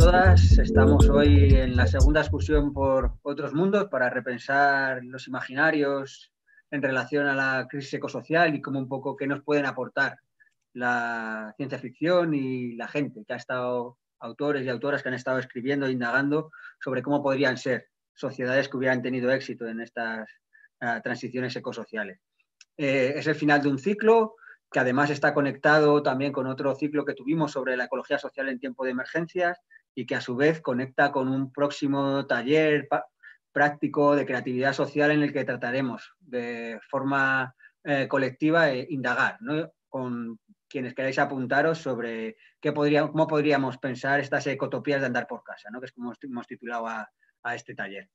todas. Estamos hoy en la segunda excursión por otros mundos para repensar los imaginarios en relación a la crisis ecosocial y cómo un poco qué nos pueden aportar la ciencia ficción y la gente que ha estado, autores y autoras que han estado escribiendo e indagando sobre cómo podrían ser sociedades que hubieran tenido éxito en estas ah, transiciones ecosociales. Eh, es el final de un ciclo, que además está conectado también con otro ciclo que tuvimos sobre la ecología social en tiempo de emergencias y que a su vez conecta con un próximo taller práctico de creatividad social en el que trataremos de forma eh, colectiva e indagar con quienes queráis apuntaros sobre qué cómo podríamos pensar estas ecotopías de andar por casa, ¿no? que es como hemos titulado a, este taller.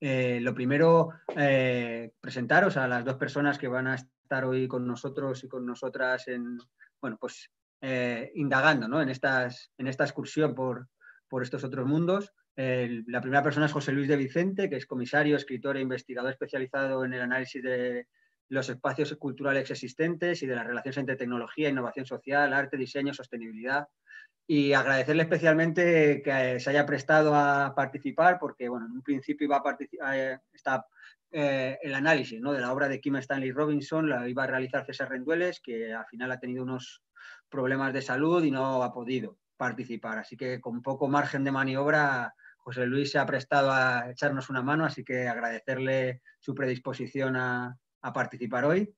Eh, lo primero, eh, presentaros a las dos personas que van a estar hoy con nosotros y con nosotras en, bueno, pues eh, indagando ¿no? en, estas, en esta excursión por, estos otros mundos. la primera persona es José Luis de Vicente, que es comisario, escritor e investigador especializado en el análisis de los espacios culturales existentes y de las relaciones entre tecnología, innovación social, arte, diseño, sostenibilidad. Y agradecerle especialmente que eh, se haya prestado a participar, porque bueno, en un principio iba a participar eh, está, el análisis ¿no? de la obra de Kim Stanley Robinson, la iba a realizar César Rendueles, que al final ha tenido unos problemas de salud y no ha podido participar. Así que con poco margen de maniobra, José Luis se ha prestado a echarnos una mano, así que agradecerle su predisposición a, participar hoy.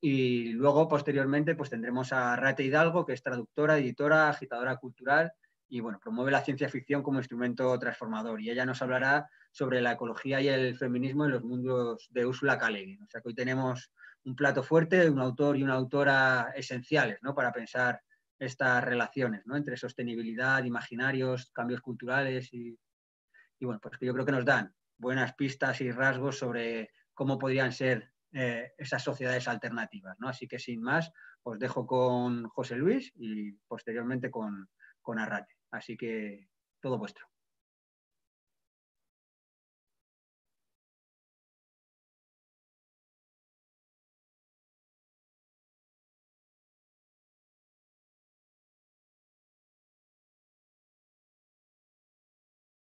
Y luego, posteriormente, pues tendremos a Rate Hidalgo, que es traductora, editora, agitadora cultural y bueno, promueve la ciencia ficción como instrumento transformador. Y ella nos hablará sobre la ecología y el feminismo en los mundos de Úrsula K. O sea que hoy tenemos un plato fuerte de un autor y una autora esenciales ¿no? para pensar estas relaciones ¿no? entre sostenibilidad, imaginarios, cambios culturales y, bueno, pues que yo creo que nos dan buenas pistas y rasgos sobre cómo podrían ser eh, esas sociedades alternativas. ¿no? Así que sin más, os dejo con José Luis y posteriormente con, con Arrate. Así que todo vuestro.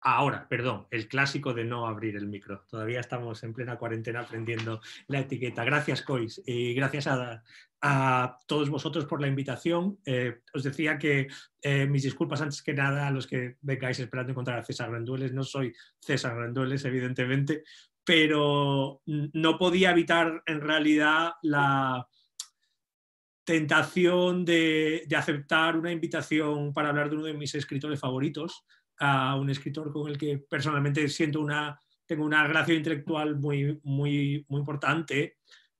Ahora, perdón, el clásico de no abrir el micro. Todavía estamos en plena cuarentena aprendiendo la etiqueta. Gracias, Cois, y gracias a, todos vosotros por la invitación. Eh, os decía que eh, mis disculpas antes que nada a los que vengáis esperando encontrar a César Grandueles. No soy César Grandueles, evidentemente, pero no podía evitar en realidad la tentación de aceptar una invitación para hablar de uno de mis escritores favoritos, a un escritor con el que personalmente siento una, tengo una relación intelectual muy, muy, muy importante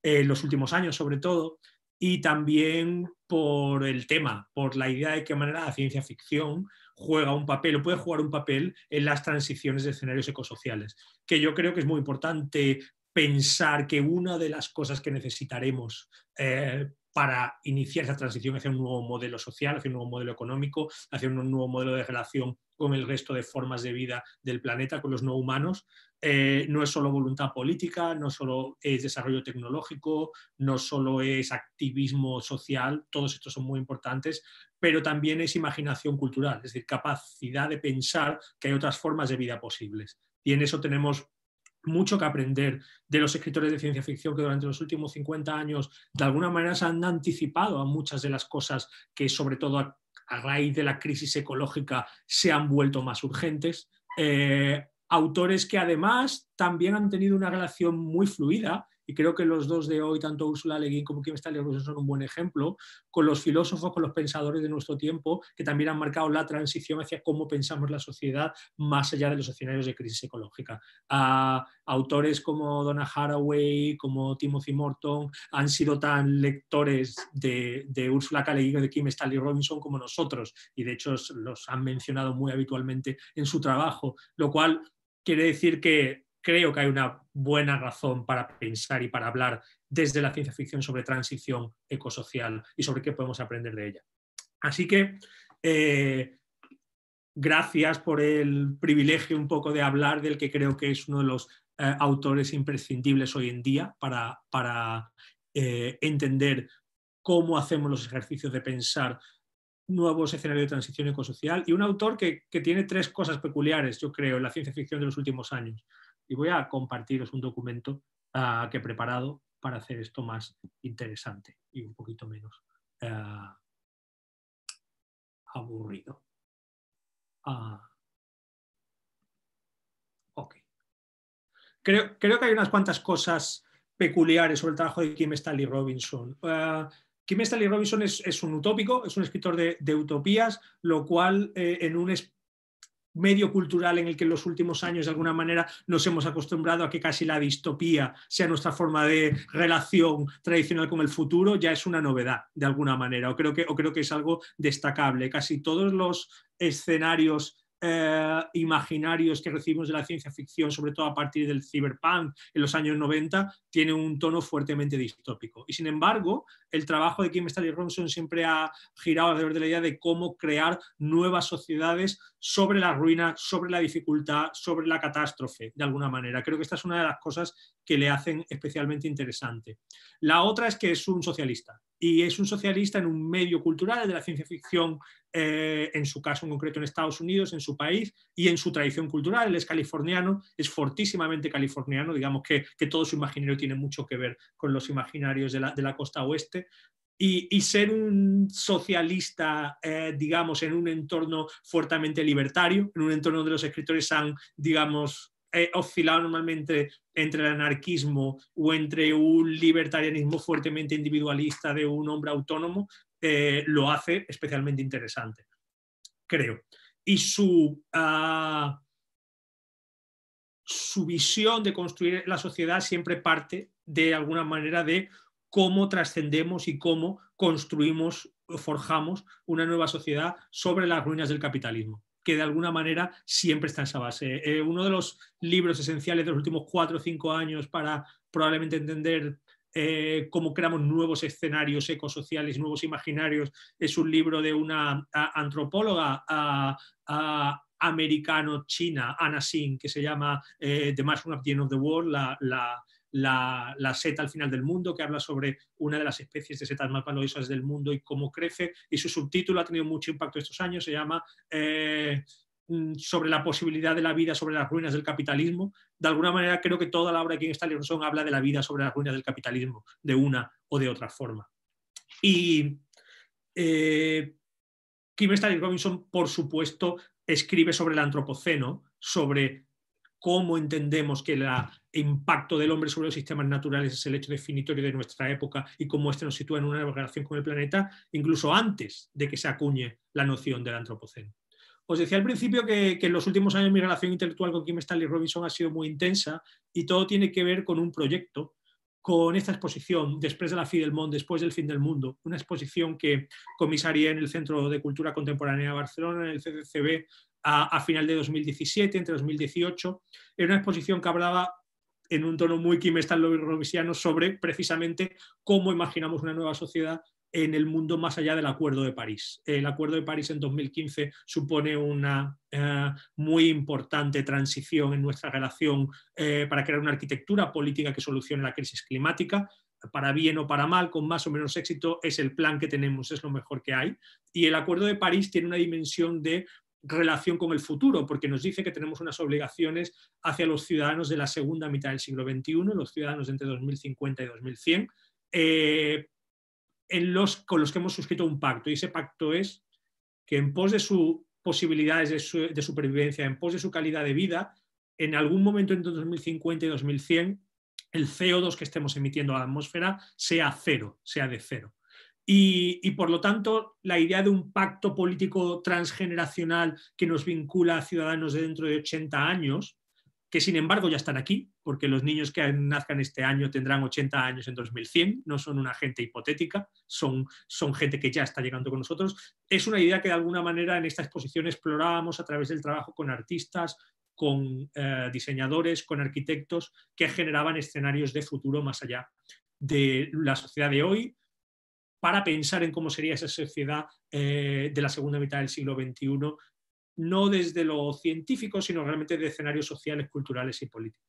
eh, en los últimos años, sobre todo, y también por el tema, por la idea de qué manera la ciencia ficción juega un papel o puede jugar un papel en las transiciones de escenarios ecosociales, que yo creo que es muy importante pensar que una de las cosas que necesitaremos eh, para iniciar esa transición hacia un nuevo modelo social, hacia un nuevo modelo económico, hacia un nuevo modelo de relación con el resto de formas de vida del planeta, con los no humanos. Eh, no es solo voluntad política, no solo es desarrollo tecnológico, no solo es activismo social, todos estos son muy importantes, pero también es imaginación cultural, es decir, capacidad de pensar que hay otras formas de vida posibles. Y en eso tenemos mucho que aprender de los escritores de ciencia ficción que durante los últimos 50 años de alguna manera se han anticipado a muchas de las cosas que sobre todo a, raíz de la crisis ecológica se han vuelto más urgentes. Eh, autores que además también han tenido una relación muy fluida y creo que los dos de hoy, tanto Ursula Le Guin como Kim Stanley Robinson, son un buen ejemplo, con los filósofos, con los pensadores de nuestro tiempo, que también han marcado la transición hacia cómo pensamos la sociedad más allá de los escenarios de crisis ecológica. A autores como Donna Haraway, como Timothy Morton, han sido tan lectores de, de Ursula K. o de Kim Stanley Robinson como nosotros, y de hecho los han mencionado muy habitualmente en su trabajo, lo cual quiere decir que creo que hay una buena razón para pensar y para hablar desde la ciencia ficción sobre transición ecosocial y sobre qué podemos aprender de ella. Así que eh, gracias por el privilegio un poco de hablar del que creo que es uno de los eh, autores imprescindibles hoy en día para, eh, entender cómo hacemos los ejercicios de pensar nuevos escenarios de transición ecosocial y un autor que tiene tres cosas peculiares, yo creo, en la ciencia ficción de los últimos años y voy a compartiros un documento ah, que he preparado para hacer esto más interesante y un poquito menos ah, aburrido. Ah. ok. Creo, que hay unas cuantas cosas peculiares sobre el trabajo de Kim Stanley Robinson. Kim Stanley Robinson es, un utópico, es un escritor de, utopías, lo cual eh, en un medio cultural en el que en los últimos años, de alguna manera, nos hemos acostumbrado a que casi la distopía sea nuestra forma de relación tradicional con el futuro, ya es una novedad, de alguna manera, o creo que, o creo que es algo destacable. Casi todos los escenarios eh, imaginarios que recibimos de la ciencia ficción, sobre todo a partir del cyberpunk en los años 90, tiene un tono fuertemente distópico. Y sin embargo, el trabajo de Kim Stanley Robinson siempre ha girado alrededor de la idea de cómo crear nuevas sociedades sobre la ruina, sobre la dificultad, sobre la catástrofe, de alguna manera. Creo que esta es una de las cosas que le hacen especialmente interesante. La otra es que es un socialista y es un socialista en un medio cultural de la ciencia ficción, eh, en su caso en concreto en Estados Unidos, en su país y en su tradición cultural. Él es californiano, es fortísimamente californiano, digamos que, todo su imaginario tiene mucho que ver con los imaginarios de la, costa oeste. Y, ser un socialista, eh, digamos, en un entorno fuertemente libertario, en un entorno donde los escritores han, digamos, eh, oscilado normalmente entre el anarquismo o entre un libertarianismo fuertemente individualista de un hombre autónomo, eh, lo hace especialmente interesante, creo. Y su, ah, su visión de construir la sociedad siempre parte de alguna manera de cómo trascendemos y cómo construimos, forjamos una nueva sociedad sobre las ruinas del capitalismo que de alguna manera siempre está en esa base. Eh, uno de los libros esenciales de los últimos cuatro o cinco años para probablemente entender eh, cómo creamos nuevos escenarios ecosociales, nuevos imaginarios, es un libro de una antropóloga americano-china, Anna Singh, que se llama eh, The Mushroom of the World, la la, seta al final del mundo, que habla sobre una de las especies de setas más valiosas del mundo y cómo crece. Y su subtítulo ha tenido mucho impacto estos años, se llama eh, mm, sobre la posibilidad de la vida sobre las ruinas del capitalismo. De alguna manera creo que toda la obra de King Stanley Robinson habla de la vida sobre las ruinas del capitalismo, de una o de otra forma. Y eh, Kim Stanley Robinson, por supuesto, escribe sobre el antropoceno, sobre cómo entendemos que el impacto del hombre sobre los sistemas naturales es el hecho definitorio de nuestra época y cómo éste nos sitúa en una relación con el planeta, incluso antes de que se acuñe la noción del antropoceno. Os decía al principio que, en los últimos años mi relación intelectual con Kim Stanley Robinson ha sido muy intensa y todo tiene que ver con un proyecto, con esta exposición, Después de la fin del después del fin del mundo, una exposición que comisaría en el Centro de Cultura Contemporánea de Barcelona, en el CCCB, a, final de 2017, entre 2018, en una exposición que hablaba en un tono muy Kim Stanley sobre precisamente cómo imaginamos una nueva sociedad en el mundo más allá del Acuerdo de París. El Acuerdo de París en 2015 supone una eh, muy importante transición en nuestra relación eh, para crear una arquitectura política que solucione la crisis climática. Para bien o para mal, con más o menos éxito, es el plan que tenemos, es lo mejor que hay. Y el Acuerdo de París tiene una dimensión de relación con el futuro, porque nos dice que tenemos unas obligaciones hacia los ciudadanos de la segunda mitad del siglo XXI, los ciudadanos entre 2050 y 2100, eh, en con los que hemos suscrito un pacto. Y ese pacto es que en pos de sus posibilidades de, de supervivencia, en pos de su calidad de vida, en algún momento entre 2050 y 2100, el CO2 que estemos emitiendo a la atmósfera sea cero, sea de cero. Y, por lo tanto, la idea de un pacto político transgeneracional que nos vincula a ciudadanos de dentro de 80 años, que sin embargo ya están aquí, porque los niños que nazcan este año tendrán 80 años en 2100, no son una gente hipotética, son, gente que ya está llegando con nosotros, es una idea que de alguna manera en esta exposición explorábamos a través del trabajo con artistas, con eh, diseñadores, con arquitectos, que generaban escenarios de futuro más allá de la sociedad de hoy, para pensar en cómo sería esa sociedad eh, de la segunda mitad del siglo XXI, no desde lo científico, sino realmente de escenarios sociales, culturales y políticos.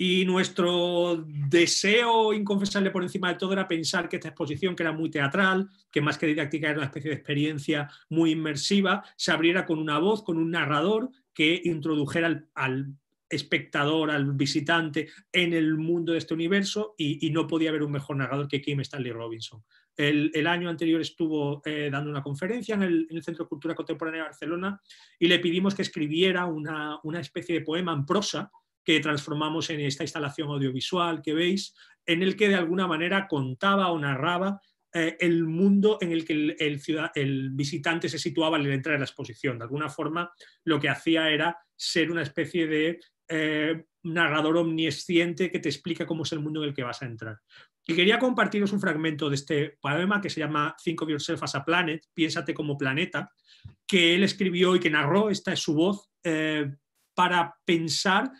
Y nuestro deseo inconfesable por encima de todo era pensar que esta exposición, que era muy teatral, que más que didáctica era una especie de experiencia muy inmersiva, se abriera con una voz, con un narrador que introdujera al espectador, al visitante en el mundo de este universo y, no podía haber un mejor narrador que Kim Stanley Robinson. El, año anterior estuvo eh, dando una conferencia en el, Centro de Cultura Contemporánea de Barcelona y le pedimos que escribiera una, especie de poema en prosa que transformamos en esta instalación audiovisual que veis, en el que de alguna manera contaba o narraba eh, el mundo en el que el, el, visitante se situaba al entrar a la exposición. De alguna forma, lo que hacía era ser una especie de eh, narrador omnisciente que te explica cómo es el mundo en el que vas a entrar. Y quería compartiros un fragmento de este poema que se llama Think of Yourself as a Planet, Piénsate como planeta, que él escribió y que narró, esta es su voz, eh, para pensar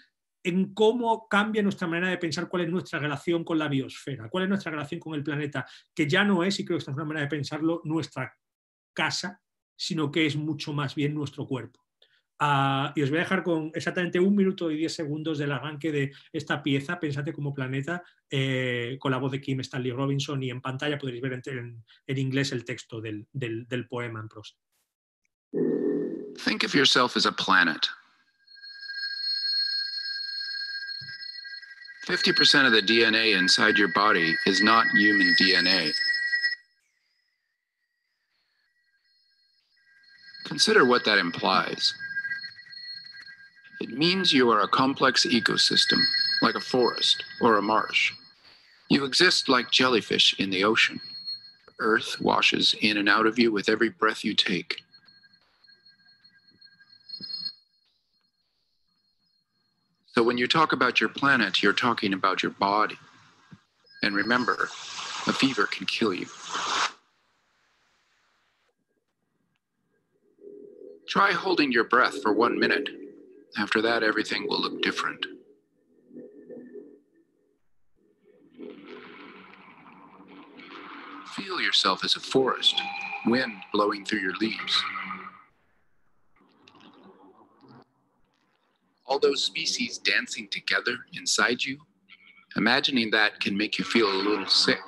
en cómo cambia nuestra manera de pensar cuál es nuestra relación con la biosfera, cuál es nuestra relación con el planeta, que ya no es, y creo que esta es una manera de pensarlo, nuestra casa, sino que es mucho más bien nuestro cuerpo. Ah, y os voy a dejar con exactamente un minuto y diez segundos del arranque de esta pieza, Pensate como planeta, eh, con la voz de Kim Stanley Robinson y en pantalla podréis ver en, inglés el texto del, del, poema en prosa. Think of yourself as a planet. 50% of the DNA inside your body is not human DNA. Consider what that implies. It means you are a complex ecosystem, like a forest or a marsh. You exist like jellyfish in the ocean. Earth washes in and out of you with every breath you take. So when you talk about your planet, you're talking about your body. And remember, a fever can kill you. Try holding your breath for one minute after that, everything will look different. Feel yourself as a forest, wind blowing through your leaves. All those species dancing together inside you, imagining that can make you feel a little sick.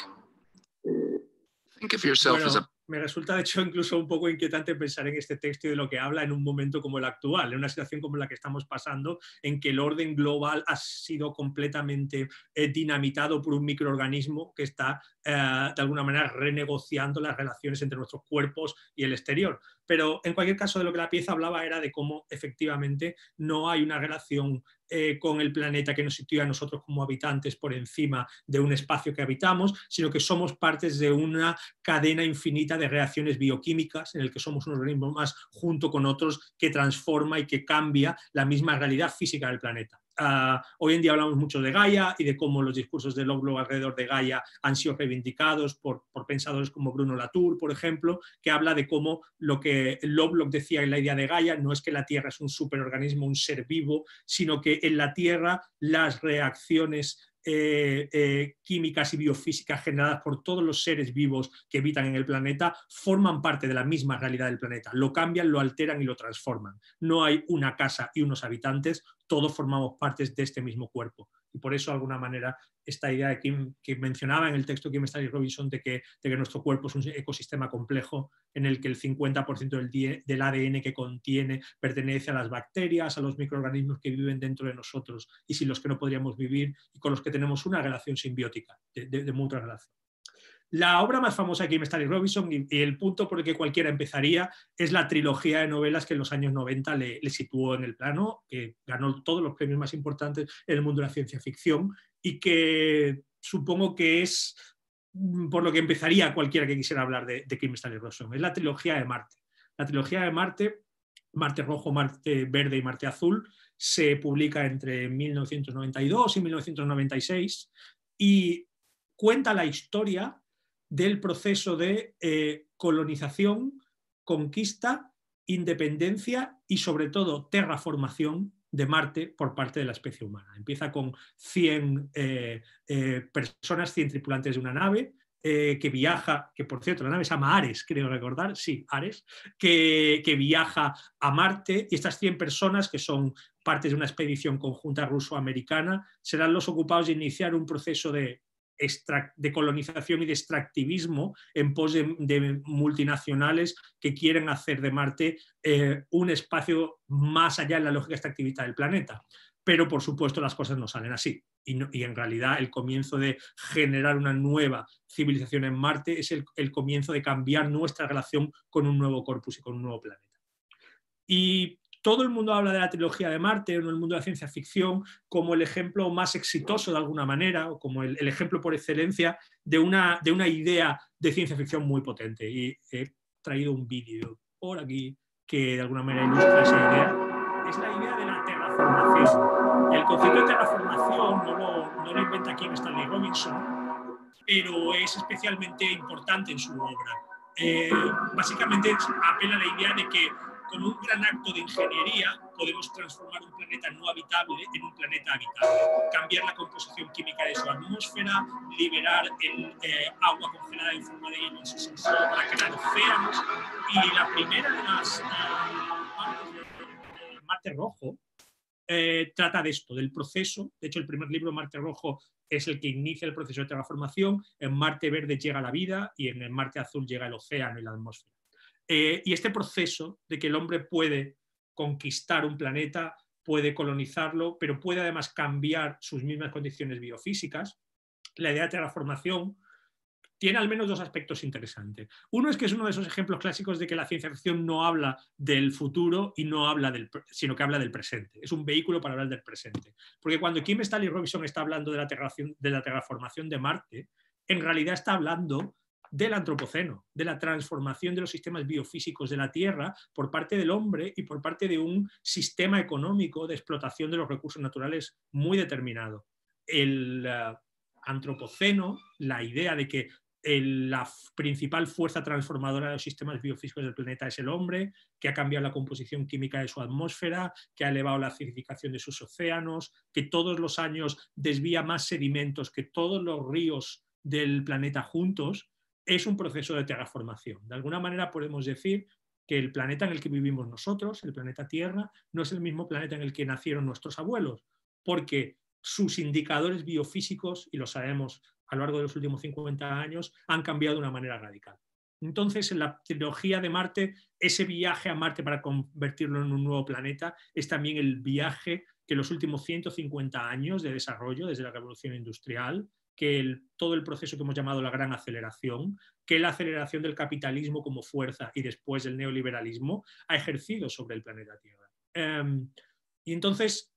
Think of yourself as a me resulta de hecho incluso un poco inquietante pensar en este texto y de lo que habla en un momento como el actual, en una situación como la que estamos pasando, en que el orden global ha sido completamente eh, dinamitado por un microorganismo que está eh, de alguna manera renegociando las relaciones entre nuestros cuerpos y el exterior pero en cualquier caso de lo que la pieza hablaba era de cómo efectivamente no hay una relación eh, con el planeta que nos sitúa a nosotros como habitantes por encima de un espacio que habitamos, sino que somos partes de una cadena infinita de reacciones bioquímicas en el que somos un organismo más junto con otros que transforma y que cambia la misma realidad física del planeta. Ah, hoy en día hablamos mucho de Gaia y de cómo los discursos de Lovelock alrededor de Gaia han sido reivindicados por, por, pensadores como Bruno Latour, por ejemplo, que habla de cómo lo que Lovelock decía en la idea de Gaia no es que la Tierra es un superorganismo, un ser vivo, sino que en la Tierra las reacciones eh, eh, químicas y biofísicas generadas por todos los seres vivos que habitan en el planeta forman parte de la misma realidad del planeta. Lo cambian, lo alteran y lo transforman. No hay una casa y unos habitantes, todos formamos partes de este mismo cuerpo y por eso, de alguna manera, esta idea que mencionaba en el texto Kim Stanley Robinson de que, nuestro cuerpo es un ecosistema complejo en el que el 50% del, ADN que contiene pertenece a las bacterias, a los microorganismos que viven dentro de nosotros y sin los que no podríamos vivir y con los que tenemos una relación simbiótica, de, de, de mutua relación. La obra más famosa de Kim Stanley Robinson y, el punto por el que cualquiera empezaría es la trilogía de novelas que en los años 90 le, situó en el plano, que ganó todos los premios más importantes en el mundo de la ciencia ficción y que supongo que es mm, por lo que empezaría cualquiera que quisiera hablar de, de Kim Stanley Robinson. Es la trilogía de Marte. La trilogía de Marte, Marte Rojo, Marte Verde y Marte Azul, se publica entre 1992 y 1996 y cuenta la historia del proceso de eh, colonización, conquista, independencia y sobre todo terraformación de Marte por parte de la especie humana. Empieza con 100 eh, eh, personas, 100 tripulantes de una nave, que viaja, que por cierto la nave se llama Ares, creo recordar, sí, Ares, que, que, viaja a Marte y estas 100 personas que son parte de una expedición conjunta ruso-americana serán los ocupados de iniciar un proceso de de colonización y de extractivismo en pos de, multinacionales que quieren hacer de Marte eh, un espacio más allá de la lógica extractivista del planeta. Pero, por supuesto, las cosas no salen así. Y, en realidad el comienzo de generar una nueva civilización en Marte es el, comienzo de cambiar nuestra relación con un nuevo corpus y con un nuevo planeta. Y todo el mundo habla de la trilogía de Marte en el mundo de la ciencia ficción como el ejemplo más exitoso de alguna manera o como el, ejemplo por excelencia de una, de una idea de ciencia ficción muy potente. Y he traído un vídeo por aquí que de alguna manera ilustra esa idea. Es la idea de la terraformación. El concepto de terraformación no lo, inventa aquí en Stanley Robinson, pero es especialmente importante en su obra. Eh, básicamente apela a la idea de que con un gran acto de ingeniería podemos transformar un planeta no habitable en un planeta habitable, cambiar la composición química de su atmósfera, liberar el eh, agua congelada en forma de hielo en su sensor para crear océanos. Y la primera de las eh, partes Marte Rojo eh, trata de esto, del proceso. De hecho, el primer libro, Marte Rojo, es el que inicia el proceso de transformación. En Marte Verde llega la vida y en el Marte Azul llega el océano y la atmósfera. Eh, y este proceso de que el hombre puede conquistar un planeta, puede colonizarlo, pero puede además cambiar sus mismas condiciones biofísicas, la idea de terraformación, tiene al menos dos aspectos interesantes. Uno es que es uno de esos ejemplos clásicos de que la ciencia ficción no habla del futuro y no habla del, sino que habla del presente. Es un vehículo para hablar del presente. Porque cuando Kim Stanley Robinson está hablando de la, de la terraformación de Marte, en realidad está hablando del antropoceno, de la transformación de los sistemas biofísicos de la Tierra por parte del hombre y por parte de un sistema económico de explotación de los recursos naturales muy determinado. El eh, antropoceno, la idea de que la principal fuerza transformadora de los sistemas biofísicos del planeta es el hombre, que ha cambiado la composición química de su atmósfera, que ha elevado la acidificación de sus océanos, que todos los años desvía más sedimentos que todos los ríos del planeta juntos, es un proceso de terraformación. De alguna manera podemos decir que el planeta en el que vivimos nosotros, el planeta Tierra, no es el mismo planeta en el que nacieron nuestros abuelos, porque sus indicadores biofísicos, y lo sabemos a lo largo de los últimos 50 años, han cambiado de una manera radical. Entonces, en la trilogía de Marte, ese viaje a Marte para convertirlo en un nuevo planeta es también el viaje que los últimos 150 años de desarrollo, desde la revolución industrial, que todo el proceso que hemos llamado la gran aceleración, que la aceleración del capitalismo como fuerza y después del neoliberalismo ha ejercido sobre el planeta Tierra. Em, y entonces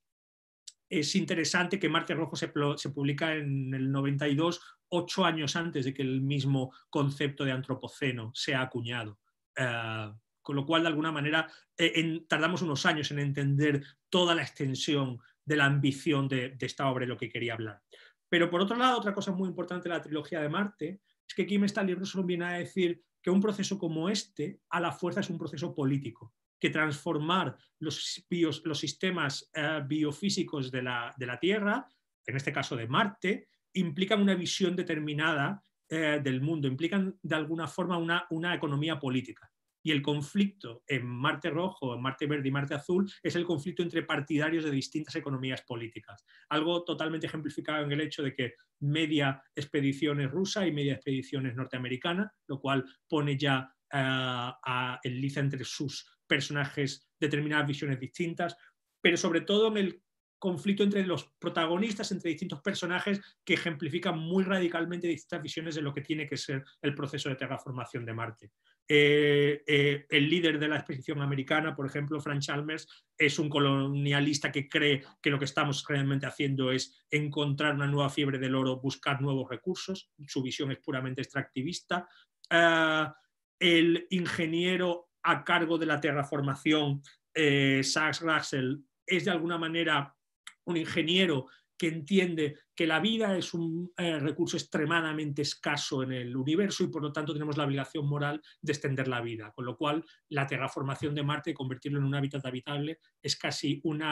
es interesante que Marte Rojo se, publica en el 92, ocho años antes de que el mismo concepto de antropoceno sea acuñado. Eh, con lo cual, de alguna manera, eh, tardamos unos años en entender toda la extensión de la ambición de, de esta obra y lo que quería hablar. Pero por otro lado, otra cosa muy importante de la trilogía de Marte es que Kim Stanley este solo viene a decir que un proceso como este, a la fuerza, es un proceso político, que transformar los, sistemas eh, biofísicos de la, Tierra, en este caso de Marte, implican una visión determinada eh, del mundo, implican de alguna forma una economía política. Y el conflicto en Marte Rojo, en Marte Verde y Marte Azul es el conflicto entre partidarios de distintas economías políticas. Algo totalmente ejemplificado en el hecho de que media expedición es rusa y media expedición es norteamericana, lo cual pone ya eh, a el entre sus personajes determinadas visiones distintas, pero sobre todo en el conflicto entre los protagonistas, entre distintos personajes que ejemplifican muy radicalmente distintas visiones de lo que tiene que ser el proceso de terraformación de Marte. Eh, eh, el líder de la expedición americana, por ejemplo, Frank Chalmers, es un colonialista que cree que lo que estamos realmente haciendo es encontrar una nueva fiebre del oro, buscar nuevos recursos. Su visión es puramente extractivista. Ah, el ingeniero a cargo de la terraformación, eh, Sachs Russell, es de alguna manera un ingeniero que entiende que la vida es un eh, recurso extremadamente escaso en el universo y por lo tanto tenemos la obligación moral de extender la vida, con lo cual la terraformación de Marte y convertirlo en un hábitat habitable es casi un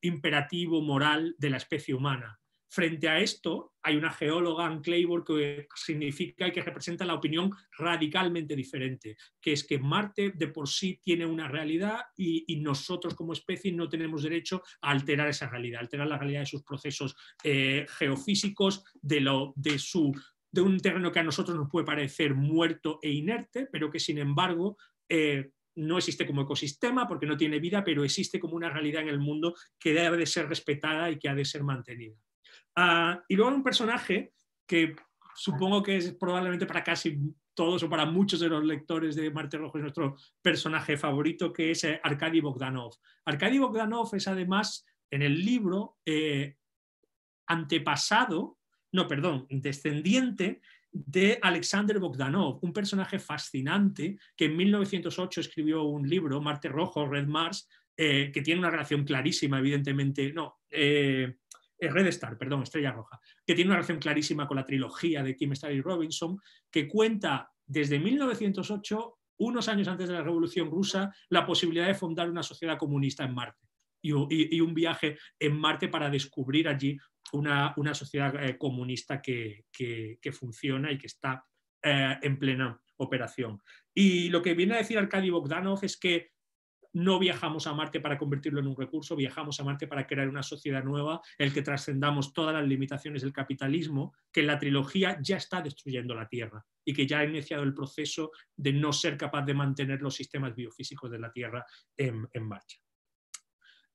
imperativo moral de la especie humana. Frente a esto, hay una geóloga, en Claiborne, que significa y que representa la opinión radicalmente diferente, que es que Marte de por sí tiene una realidad y, nosotros como especie no tenemos derecho a alterar esa realidad, alterar la realidad de sus procesos eh, geofísicos, de, lo, de su de un terreno que a nosotros nos puede parecer muerto e inerte, pero que sin embargo eh, no existe como ecosistema porque no tiene vida, pero existe como una realidad en el mundo que debe de ser respetada y que ha de ser mantenida. Ah, y luego un personaje que supongo que es probablemente para casi todos o para muchos de los lectores de Marte Rojo es nuestro personaje favorito, que es eh, Arkady Bogdanov. Arkady Bogdanov es además en el libro eh, antepasado, no, perdón, descendiente de Alexander Bogdanov, un personaje fascinante que en 1908 escribió un libro, Marte Rojo, Red Mars, eh, que tiene una relación clarísima, evidentemente, no, eh, Red Star, perdón, Estrella Roja, que tiene una relación clarísima con la trilogía de Kim Stanley Robinson, que cuenta desde 1908, unos años antes de la Revolución Rusa, la posibilidad de fundar una sociedad comunista en Marte y, un viaje en Marte para descubrir allí una, sociedad eh, comunista que, funciona y que está eh, en plena operación. Y lo que viene a decir Arkady Bogdanov es que no viajamos a Marte para convertirlo en un recurso, viajamos a Marte para crear una sociedad nueva, el que trascendamos todas las limitaciones del capitalismo, que la trilogía ya está destruyendo la Tierra y que ya ha iniciado el proceso de no ser capaz de mantener los sistemas biofísicos de la Tierra en, marcha.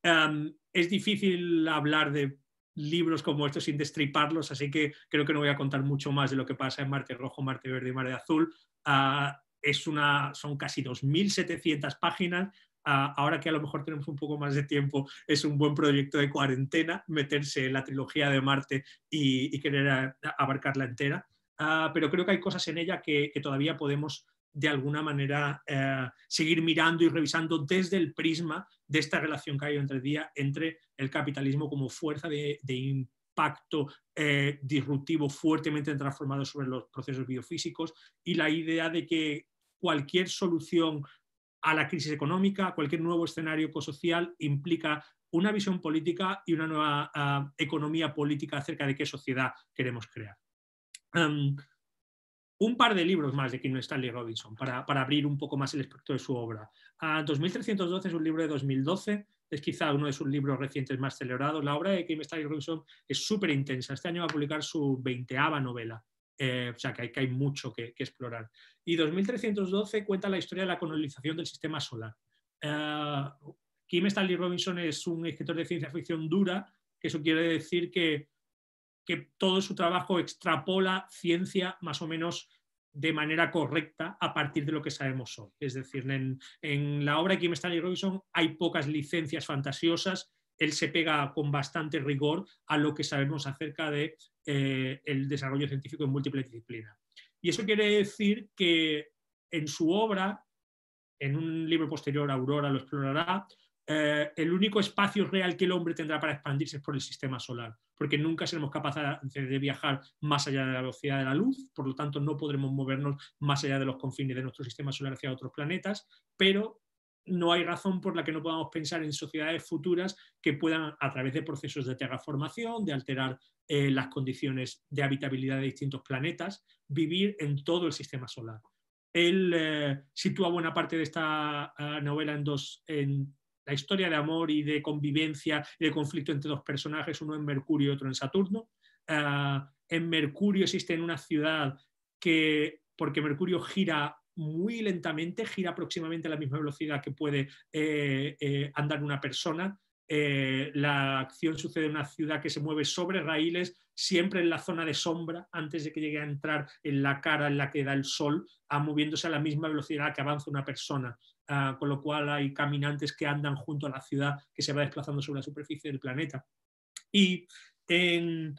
Em, es difícil hablar de libros como estos sin destriparlos, así que creo que no voy a contar mucho más de lo que pasa en Marte Rojo, Marte Verde y Marte Azul. Ah, es una, son casi 2.700 páginas ahora que a lo mejor tenemos un poco más de tiempo, es un buen proyecto de cuarentena meterse en la trilogía de Marte y, querer abarcarla entera. Ah, pero creo que hay cosas en ella que, todavía podemos de alguna manera eh, seguir mirando y revisando desde el prisma de esta relación que hay entre, día, entre el capitalismo como fuerza de, impacto eh, disruptivo fuertemente transformado sobre los procesos biofísicos y la idea de que cualquier solución a la crisis económica, cualquier nuevo escenario ecosocial implica una visión política y una nueva ah, economía política acerca de qué sociedad queremos crear. Em, un par de libros más de Kim Stanley Robinson para, abrir un poco más el espectro de su obra. 2312 ah, es un libro de 2012, es quizá uno de sus libros recientes más celebrados. La obra de Kim Stanley Robinson es súper intensa. Este año va a publicar su veinteava novela. Eh, o sea, que hay, que hay mucho que, explorar. Y 2312 cuenta la historia de la colonización del sistema solar. Eh, Kim Stanley Robinson es un escritor de ciencia ficción dura, que eso quiere decir que, todo su trabajo extrapola ciencia más o menos de manera correcta a partir de lo que sabemos hoy. Es decir, en, en la obra de Kim Stanley Robinson hay pocas licencias fantasiosas él se pega con bastante rigor a lo que sabemos acerca del de, eh, desarrollo científico en múltiples disciplinas. Y eso quiere decir que en su obra, en un libro posterior, Aurora lo explorará, eh, el único espacio real que el hombre tendrá para expandirse es por el sistema solar, porque nunca seremos capaces de viajar más allá de la velocidad de la luz, por lo tanto no podremos movernos más allá de los confines de nuestro sistema solar hacia otros planetas, pero no hay razón por la que no podamos pensar en sociedades futuras que puedan, a través de procesos de terraformación, de alterar eh, las condiciones de habitabilidad de distintos planetas, vivir en todo el sistema solar. Él eh, sitúa buena parte de esta eh, novela en dos, en la historia de amor y de convivencia de conflicto entre dos personajes, uno en Mercurio y otro en Saturno. en Mercurio existe una ciudad que, porque Mercurio gira muy lentamente, gira aproximadamente a la misma velocidad que puede eh, eh, andar una persona. Eh, la acción sucede en una ciudad que se mueve sobre raíles, siempre en la zona de sombra, antes de que llegue a entrar en la cara en la que da el sol, a ah, moviéndose a la misma velocidad que avanza una persona. Ah, con lo cual hay caminantes que andan junto a la ciudad que se va desplazando sobre la superficie del planeta. Y en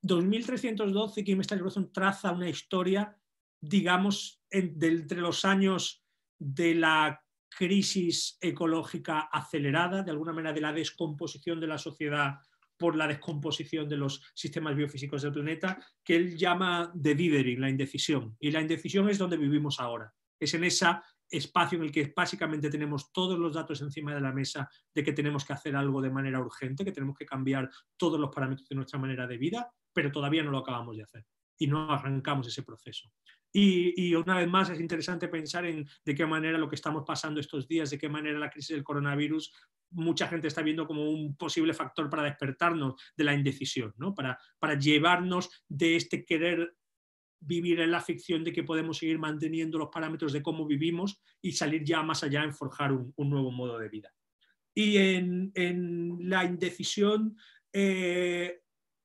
2312, Kim Stallgrenson traza una historia digamos, entre los años de la crisis ecológica acelerada, de alguna manera de la descomposición de la sociedad por la descomposición de los sistemas biofísicos del planeta, que él llama the dithering, la indecisión. Y la indecisión es donde vivimos ahora. Es en ese espacio en el que básicamente tenemos todos los datos encima de la mesa de que tenemos que hacer algo de manera urgente, que tenemos que cambiar todos los parámetros de nuestra manera de vida, pero todavía no lo acabamos de hacer y no arrancamos ese proceso. Y, una vez más es interesante pensar en de qué manera lo que estamos pasando estos días, de qué manera la crisis del coronavirus, mucha gente está viendo como un posible factor para despertarnos de la indecisión, ¿no? para, para llevarnos de este querer vivir en la ficción de que podemos seguir manteniendo los parámetros de cómo vivimos y salir ya más allá en forjar un, nuevo modo de vida. Y en, la indecisión eh,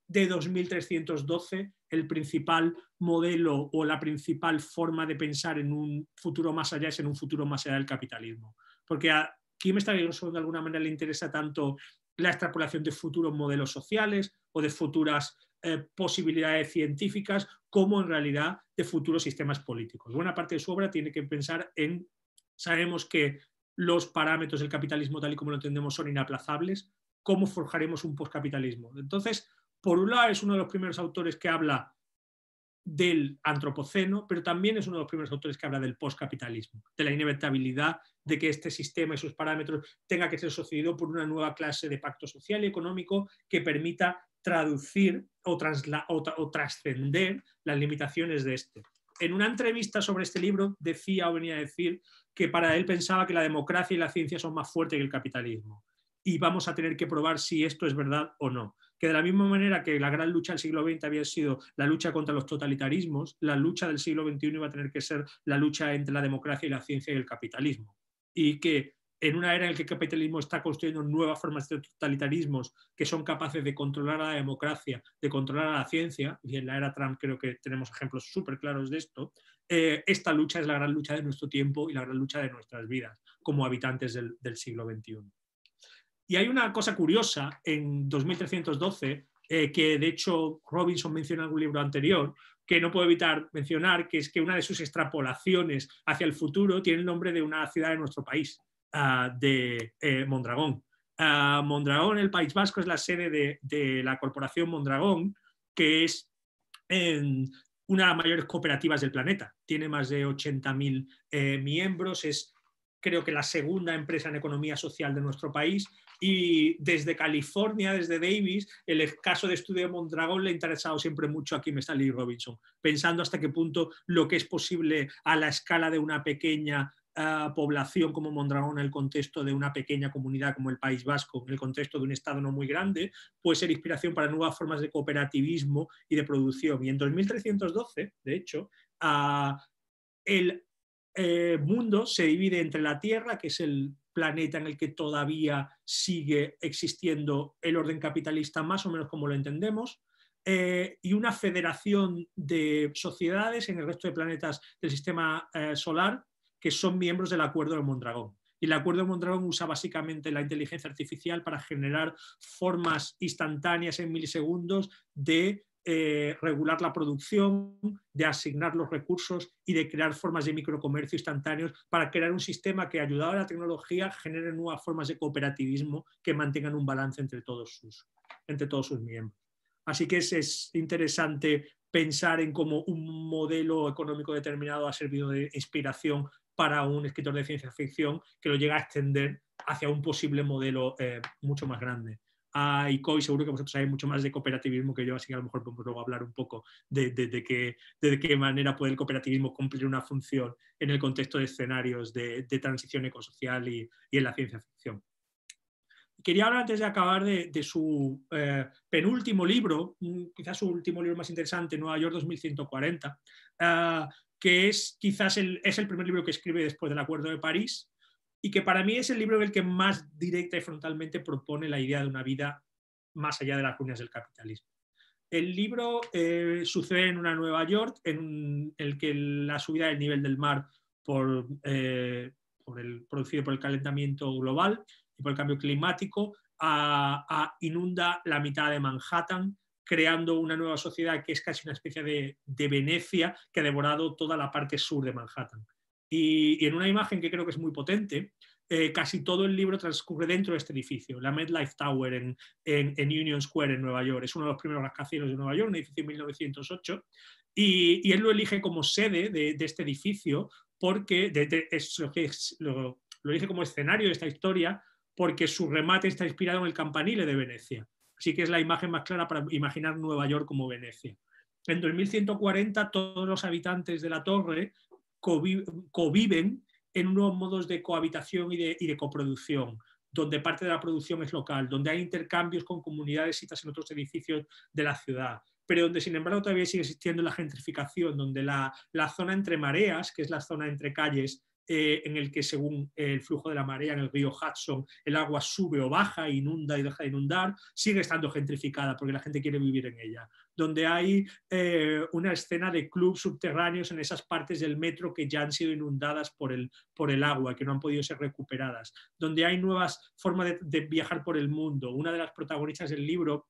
de 2312 el principal modelo o la principal forma de pensar en un futuro más allá es en un futuro más allá del capitalismo. Porque a Kim está de alguna manera le interesa tanto la extrapolación de futuros modelos sociales o de futuras eh, posibilidades científicas como en realidad de futuros sistemas políticos. Buena parte de su obra tiene que pensar en, sabemos que los parámetros del capitalismo tal y como lo entendemos son inaplazables, ¿cómo forjaremos un poscapitalismo? Entonces, Orula es uno de los primeros autores que habla del antropoceno, pero también es uno de los primeros autores que habla del postcapitalismo, de la inevitabilidad de que este sistema y sus parámetros tenga que ser sucedido por una nueva clase de pacto social y económico que permita traducir o, o trascender las limitaciones de este. En una entrevista sobre este libro decía o venía a decir que para él pensaba que la democracia y la ciencia son más fuertes que el capitalismo y vamos a tener que probar si esto es verdad o no que de la misma manera que la gran lucha del siglo XX había sido la lucha contra los totalitarismos, la lucha del siglo XXI iba a tener que ser la lucha entre la democracia y la ciencia y el capitalismo. Y que en una era en que el capitalismo está construyendo nuevas formas de totalitarismos que son capaces de controlar a la democracia, de controlar a la ciencia, y en la era Trump creo que tenemos ejemplos súper claros de esto, eh, esta lucha es la gran lucha de nuestro tiempo y la gran lucha de nuestras vidas como habitantes del siglo XXI. Y hay una cosa curiosa en 2312, eh, que de hecho Robinson menciona en algún libro anterior, que no puedo evitar mencionar, que es que una de sus extrapolaciones hacia el futuro tiene el nombre de una ciudad de nuestro país, ah, de eh, Mondragón. Ah, Mondragón, el País Vasco, es la sede de, la corporación Mondragón, que es una de las mayores cooperativas del planeta. Tiene más de 80.000 eh, miembros, es creo que la segunda empresa en economía social de nuestro país y desde California, desde Davis, el caso de estudio de Mondragón le ha interesado siempre mucho a Kim Stanley Robinson, pensando hasta qué punto lo que es posible a la escala de una pequeña ah, población como Mondragón en el contexto de una pequeña comunidad como el País Vasco, en el contexto de un Estado no muy grande, puede ser inspiración para nuevas formas de cooperativismo y de producción. Y en 2312, de hecho, ah, el eh, mundo se divide entre la Tierra, que es el planeta en el que todavía sigue existiendo el orden capitalista más o menos como lo entendemos, eh, y una federación de sociedades en el resto de planetas del sistema eh, solar que son miembros del Acuerdo de Mondragón. Y el Acuerdo de Mondragón usa básicamente la inteligencia artificial para generar formas instantáneas en milisegundos de eh, regular la producción, de asignar los recursos y de crear formas de microcomercio instantáneos para crear un sistema que, ayudado a la tecnología, genere nuevas formas de cooperativismo que mantengan un balance entre todos sus, entre todos sus miembros. Así que es, interesante pensar en cómo un modelo económico determinado ha servido de inspiración para un escritor de ciencia ficción que lo llega a extender hacia un posible modelo eh, mucho más grande a ICO seguro que vosotros sabéis mucho más de cooperativismo que yo, así que a lo mejor podemos luego hablar un poco de, qué, manera puede el cooperativismo cumplir una función en el contexto de escenarios de, transición ecosocial y, en la ciencia ficción quería hablar antes de acabar de, su eh, penúltimo libro, mm, quizás su último libro más interesante, Nueva York 2140, ah, que es quizás es el primer libro que escribe después del Acuerdo de París y que para mí es el libro en el que más directa y frontalmente propone la idea de una vida más allá de las cuñas del capitalismo. El libro eh, sucede en una Nueva York en el que la subida del nivel del mar eh, por, el, producido por el calentamiento global y por el cambio climático inunda la mitad de Manhattan, creando una nueva sociedad que es casi una especie de Venecia que ha devorado toda la parte sur de Manhattan. Y, en una imagen que creo que es muy potente, eh, casi todo el libro transcurre dentro de este edificio, la MedLife Tower en, Union Square en Nueva York. Es uno de los primeros rascacielos de Nueva York, un edificio de 1908. Y, él lo elige como sede de, este edificio porque lo, lo, lo elige como escenario de esta historia porque su remate está inspirado en el campanile de Venecia. Así que es la imagen más clara para imaginar Nueva York como Venecia. En 2140 todos los habitantes de la torre coviven en unos modos de cohabitación y de, coproducción, donde parte de la producción es local, donde hay intercambios con comunidades citas en otros edificios de la ciudad, pero donde sin embargo todavía sigue existiendo la gentrificación, donde la, la, zona entre mareas, que es la zona entre calles eh, en el que según el flujo de la marea en el río Hudson, el agua sube o baja, inunda y deja de inundar, sigue estando gentrificada porque la gente quiere vivir en ella. Donde hay eh, una escena de clubs subterráneos en esas partes del metro que ya han sido inundadas por el, por el agua, que no han podido ser recuperadas. Donde hay nuevas formas de, viajar por el mundo. Una de las protagonistas del libro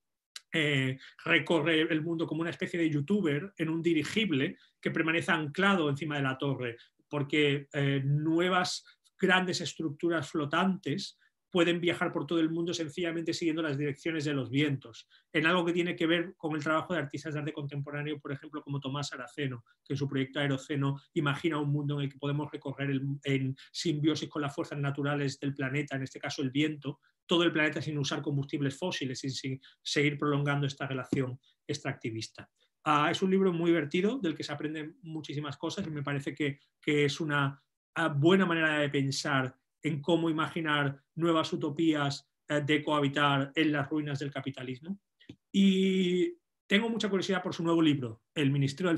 eh, recorre el mundo como una especie de youtuber en un dirigible que permanece anclado encima de la torre, porque eh, nuevas grandes estructuras flotantes pueden viajar por todo el mundo sencillamente siguiendo las direcciones de los vientos, en algo que tiene que ver con el trabajo de artistas de arte contemporáneo, por ejemplo, como Tomás Araceno, que en su proyecto Aeroceno imagina un mundo en el que podemos recorrer en simbiosis con las fuerzas naturales del planeta, en este caso el viento, todo el planeta sin usar combustibles fósiles, sin seguir prolongando esta relación extractivista. Ah, es un libro muy divertido, del que se aprenden muchísimas cosas y me parece que, es una ah, buena manera de pensar en cómo imaginar nuevas utopías eh, de cohabitar en las ruinas del capitalismo. Y tengo mucha curiosidad por su nuevo libro, El Ministerio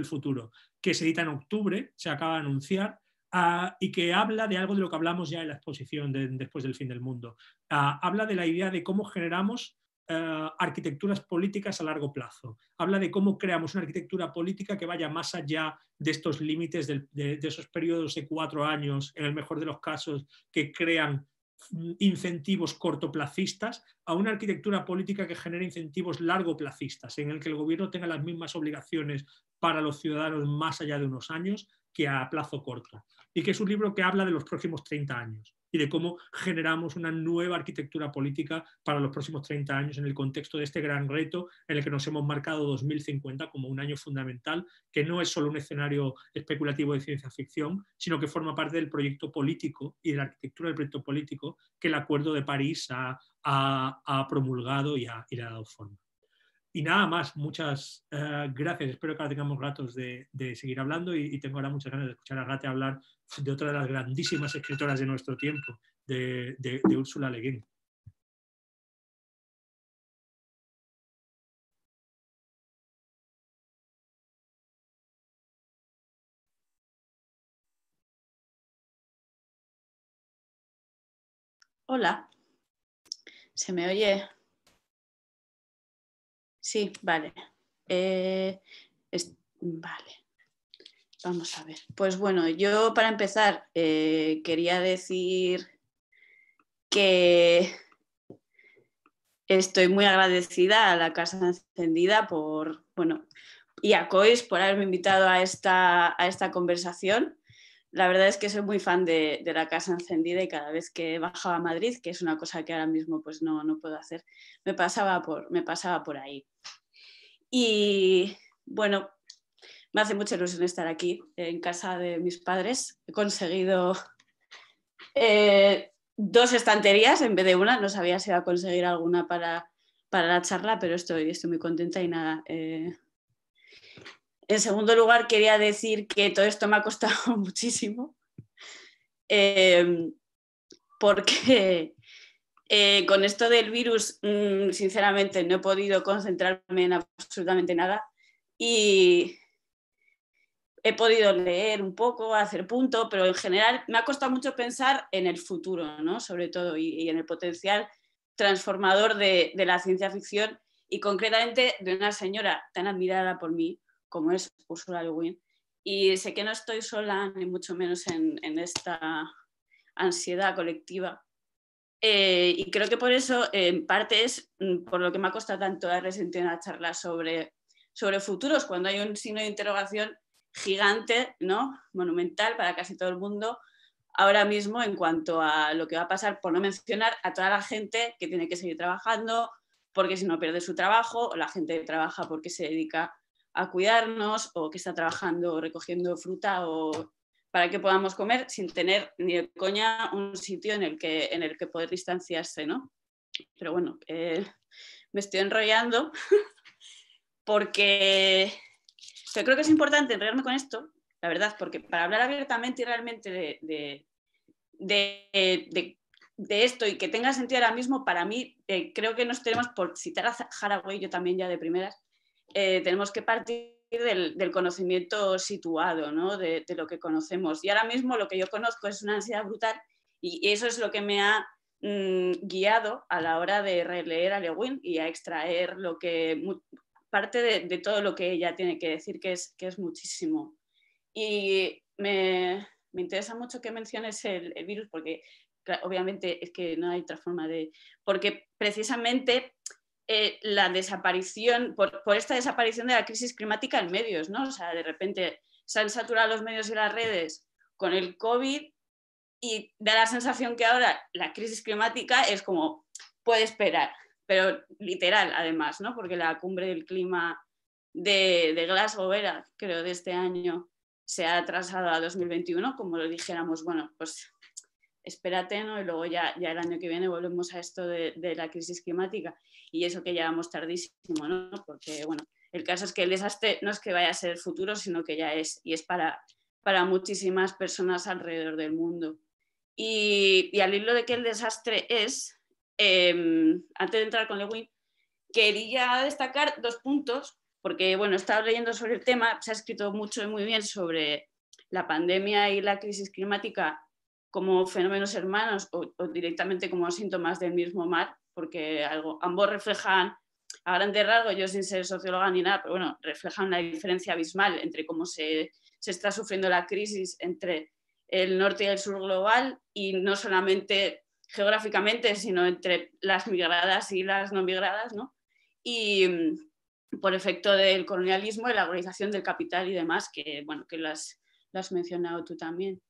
del, Futuro, que se edita en octubre, se acaba de anunciar, ah, y que habla de algo de lo que hablamos ya en la exposición después del fin del mundo. habla de la idea de cómo generamos eh, arquitecturas políticas a largo plazo. Habla de cómo creamos una arquitectura política que vaya más allá de estos límites, de, esos periodos de cuatro años, en el mejor de los casos, que crean mm, incentivos cortoplacistas a una arquitectura política que genere incentivos largoplacistas, en el que el gobierno tenga las mismas obligaciones para los ciudadanos más allá de unos años que a plazo corto. Y que es un libro que habla de los próximos 30 años y de cómo generamos una nueva arquitectura política para los próximos 30 años en el contexto de este gran reto en el que nos hemos marcado 2050 como un año fundamental, que no es solo un escenario especulativo de ciencia ficción, sino que forma parte del proyecto político y de la arquitectura del proyecto político que el Acuerdo de París ha, promulgado y, y le ha dado forma y nada más, muchas eh, gracias. Espero que ahora tengamos ratos de, seguir hablando y, tengo ahora muchas ganas de escuchar a Gata hablar de otra de las grandísimas escritoras de nuestro tiempo, de, de, de Úrsula Leguín. Hola, ¿se me oye? Sí, vale. Eh, vale. Vamos a ver. Pues bueno, yo para empezar eh, quería decir que estoy muy agradecida a la Casa Encendida por, y a COIS por haberme invitado a esta, a esta conversación la verdad es que soy muy fan de, la Casa Encendida y cada vez que bajaba a Madrid, que es una cosa que ahora mismo pues no, no puedo hacer, me pasaba, por, me pasaba por ahí. Y bueno, me hace mucha ilusión estar aquí, en casa de mis padres. He conseguido eh, dos estanterías en vez de una, no sabía si iba a conseguir alguna para, para la charla, pero estoy, estoy muy contenta y nada. Eh, en segundo lugar, quería decir que todo esto me ha costado muchísimo, eh, porque eh, con esto del virus, mm, sinceramente, no he podido concentrarme en absolutamente nada y he podido leer un poco, hacer punto, pero en general me ha costado mucho pensar en el futuro, ¿no? sobre todo, y, en el potencial transformador de, la ciencia ficción y concretamente de una señora tan admirada por mí como es Ursula Le Y sé que no estoy sola, ni mucho menos en, esta ansiedad colectiva. Eh, y creo que por eso, en parte, es mm, por lo que me ha costado tanto dar sentido la charla sobre, sobre futuros, cuando hay un signo de interrogación gigante, ¿no? monumental para casi todo el mundo, ahora mismo en cuanto a lo que va a pasar, por no mencionar a toda la gente que tiene que seguir trabajando, porque si no pierde su trabajo, o la gente que trabaja porque se dedica a cuidarnos o que está trabajando recogiendo fruta o para que podamos comer sin tener ni de coña un sitio en el que, en el que poder distanciarse, ¿no? Pero bueno, eh, me estoy enrollando porque yo creo que es importante enrollarme con esto, la verdad, porque para hablar abiertamente y realmente de, de, eh, esto y que tenga sentido ahora mismo, para mí, eh, creo que nos tenemos, por citar a Haraway, yo también ya de primeras, eh, tenemos que partir del, conocimiento situado, ¿no? de, lo que conocemos. Y ahora mismo lo que yo conozco es una ansiedad brutal y eso es lo que me ha mm, guiado a la hora de releer a Lewin y a extraer lo que parte de, todo lo que ella tiene que decir, que es, que es muchísimo. Y me, me interesa mucho que menciones el, el virus porque obviamente es que no hay otra forma de... Porque precisamente eh, la desaparición, por, esta desaparición de la crisis climática en medios, ¿no? O sea, de repente se han saturado los medios y las redes con el COVID y da la sensación que ahora la crisis climática es como, puede esperar, pero literal además, ¿no? Porque la cumbre del clima de, de Glasgow era, creo, de este año, se ha atrasado a 2021, como lo dijéramos, bueno, pues espérate, Y luego ya, ya el año que viene volvemos a esto de, la crisis climática y eso que ya vamos tardísimo, ¿no? Porque, bueno, el caso es que el desastre no es que vaya a ser el futuro, sino que ya es y es para, para muchísimas personas alrededor del mundo. Y, y al hilo de que el desastre es, em, antes de entrar con Lewin, quería destacar dos puntos, porque, bueno, estaba leyendo sobre el tema, se ha escrito mucho y muy bien sobre la pandemia y la crisis climática como fenómenos hermanos o, directamente como síntomas del mismo mar, porque ambos reflejan a grandes rasgos, yo sin ser socióloga ni nada, pero bueno, reflejan una diferencia abismal entre cómo se, está sufriendo la crisis entre el norte y el sur global y no solamente geográficamente, sino entre las migradas y las no migradas, ¿no? Y mm, por efecto del colonialismo, y la organización del capital y demás, que, bueno, que has mencionado tú también.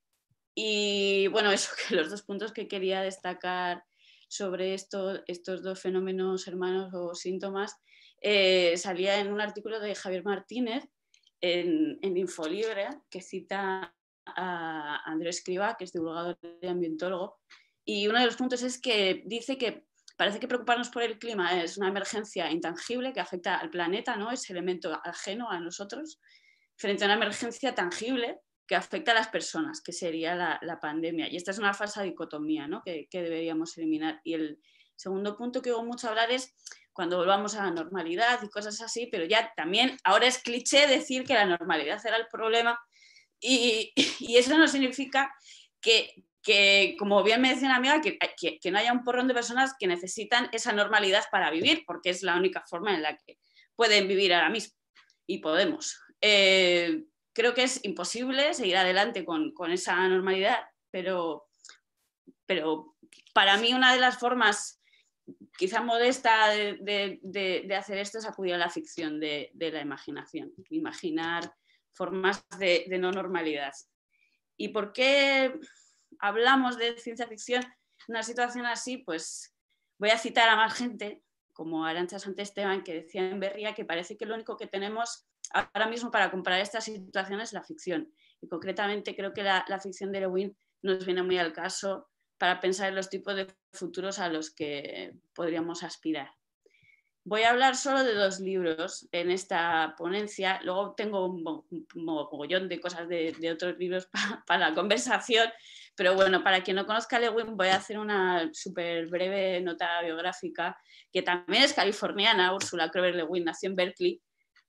Y bueno, eso que los dos puntos que quería destacar sobre estos dos fenómenos hermanos o síntomas eh, salía en un artículo de Javier Martínez en, en Infolibre que cita a Andrés Escriba, que es divulgador y ambientólogo. Y uno de los puntos es que dice que parece que preocuparnos por el clima es una emergencia intangible que afecta al planeta, ¿no? es elemento ajeno a nosotros, frente a una emergencia tangible que afecta a las personas, que sería la, pandemia. Y esta es una falsa dicotomía ¿no? que, deberíamos eliminar. Y el segundo punto que hubo mucho hablar es cuando volvamos a la normalidad y cosas así, pero ya también ahora es cliché decir que la normalidad era el problema y, eso no significa que, como bien me decía una amiga, que, no haya un porrón de personas que necesitan esa normalidad para vivir, porque es la única forma en la que pueden vivir ahora mismo y podemos. Eh, creo que es imposible seguir adelante con, esa normalidad, pero, pero para mí una de las formas quizá modesta de, hacer esto es acudir a la ficción de, la imaginación, imaginar formas de, no normalidad. ¿Y por qué hablamos de ciencia ficción en una situación así? Pues voy a citar a más gente, como Arancha Esteban, que decía en Berría que parece que lo único que tenemos ahora mismo para comparar estas situaciones la ficción. Y concretamente creo que la, ficción de Lewin nos viene muy al caso para pensar en los tipos de futuros a los que podríamos aspirar. Voy a hablar solo de dos libros en esta ponencia, luego tengo un mogollón de cosas de, otros libros para la conversación, pero bueno, para quien no conozca a Lewin voy a hacer una súper breve nota biográfica, que también es californiana, Úrsula Crover Lewin nació en Berkeley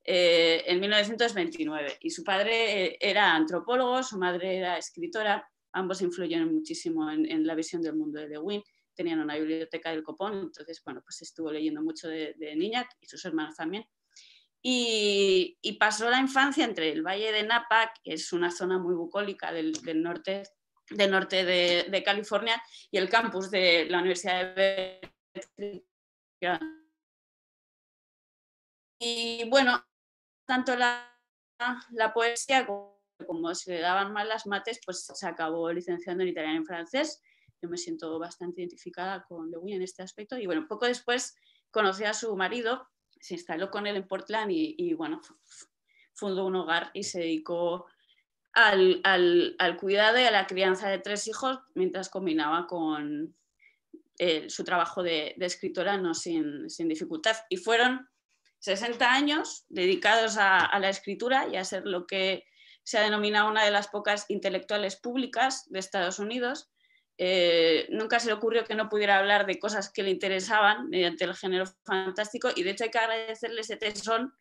eh, en 1929. Y su padre eh, era antropólogo, su madre era escritora, ambos influyeron muchísimo en, la visión del mundo de Lewin. Tenían una biblioteca del copón, entonces, bueno, pues estuvo leyendo mucho de, de niña y sus hermanos también. Y, pasó la infancia entre el Valle de Napa, que es una zona muy bucólica del, norte, del norte de, California, y el campus de la Universidad de Berkeley. Y bueno, tanto la, la poesía como, como se le daban mal las mates, pues se acabó licenciando en italiano y en francés. Yo me siento bastante identificada con Lewin en este aspecto. Y bueno, poco después conocí a su marido, se instaló con él en Portland y, bueno, fundó un hogar y se dedicó al, cuidado y a la crianza de tres hijos mientras combinaba con eh, su trabajo de, escritora no sin, sin dificultad. Y fueron 60 años dedicados a, la escritura y a ser lo que se ha denominado una de las pocas intelectuales públicas de Estados Unidos. Eh, nunca se le ocurrió que no pudiera hablar de cosas que le interesaban mediante el género fantástico y de hecho hay que agradecerle ese tesón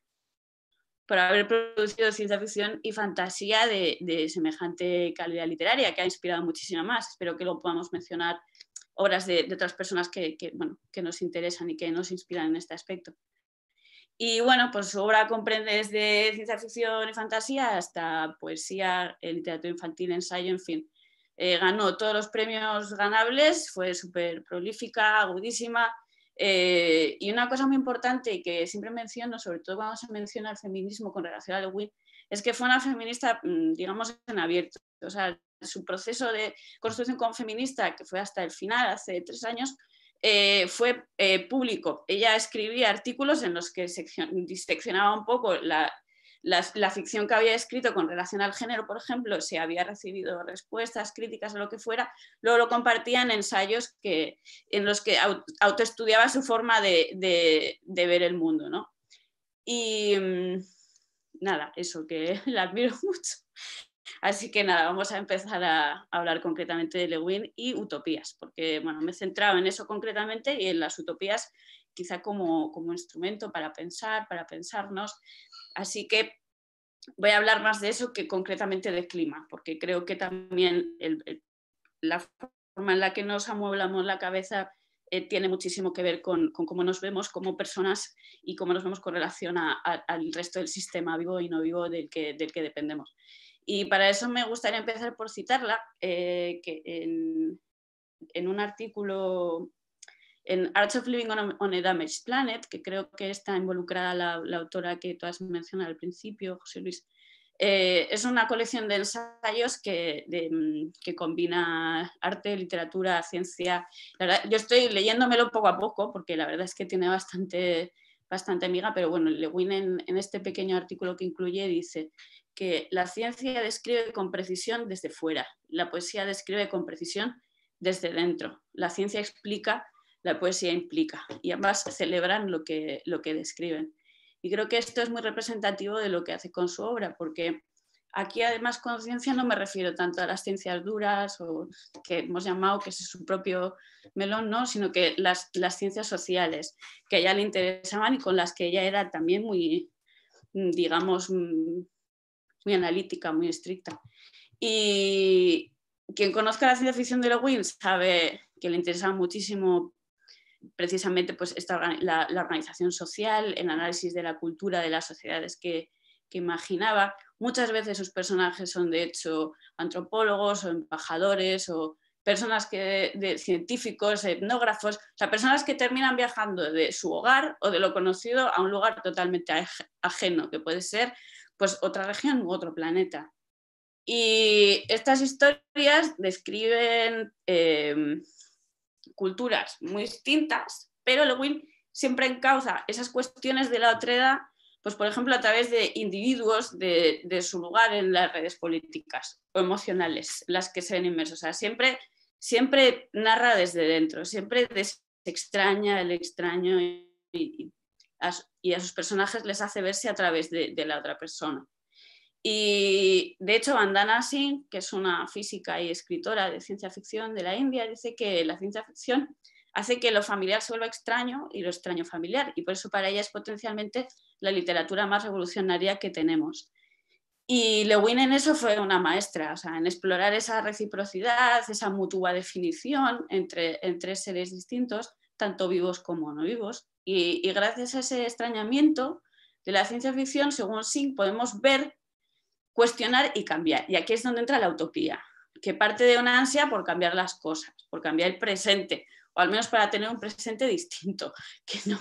por haber producido ciencia ficción y fantasía de, semejante calidad literaria, que ha inspirado muchísima más. Espero que lo podamos mencionar obras de, otras personas que, nos interesan y que nos inspiran en este aspecto. Y bueno, pues su obra comprende desde ciencia ficción y fantasía hasta poesía, literatura infantil, ensayo, en fin. Eh, ganó todos los premios ganables, fue súper prolífica, agudísima. Eh, y una cosa muy importante que siempre menciono, sobre todo cuando se menciona el feminismo con relación a Lewin, es que fue una feminista, mm, digamos, en abierto. O sea, su proceso de construcción con feminista, que fue hasta el final, hace tres años, eh, fue eh, público. Ella escribía artículos en los que diseccionaba un poco la, ficción que había escrito con relación al género, por ejemplo, si había recibido respuestas, críticas o lo que fuera. Luego lo compartía en ensayos que, en los que autoestudiaba su forma de, de, de ver el mundo. ¿no? Y mm, nada, eso que la admiro mucho. Así que nada, vamos a empezar a hablar concretamente de Lewin y utopías, porque bueno, me he centrado en eso concretamente y en las utopías quizá como, instrumento para pensar, para pensarnos. Así que voy a hablar más de eso que concretamente de clima, porque creo que también la forma en la que nos amueblamos la cabeza eh, tiene muchísimo que ver con, cómo nos vemos como personas y cómo nos vemos con relación al resto del sistema vivo y no vivo del que dependemos. Y para eso me gustaría empezar por citarla, eh, que en, un artículo en Arts of Living on a, Damaged Planet, que creo que está involucrada la, autora que tú has mencionado al principio, José Luis, eh, es una colección de ensayos que, que, combina arte, literatura, ciencia. La verdad, yo estoy leyéndomelo poco a poco porque la verdad es que tiene bastante, bastante miga, pero bueno, Lewin en, en este pequeño artículo que incluye dice, que la ciencia describe con precisión desde fuera, la poesía describe con precisión desde dentro. La ciencia explica, la poesía implica, y ambas celebran lo que, lo que describen. Y creo que esto es muy representativo de lo que hace con su obra, porque aquí además con ciencia no me refiero tanto a las ciencias duras o que hemos llamado que es su propio melón, ¿no? sino que las, las ciencias sociales que a ella le interesaban y con las que ella era también muy, mm, digamos, mm, muy analítica, muy estricta. Y quien conozca la ciencia ficción de los sabe que le interesa muchísimo precisamente pues esta, la, organización social, el análisis de la cultura, de las sociedades que, imaginaba. Muchas veces sus personajes son de hecho antropólogos o embajadores o personas que, de, científicos, etnógrafos, o sea, personas que terminan viajando de su hogar o de lo conocido a un lugar totalmente ajeno, que puede ser pues otra región u otro planeta. Y estas historias describen em, culturas muy distintas, pero Lewin siempre encauza esas cuestiones de la otredad, pues por ejemplo a través de individuos de, su lugar en las redes políticas o emocionales, las que se ven inmersos. O sea, siempre, siempre narra desde dentro, siempre extraña el extraño y y a sus personajes les hace verse a través de, la otra persona. Y de hecho, Vandana Singh, que es una física y escritora de ciencia ficción de la India, dice que la ciencia ficción hace que lo familiar se vuelva extraño y lo extraño familiar, y por eso para ella es potencialmente la literatura más revolucionaria que tenemos. Y Lewin en eso fue una maestra, o sea, en explorar esa reciprocidad, esa mutua definición entre, entre seres distintos, tanto vivos como no vivos, y, gracias a ese extrañamiento de la ciencia ficción, según Singh, podemos ver, cuestionar y cambiar. Y aquí es donde entra la utopía, que parte de una ansia por cambiar las cosas, por cambiar el presente, o al menos para tener un presente distinto, que no,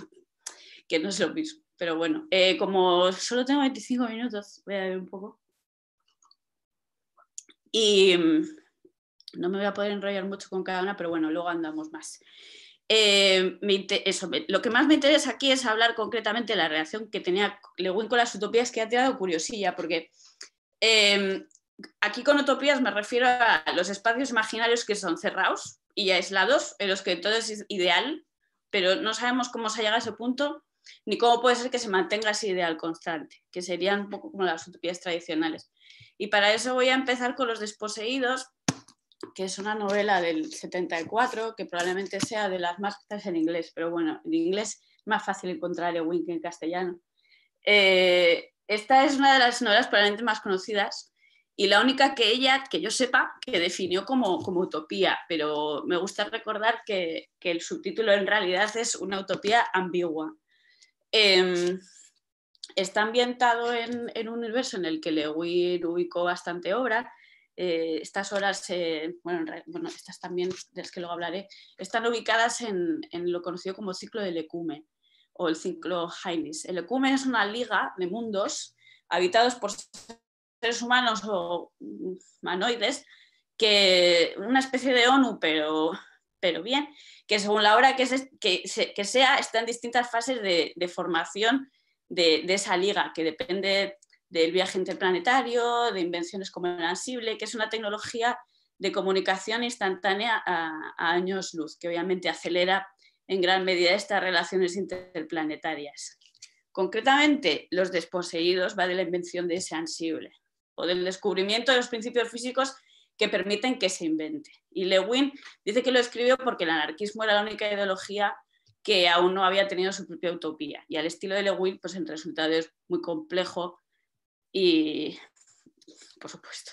que no es lo mismo. Pero bueno, eh, como solo tengo 25 minutos, voy a ver un poco. Y mm, no me voy a poder enrollar mucho con cada una, pero bueno, luego andamos más. Eh, lo que más me interesa aquí es hablar concretamente de la relación que tenía Lewin con las utopías, que ha tirado curiosilla, porque em, aquí con utopías me refiero a los espacios imaginarios que son cerrados y aislados, en los que todo es ideal, pero no sabemos cómo se llega a ese punto ni cómo puede ser que se mantenga ese ideal constante, que serían un poco como las utopías tradicionales. Y para eso voy a empezar con los desposeídos, que es una novela del 74, que probablemente sea de las más vistas en inglés, pero bueno, en inglés es más fácil encontrar Ewing que en castellano. Eh, esta es una de las novelas probablemente más conocidas y la única que ella, que yo sepa, que definió como, utopía, pero me gusta recordar que, el subtítulo en realidad es una utopía ambigua. Em, está ambientado en, en, un universo en el que Lewin ubicó bastante obra eh, estas horas, eh, bueno, estas también, de las que luego hablaré, están ubicadas en, lo conocido como ciclo del Lecume o el ciclo Hainis. El Ecume es una liga de mundos habitados por seres humanos o mm, humanoides, que una especie de ONU, pero, pero bien, que según la hora que, que, sea, está en distintas fases de, formación de, esa liga, que depende del viaje interplanetario, de invenciones como el ansible, que es una tecnología de comunicación instantánea a, años luz, que obviamente acelera en gran medida estas relaciones interplanetarias. Concretamente, los desposeídos va de la invención de ese ansible o del descubrimiento de los principios físicos que permiten que se invente. Y Lewin dice que lo escribió porque el anarquismo era la única ideología que aún no había tenido su propia utopía. Y al estilo de Lewin, pues el resultado es muy complejo y por supuesto.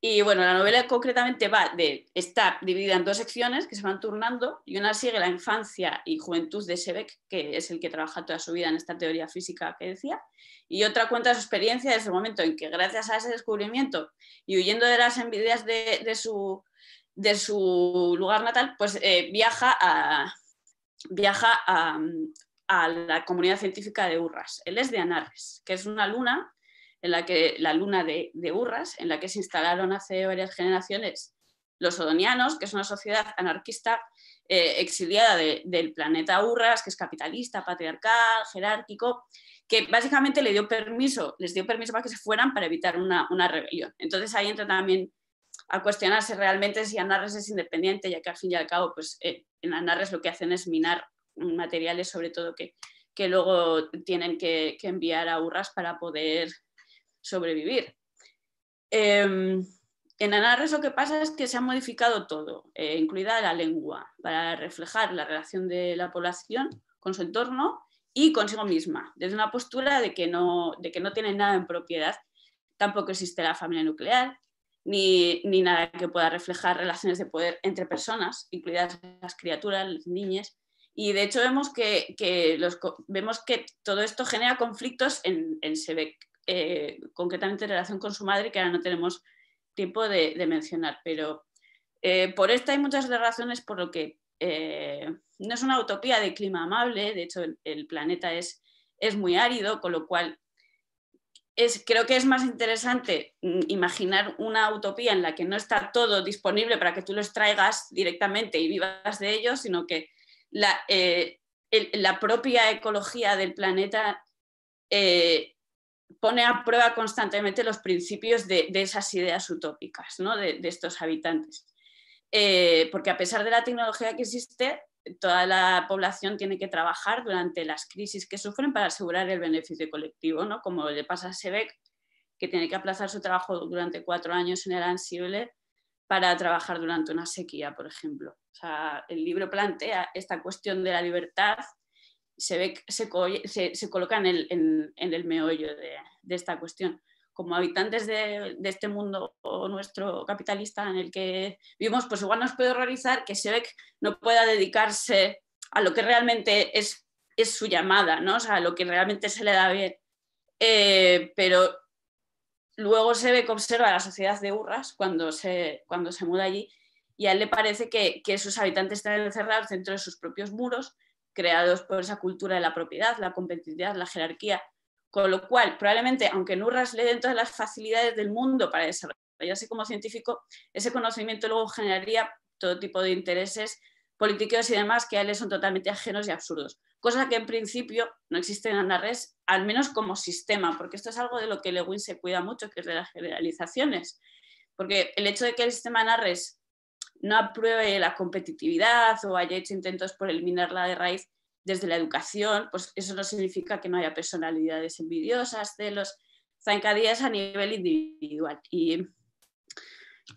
Y bueno, la novela concretamente va de, está dividida en dos secciones que se van turnando y una sigue la infancia y juventud de Sebek, que es el que trabaja toda su vida en esta teoría física que decía, y otra cuenta su experiencia desde el momento en que gracias a ese descubrimiento y huyendo de las envidias de, su, de su, lugar natal, pues eh, viaja, a, viaja a, la comunidad científica de Urras. Él es de Anarres, que es una luna en la que la luna de, de Urras, en la que se instalaron hace varias generaciones los odonianos, que es una sociedad anarquista eh, exiliada del planeta Urras, que es capitalista, patriarcal, jerárquico, que básicamente le dio permiso, les dio permiso para que se fueran para evitar una, rebelión. Entonces ahí entra también a cuestionarse realmente si Anarres es independiente, ya que al fin y al cabo, pues eh, en Anarres lo que hacen es minar materiales, sobre todo que, que luego tienen que, que enviar a Urras para poder sobrevivir. Em, en Anarres lo que pasa es que se ha modificado todo, eh, incluida la lengua, para reflejar la relación de la población con su entorno y consigo misma, desde una postura de que no, de que no nada en propiedad, tampoco existe la familia nuclear, ni, nada que pueda reflejar relaciones de poder entre personas, incluidas las criaturas, las niñas. Y de hecho vemos que, los, vemos que todo esto genera conflictos en, en Sebek, eh, concretamente en relación con su madre, que ahora no tenemos tiempo de, mencionar. Pero eh, por esta hay muchas razones por lo que eh, no es una utopía de clima amable, de hecho el, planeta es, es muy árido, con lo cual es, creo que es más interesante mm, imaginar una utopía en la que no está todo disponible para que tú los traigas directamente y vivas de ellos, sino que la, la propia ecología del planeta pone a prueba constantemente los principios de, esas ideas utópicas, ¿no? de, estos habitantes. Eh, porque a pesar de la tecnología que existe, toda la población tiene que trabajar durante las crisis que sufren para asegurar el beneficio colectivo, ¿no? como le pasa a Sebec, que tiene que aplazar su trabajo durante cuatro años en el Ansible para trabajar durante una sequía, por ejemplo. O sea, el libro plantea esta cuestión de la libertad se, se, coloca en, el meollo de, esta cuestión. Como habitantes de, este mundo nuestro capitalista en el que vivimos, pues igual nos puede horrorizar que Sebek no pueda dedicarse a lo que realmente es, su llamada, ¿no? a lo que realmente se le da bien. Eh, pero luego se ve observa la sociedad de Urras cuando se, muda allí y a él le parece que, que sus habitantes están encerrados dentro de sus propios muros creados por esa cultura de la propiedad, la competitividad, la jerarquía. Con lo cual, probablemente, aunque Nurras le den todas las facilidades del mundo para desarrollarse como científico, ese conocimiento luego generaría todo tipo de intereses políticos y demás que a él son totalmente ajenos y absurdos. Cosa que en principio no existe en Anarres, al menos como sistema, porque esto es algo de lo que Lewin se cuida mucho, que es de las generalizaciones. Porque el hecho de que el sistema de no apruebe la competitividad o haya hecho intentos por eliminarla de raíz desde la educación, pues eso no significa que no haya personalidades envidiosas, celos, zancadías a nivel individual. Y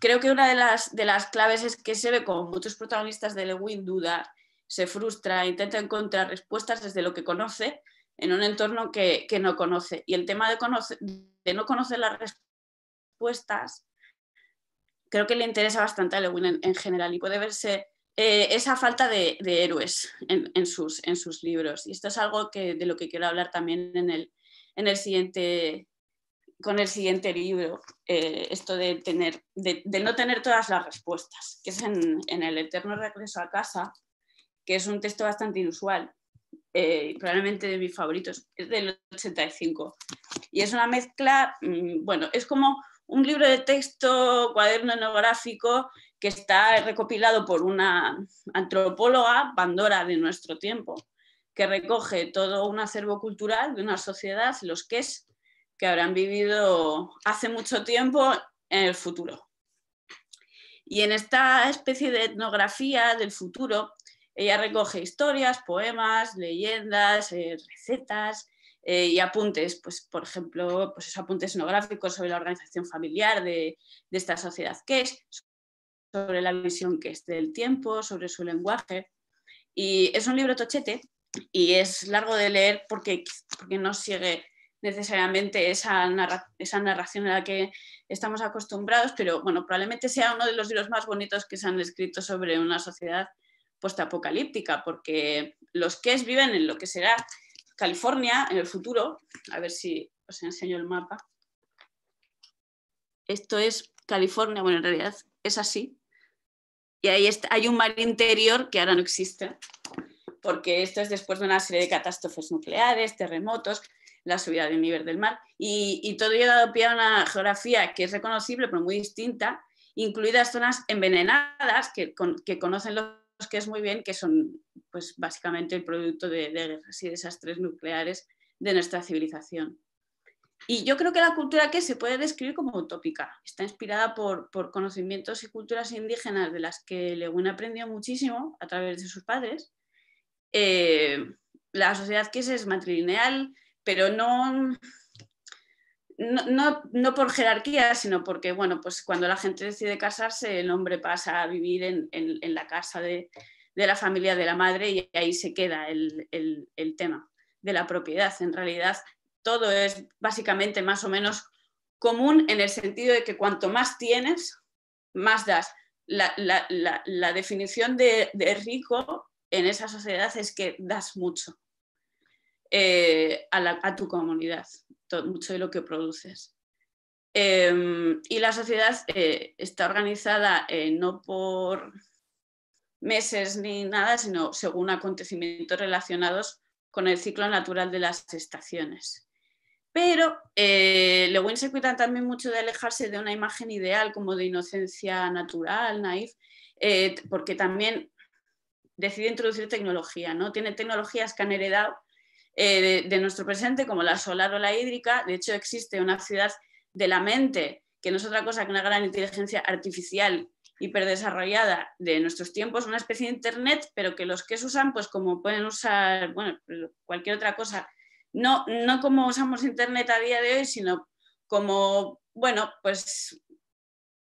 creo que una de las, de las claves es que se ve como muchos protagonistas de Lewin duda, se frustra, intenta encontrar respuestas desde lo que conoce en un entorno que, no conoce. Y el tema de, de no conocer las respuestas creo que le interesa bastante a Lewin en, general y puede verse eh, esa falta de, héroes en, sus, en sus libros. Y esto es algo que, de lo que quiero hablar también en el, en el siguiente con el siguiente libro, eh, esto de, tener, de, no tener todas las respuestas, que es en, El Eterno Regreso a Casa, que es un texto bastante inusual, eh, probablemente de mis favoritos, es del 85. Y es una mezcla, mm, bueno, es como un libro de texto, cuaderno etnográfico, que está recopilado por una antropóloga, Pandora de nuestro tiempo, que recoge todo un acervo cultural de una sociedad, los que es, que habrán vivido hace mucho tiempo en el futuro. Y en esta especie de etnografía del futuro, ella recoge historias, poemas, leyendas, eh, recetas, eh, y apuntes, pues, por ejemplo, pues esos apuntes etnográficos sobre la organización familiar de, esta sociedad que es, sobre la visión que es del tiempo, sobre su lenguaje. Y es un libro tochete y es largo de leer porque, porque no sigue necesariamente esa, narración a la que estamos acostumbrados, pero bueno, probablemente sea uno de los libros más bonitos que se han escrito sobre una sociedad postapocalíptica, porque los que viven en lo que será California en el futuro, a ver si os enseño el mapa. Esto es California, bueno, en realidad es así. Y ahí hay un mar interior que ahora no existe, porque esto es después de una serie de catástrofes nucleares, terremotos, la subida del nivel del mar. Y, todo ello ha dado pie a una geografía que es reconocible, pero muy distinta, incluidas zonas envenenadas que conocen los que es muy bien, que son pues, básicamente el producto de, de guerras y desastres nucleares de nuestra civilización. Y yo creo que la cultura que se puede describir como utópica, está inspirada por, conocimientos y culturas indígenas de las que Lewin aprendió muchísimo a través de sus padres. Eh, la sociedad que es es matrilineal, pero no, no, por jerarquía, sino porque, bueno, pues cuando la gente decide casarse, el hombre pasa a vivir en, la casa de, la familia de la madre y ahí se queda el, tema de la propiedad. En realidad, todo es básicamente más o menos común en el sentido de que cuanto más tienes, más das. La, definición de, rico en esa sociedad es que das mucho. Eh, a, a, tu comunidad mucho de lo que produces. Em, y la sociedad eh, está organizada eh, no por meses ni nada, sino según acontecimientos relacionados con el ciclo natural de las estaciones. Pero eh, Lewin se cuida también mucho de alejarse de una imagen ideal como de inocencia natural, naif, porque también decide introducir tecnología, ¿no? Tiene tecnologías que han heredado eh, de, nuestro presente, como la solar o la hídrica. De hecho, existe una ciudad de la mente, que no es otra cosa que una gran inteligencia artificial hiperdesarrollada de nuestros tiempos, una especie de Internet, pero que los que se usan, pues como pueden usar pues, cualquier otra cosa, no, no como usamos Internet a día de hoy, sino como, bueno, pues,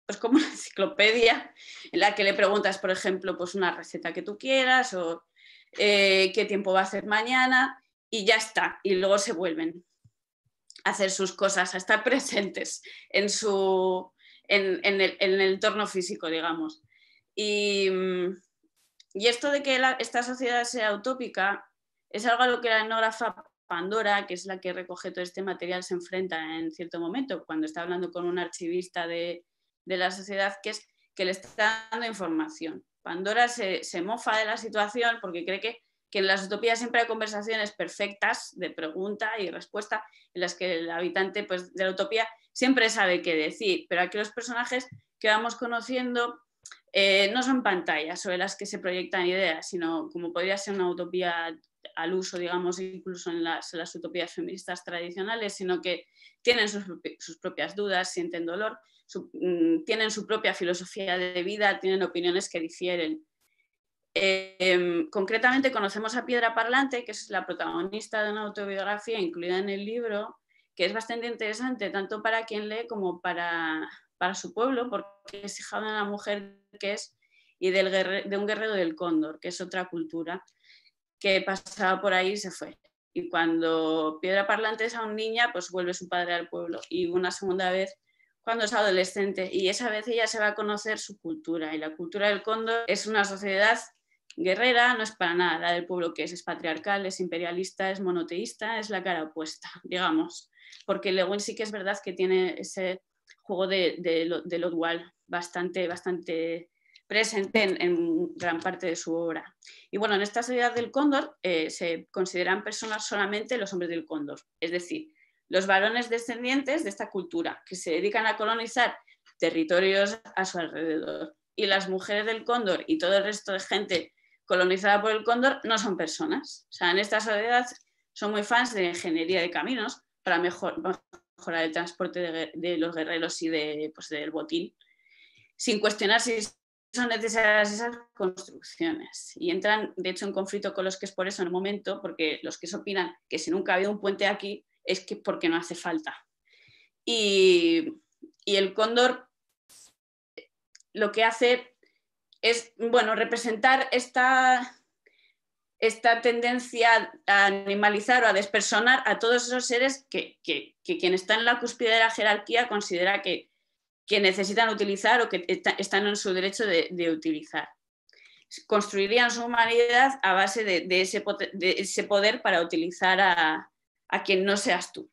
pues como una enciclopedia en la que le preguntas, por ejemplo, pues una receta que tú quieras o eh, qué tiempo va a hacer mañana y ya está, y luego se vuelven a hacer sus cosas, a estar presentes en, su, en, el, entorno físico, digamos. Y, mm, esto de que esta sociedad sea utópica es algo a lo que la etnógrafa Pandora, que es la que recoge todo este material, se enfrenta en cierto momento, cuando está hablando con un archivista de, la sociedad, que es que le está dando información. Pandora se, se mofa de la situación porque cree que que en las utopías siempre hay conversaciones perfectas de pregunta y respuesta en las que el habitante pues, de la utopía siempre sabe qué decir, pero aquí los personajes que vamos conociendo eh, no son pantallas sobre las que se proyectan ideas, sino como podría ser una utopía al uso, digamos, incluso en las, utopías feministas tradicionales, sino que tienen sus, propias dudas, sienten dolor, mm, tienen su propia filosofía de vida, tienen opiniones que difieren. Em, concretamente conocemos a Piedra Parlante, que es la protagonista de una autobiografía incluida en el libro, que es bastante interesante tanto para quien lee como para, para su pueblo, porque es hija de una mujer que es y del de un guerrero del cóndor, que es otra cultura, que pasaba por ahí y se fue. Y cuando Piedra Parlante es aún niña, pues vuelve su padre al pueblo y una segunda vez cuando es adolescente. Y esa vez ella se va a conocer su cultura. Y la cultura del cóndor es una sociedad guerrera, no es para nada la del pueblo que es, patriarcal, es imperialista, es monoteísta, es la cara opuesta, digamos, porque Lewin sí que es verdad que tiene ese juego de, lo, dual bastante, bastante presente en, gran parte de su obra. Y bueno, en esta sociedad del cóndor eh, se consideran personas solamente los hombres del cóndor, es decir, los varones descendientes de esta cultura que se dedican a colonizar territorios a su alrededor y las mujeres del cóndor y todo el resto de gente colonizada por el cóndor no son personas. O sea, en esta sociedad son muy fans de ingeniería de caminos para mejorar el transporte de, los guerreros y de, pues, del botín, sin cuestionar si son necesarias esas construcciones. Y entran, de hecho, en conflicto con los que es por eso en el momento, porque los que opinan que si nunca ha habido un puente aquí es que porque no hace falta. Y, y el cóndor lo que hace es bueno, representar esta, esta tendencia a animalizar o a despersonar a todos esos seres que, quien está en la cúspide de la jerarquía considera que, necesitan utilizar o que están en su derecho de, utilizar. Construirían su humanidad a base de, ese, poder para utilizar a quien no seas tú.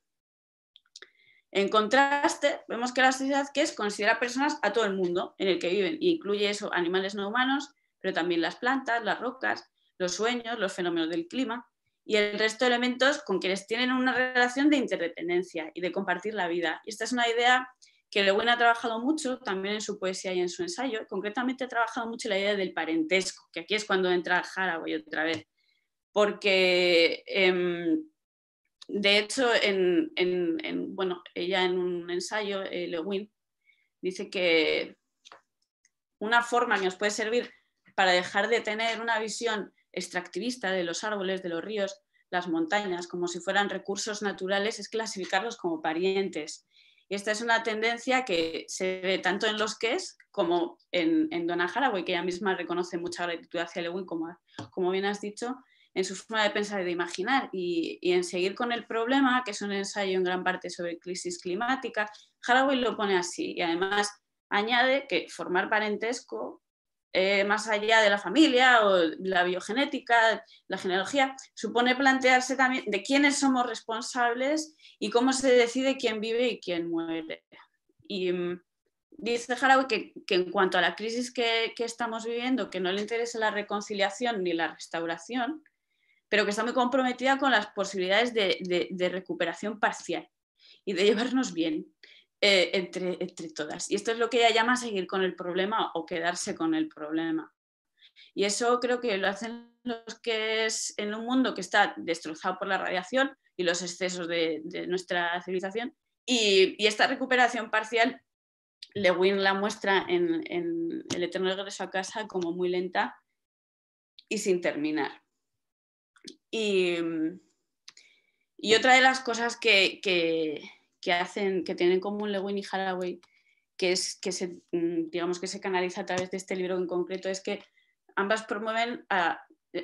En contraste, vemos que la sociedad que es considera personas a todo el mundo en el que viven y incluye eso, animales no humanos, pero también las plantas, las rocas, los sueños, los fenómenos del clima y el resto de elementos con quienes tienen una relación de interdependencia y de compartir la vida. Y esta es una idea que Le ha trabajado mucho también en su poesía y en su ensayo. Concretamente ha trabajado mucho la idea del parentesco, que aquí es cuando entra Haraway otra vez, porque em, de hecho, en, bueno, ella en un ensayo, eh, Lewin, dice que una forma que nos puede servir para dejar de tener una visión extractivista de los árboles, de los ríos, las montañas, como si fueran recursos naturales, es clasificarlos como parientes. Y esta es una tendencia que se ve tanto en los ques como en, en Donna que ella misma reconoce mucha gratitud hacia Lewin, como bien has dicho, en su forma de pensar y de imaginar y, en seguir con el problema, que es un ensayo en gran parte sobre crisis climática, Haraway lo pone así y además añade que formar parentesco eh, más allá de la familia o la biogenética, la genealogía, supone plantearse también de quiénes somos responsables y cómo se decide quién vive y quién muere. Y mm, dice Haraway que, en cuanto a la crisis que, estamos viviendo, que no le interesa la reconciliación ni la restauración, pero que está muy comprometida con las posibilidades de, recuperación parcial y de llevarnos bien eh, entre, todas. Y esto es lo que ella llama seguir con el problema o quedarse con el problema. Y eso creo que lo hacen los que es en un mundo que está destrozado por la radiación y los excesos de, nuestra civilización. Y, esta recuperación parcial, Lewin la muestra en, en, El Eterno Regreso a Casa como muy lenta y sin terminar. Mm, y, otra de las cosas que, hacen, que tienen en común Lewin y Haraway, que es que se, mm, digamos que se canaliza a través de este libro en concreto, es que ambas promueven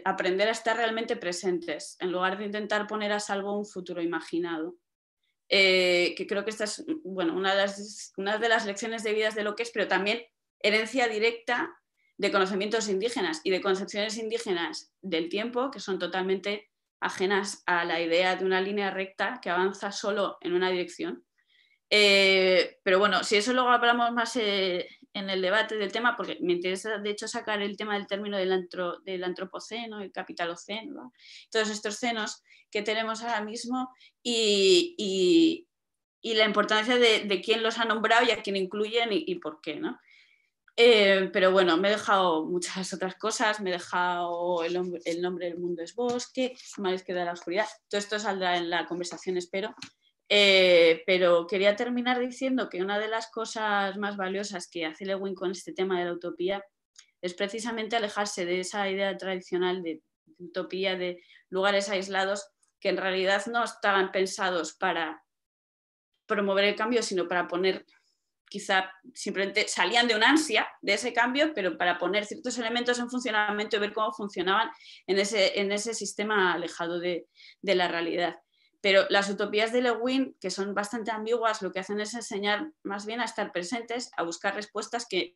aprender a estar realmente presentes, en lugar de intentar poner a salvo un futuro imaginado. Eh, que creo que esta es bueno, una, de las, una de las lecciones de lo que es, pero también herencia directa de conocimientos indígenas y de concepciones indígenas del tiempo que son totalmente ajenas a la idea de una línea recta que avanza solo en una dirección. Eh, pero bueno, si eso luego hablamos más eh, en el debate del tema, porque me interesa de hecho sacar el tema del término del, antropoceno, el capitaloceno, todos estos cenos que tenemos ahora mismo y, la importancia de, quién los ha nombrado y a quién incluyen y, y por qué. ¿no? Eh, pero bueno, me he dejado muchas otras cosas, me he dejado el, el nombre del mundo es bosque, Marisqueda que da la oscuridad, todo esto saldrá en la conversación, espero. Eh, pero quería terminar diciendo que una de las cosas más valiosas que hace Lewin con este tema de la utopía es precisamente alejarse de esa idea tradicional de utopía, de lugares aislados, que en realidad no estaban pensados para promover el cambio, sino para poner quizá simplemente salían de una ansia de ese cambio, pero para poner ciertos elementos en funcionamiento y ver cómo funcionaban en ese, en ese sistema alejado de, la realidad. Pero las utopías de Lewin, que son bastante ambiguas, lo que hacen es enseñar más bien a estar presentes, a buscar respuestas que,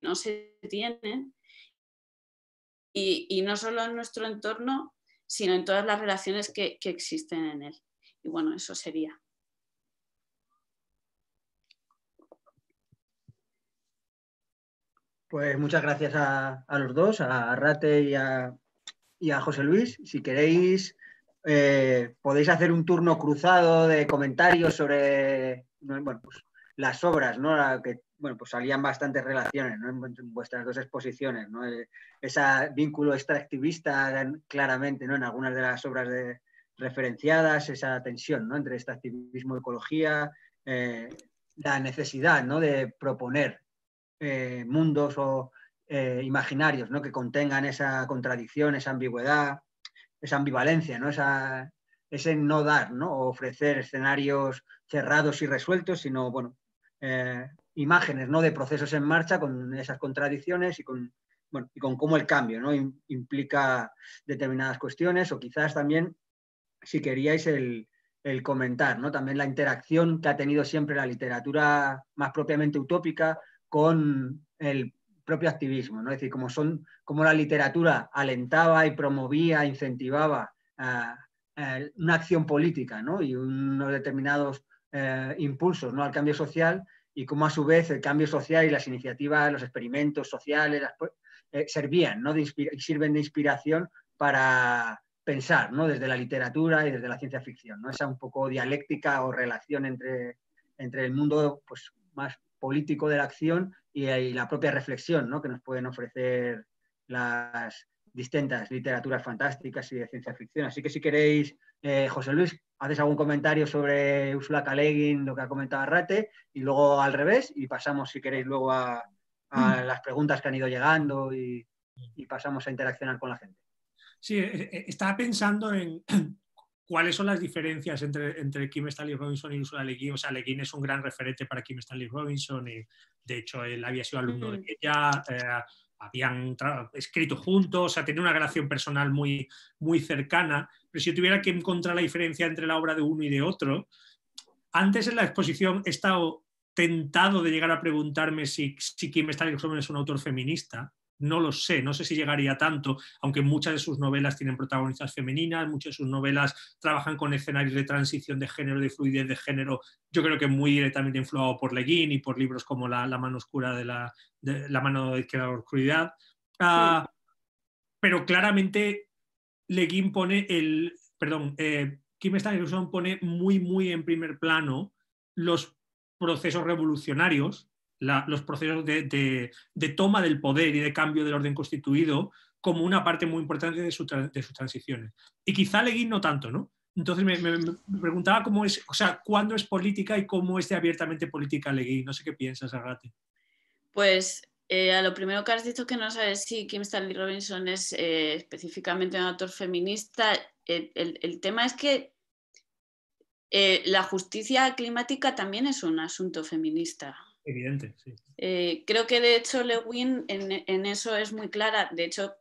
no se tienen, y, no solo en nuestro entorno, sino en todas las relaciones que existen en él. Y bueno, eso sería. Pues muchas gracias a, los dos, a Rate y a, José Luis. Si queréis, eh, podéis hacer un turno cruzado de comentarios sobre pues, las obras, ¿no? que, bueno, pues salían bastantes relaciones en vuestras dos exposiciones, ¿no? Eh, Ese vínculo extractivista claramente, ¿no? En algunas de las obras referenciadas, esa tensión, Entre extractivismo y ecología, eh, la necesidad, De proponer eh, mundos o eh, imaginarios ¿no? que contengan esa contradicción, esa ambigüedad, esa ambivalencia, ¿no? Esa, ese no dar, ¿no? O ofrecer escenarios cerrados y resueltos, sino bueno, eh, imágenes ¿no? de procesos en marcha con esas contradicciones y con, y con cómo el cambio ¿no? implica determinadas cuestiones o quizás también, si queríais, el, el comentar ¿no? también la interacción que ha tenido siempre la literatura más propiamente utópica con el propio activismo, ¿no? Es decir, como, son, como la literatura alentaba y promovía, incentivaba eh, eh, una acción política ¿no? y unos determinados eh, impulsos ¿no? al cambio social y como a su vez el cambio social y las iniciativas, los experimentos sociales servían ¿no? sirven de inspiración para pensar ¿no? desde la literatura y desde la ciencia ficción, ¿no? esa un poco dialéctica o relación entre, entre el mundo pues, más político de la acción y, la propia reflexión que nos pueden ofrecer las distintas literaturas fantásticas y de ciencia ficción. Así que si queréis, eh, José Luis, haces algún comentario sobre Ursula Caleguin, lo que ha comentado Arrate, y luego al revés, y pasamos, si queréis, luego a, mm. las preguntas que han ido llegando y, pasamos a interaccionar con la gente. Sí, eh, eh, estaba pensando en, ¿Cuáles son las diferencias entre, entre Kim Stanley Robinson y Ursula Le Guin? O sea, Le Guin es un gran referente para Kim Stanley Robinson y de hecho él había sido alumno de mm. ella, eh, habían escrito juntos, o sea, tenía una relación personal muy, muy cercana. Pero si yo tuviera que encontrar la diferencia entre la obra de uno y de otro, antes en la exposición he estado tentado de llegar a preguntarme si, si Kim Stanley Robinson es un autor feminista no lo sé, no sé si llegaría tanto, aunque muchas de sus novelas tienen protagonistas femeninas, muchas de sus novelas trabajan con escenarios de transición de género, de fluidez de género, yo creo que muy directamente influido por Guin y por libros como La, mano oscura de la, la mano de la oscuridad. Ah, pero claramente Guin pone el, perdón, eh, Kim Stanley pone muy, muy en primer plano los procesos revolucionarios los procesos de, toma del poder y de cambio del orden constituido como una parte muy importante de, su, sus transiciones. Y quizá Leguín no tanto, ¿no? Entonces me, preguntaba cómo es, o sea, cuándo es política y cómo es de abiertamente política Leguín. No sé qué piensas, Agate. Pues eh, a lo primero que has dicho que no sabes si Kim Stanley Robinson es eh, específicamente un autor feminista. El, tema es que eh, la justicia climática también es un asunto feminista. Evidente, sí. Eh, creo que de hecho Lewin en, eso es muy clara. De hecho,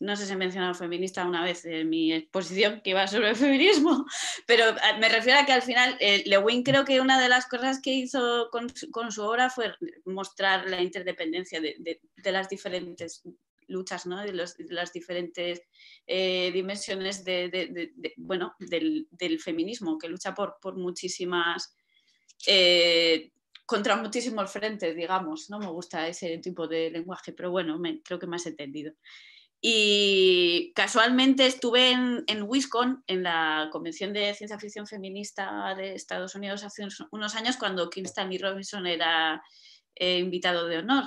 no sé si he mencionado feminista una vez en mi exposición que iba sobre el feminismo, pero ah, me refiero a que al final eh, Lewin creo que una de las cosas que hizo con, su obra fue mostrar la interdependencia de, las diferentes luchas, ¿no? de, las diferentes eh, dimensiones de, bueno, del, feminismo, que lucha por, por muchísimas contra muchísimos frentes, digamos, no me gusta ese tipo de lenguaje, pero bueno, creo que me has entendido. Y casualmente estuve en, Wisconsin, en la Convención de Ciencia Ficción Feminista de Estados Unidos hace unos años, cuando Kim Stanley Robinson era eh, invitado de honor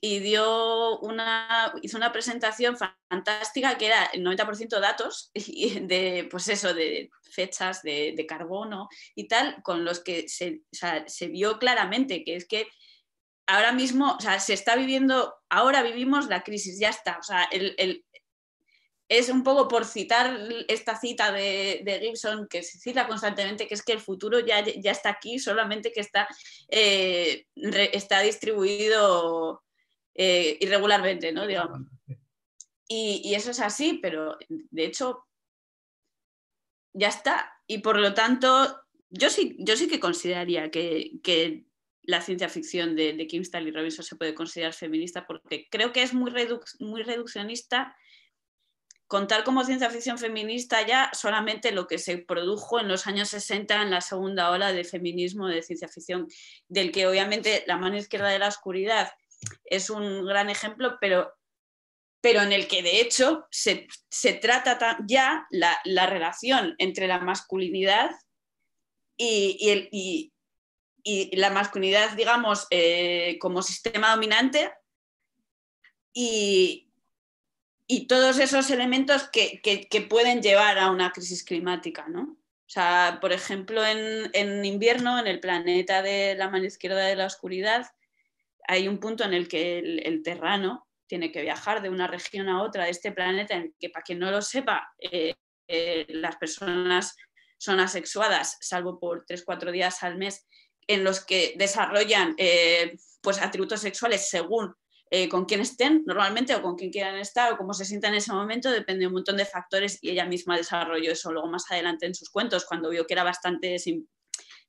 y dio una, hizo una presentación fantástica que era el 90% datos de, pues eso, de fechas, de, carbono y tal, con los que se, vio claramente que es que ahora mismo, se está viviendo, ahora vivimos la crisis, ya está. sea, el, es un poco por citar esta cita de, Gibson que se cita constantemente, que es que el futuro ya, ya está aquí, solamente que está, eh, está distribuido eh, irregularmente, ¿no? Y, eso es así, pero de hecho ya está. Y por lo tanto, yo sí, yo sí que consideraría que, la ciencia ficción de, Kim Stanley Robinson se puede considerar feminista porque creo que es muy, muy reduccionista contar como ciencia ficción feminista ya solamente lo que se produjo en los años 60 en la segunda ola de feminismo de ciencia ficción, del que obviamente la mano izquierda de la oscuridad es un gran ejemplo, pero, en el que de hecho se, trata ya la, relación entre la masculinidad y, la masculinidad, digamos, eh, como sistema dominante y, todos esos elementos que, pueden llevar a una crisis climática, ¿no? O sea, por ejemplo, en, invierno, en el planeta de la mano izquierda de la oscuridad, hay un punto en el que el, terrano tiene que viajar de una región a otra de este planeta, en el que para quien no lo sepa, eh, eh, las personas son asexuadas, salvo por 3-4 días al mes, en los que desarrollan eh, pues atributos sexuales según con quién estén normalmente o con quién quieran estar o cómo se sientan en ese momento, depende de un montón de factores y ella misma desarrolló eso luego más adelante en sus cuentos, cuando vio que era bastante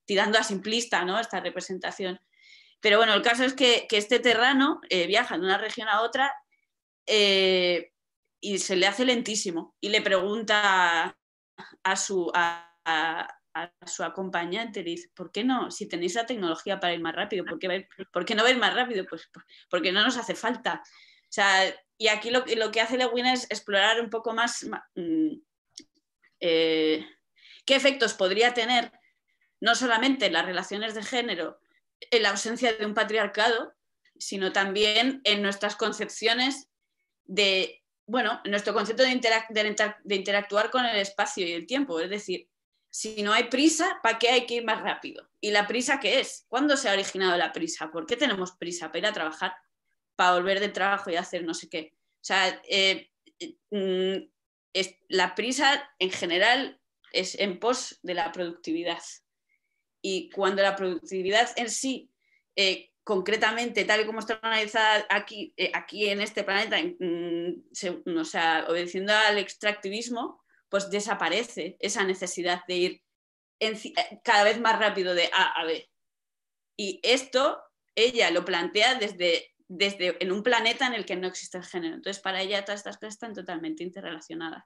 tirando a simplista ¿no? esta representación pero bueno, el caso es que, este terrano eh, viaja de una región a otra eh, y se le hace lentísimo y le pregunta a su, a, su acompañante, dice, ¿por qué no? Si tenéis la tecnología para ir más rápido, ¿por qué, no va ir más rápido? Pues porque no nos hace falta. y aquí lo, que hace Lewin es explorar un poco más mm, eh, qué efectos podría tener no solamente las relaciones de género, en la ausencia de un patriarcado, sino también en nuestras concepciones de, bueno, nuestro concepto de, interactuar con el espacio y el tiempo. Es decir, si no hay prisa, ¿para qué hay que ir más rápido? ¿Y la prisa qué es? ¿Cuándo se ha originado la prisa? ¿Por qué tenemos prisa para ir a trabajar, para volver de trabajo y hacer no sé qué? O sea, eh, mm, la prisa en general es en pos de la productividad. Y cuando la productividad en sí, eh, concretamente, tal y como está analizada aquí, eh, aquí en este planeta, mm, obedeciendo al extractivismo, pues desaparece esa necesidad de ir eh, cada vez más rápido de A a B. Y esto ella lo plantea desde, desde en un planeta en el que no existe el género. Entonces, para ella todas estas cosas están totalmente interrelacionadas.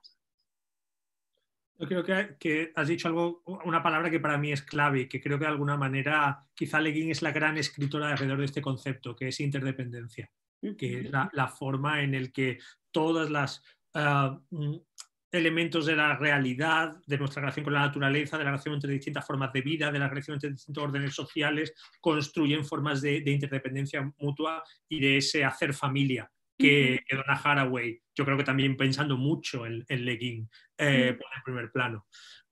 Yo creo que, has dicho algo, una palabra que para mí es clave que creo que de alguna manera quizá Leguín es la gran escritora alrededor de este concepto, que es interdependencia, que es la, forma en la que todos los ah, mm, elementos de la realidad, de nuestra relación con la naturaleza, de la relación entre distintas formas de vida, de la relación entre distintos órdenes sociales, construyen formas de interdependencia mutua y de ese hacer familia que, que Haraway. Yo creo que también pensando mucho en, en Legging eh, por el primer plano.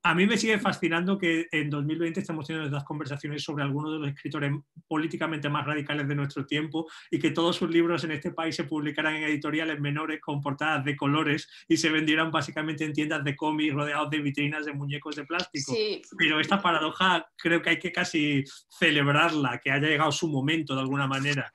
A mí me sigue fascinando que en 2020 estamos teniendo estas conversaciones sobre algunos de los escritores políticamente más radicales de nuestro tiempo y que todos sus libros en este país se publicaran en editoriales menores con portadas de colores y se vendieran básicamente en tiendas de cómics rodeados de vitrinas de muñecos de plástico. Pero esta paradoja creo que hay que casi celebrarla, que haya llegado su momento de alguna manera.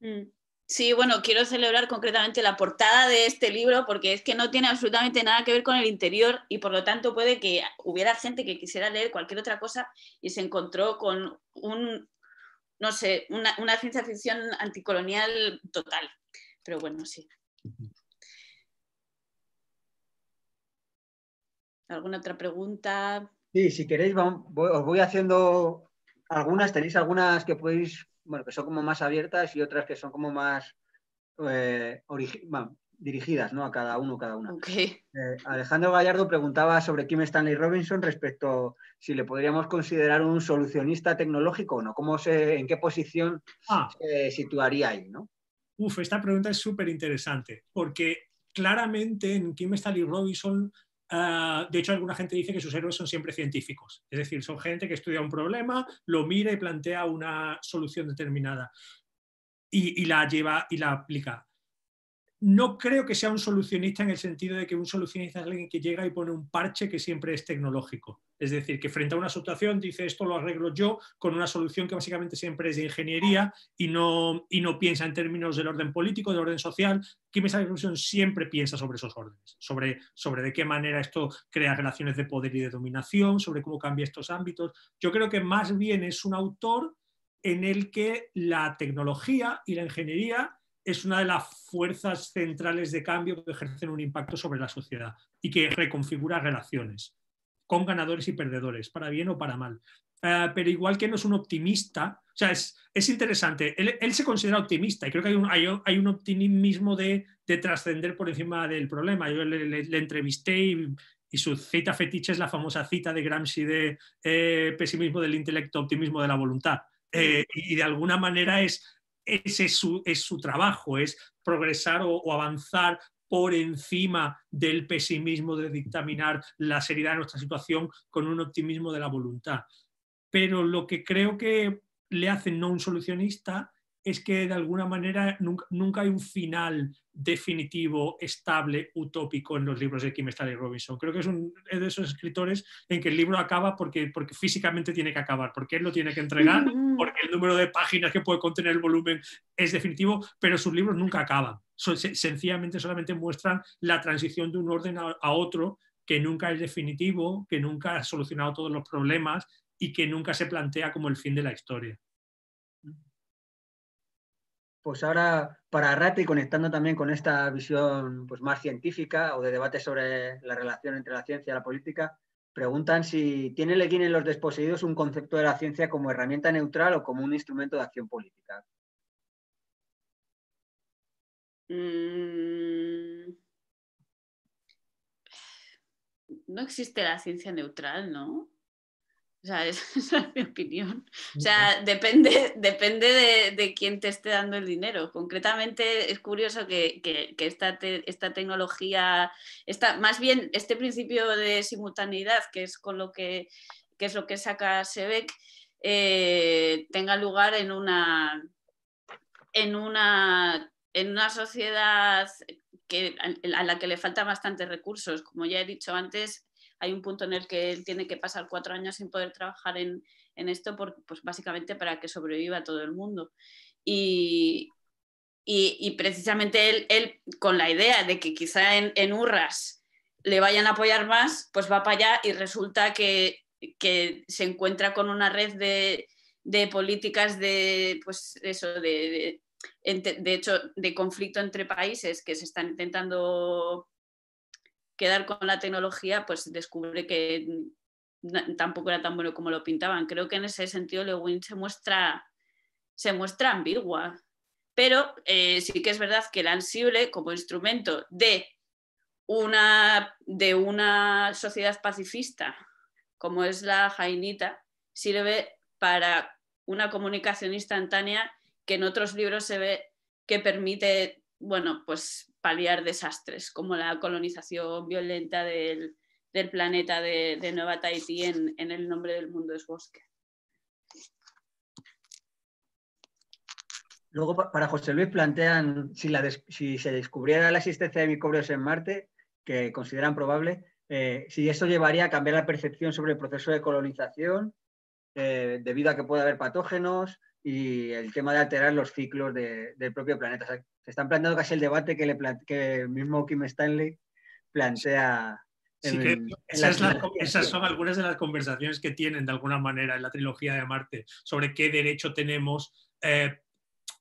Mm. Sí, bueno, quiero celebrar concretamente la portada de este libro porque es que no tiene absolutamente nada que ver con el interior y por lo tanto puede que hubiera gente que quisiera leer cualquier otra cosa y se encontró con un, no sé, una, ciencia ficción anticolonial total. Pero bueno, sí. ¿Alguna otra pregunta? Sí, si queréis, os voy haciendo algunas, tenéis algunas que podéis bueno, que son como más abiertas y otras que son como más eh, dirigidas ¿no? a cada uno, cada una. Eh, Alejandro Gallardo preguntaba sobre Kim Stanley Robinson respecto si le podríamos considerar un solucionista tecnológico o no, en qué posición ah. se situaría ahí. ¿no? Uf, esta pregunta es súper interesante porque claramente en Kim Stanley Robinson Ah, de hecho, alguna gente dice que sus héroes son siempre científicos, es decir, son gente que estudia un problema, lo mira y plantea una solución determinada y la lleva y la aplica no creo que sea un solucionista en el sentido de que un solucionista es alguien que llega y pone un parche que siempre es tecnológico. Es decir, que frente a una situación dice esto lo arreglo yo con una solución que básicamente siempre es de ingeniería y no, y no piensa en términos del orden político, del orden social. Química de Revolución siempre piensa sobre esos órdenes, sobre, sobre de qué manera esto crea relaciones de poder y de dominación, sobre cómo cambia estos ámbitos. Yo creo que más bien es un autor en el que la tecnología y la ingeniería es una de las fuerzas centrales de cambio que ejercen un impacto sobre la sociedad y que reconfigura relaciones con ganadores y perdedores, para bien o para mal. Eh, pero igual que no es un optimista, o sea, es, es interesante, él, se considera optimista y creo que hay un, hay, un optimismo de, de trascender por encima del problema. Yo le, entrevisté y, y, su cita fetiche es la famosa cita de Gramsci de eh, pesimismo del intelecto, optimismo de la voluntad. Eh, y de alguna manera es, ese es su, trabajo, es progresar o, avanzar por encima del pesimismo de dictaminar la seriedad de nuestra situación con un optimismo de la voluntad. Pero lo que creo que le hace no un solucionista es que de alguna manera nunca, hay un final definitivo, estable, utópico en los libros de Kim Stanley Robinson. Creo que es, un, de esos escritores en que el libro acaba porque, porque físicamente tiene que acabar, porque él lo tiene que entregar, porque el número de páginas que puede contener el volumen es definitivo, pero sus libros nunca acaban. sencillamente solamente muestran la transición de un orden a otro que nunca es definitivo, que nunca ha solucionado todos los problemas y que nunca se plantea como el fin de la historia pues ahora para rato y conectando también con esta visión pues, más científica o de debate sobre la relación entre la ciencia y la política, preguntan si tiene Guin en los desposeídos un concepto de la ciencia como herramienta neutral o como un instrumento de acción política. Mm. No existe la ciencia neutral, ¿no? esa es mi opinión. O sea, depende, depende de, quién te esté dando el dinero. Concretamente, es curioso que, que, esta, tecnología, más bien este principio de simultaneidad, que es con lo que, es lo que saca Sebec, eh, tenga lugar en una, en una, en una sociedad a la que le faltan bastantes recursos. Como ya he dicho antes, hay un punto en el que él tiene que pasar cuatro años sin poder trabajar en, esto, por, pues básicamente para que sobreviva todo el mundo. Y, precisamente él, con la idea de que quizá en, Urras le vayan a apoyar más, pues va para allá y resulta que, se encuentra con una red de, políticas de, pues eso, hecho, de conflicto entre países que se están intentando quedar con la tecnología, pues descubre que tampoco era tan bueno como lo pintaban. Creo que en ese sentido Lewin se muestra, se muestra ambigua, pero eh, sí que es verdad que el ansible como instrumento de una, de una sociedad pacifista como es la jainita, sirve para una comunicación instantánea que en otros libros se ve que permite, bueno, pues paliar desastres como la colonización violenta del, planeta de, Nueva Tahití en, el nombre del mundo es bosque. Luego, para José Luis, plantean si, se descubriera la existencia de microbios en Marte, que consideran probable, eh, si eso llevaría a cambiar la percepción sobre el proceso de colonización, eh, debido a que puede haber patógenos y el tema de alterar los ciclos del propio planeta están planteando casi el debate que, le que mismo Kim Stanley plantea. sí esas, son algunas de las conversaciones que tienen de alguna manera en la trilogía de Marte sobre qué derecho tenemos. Eh,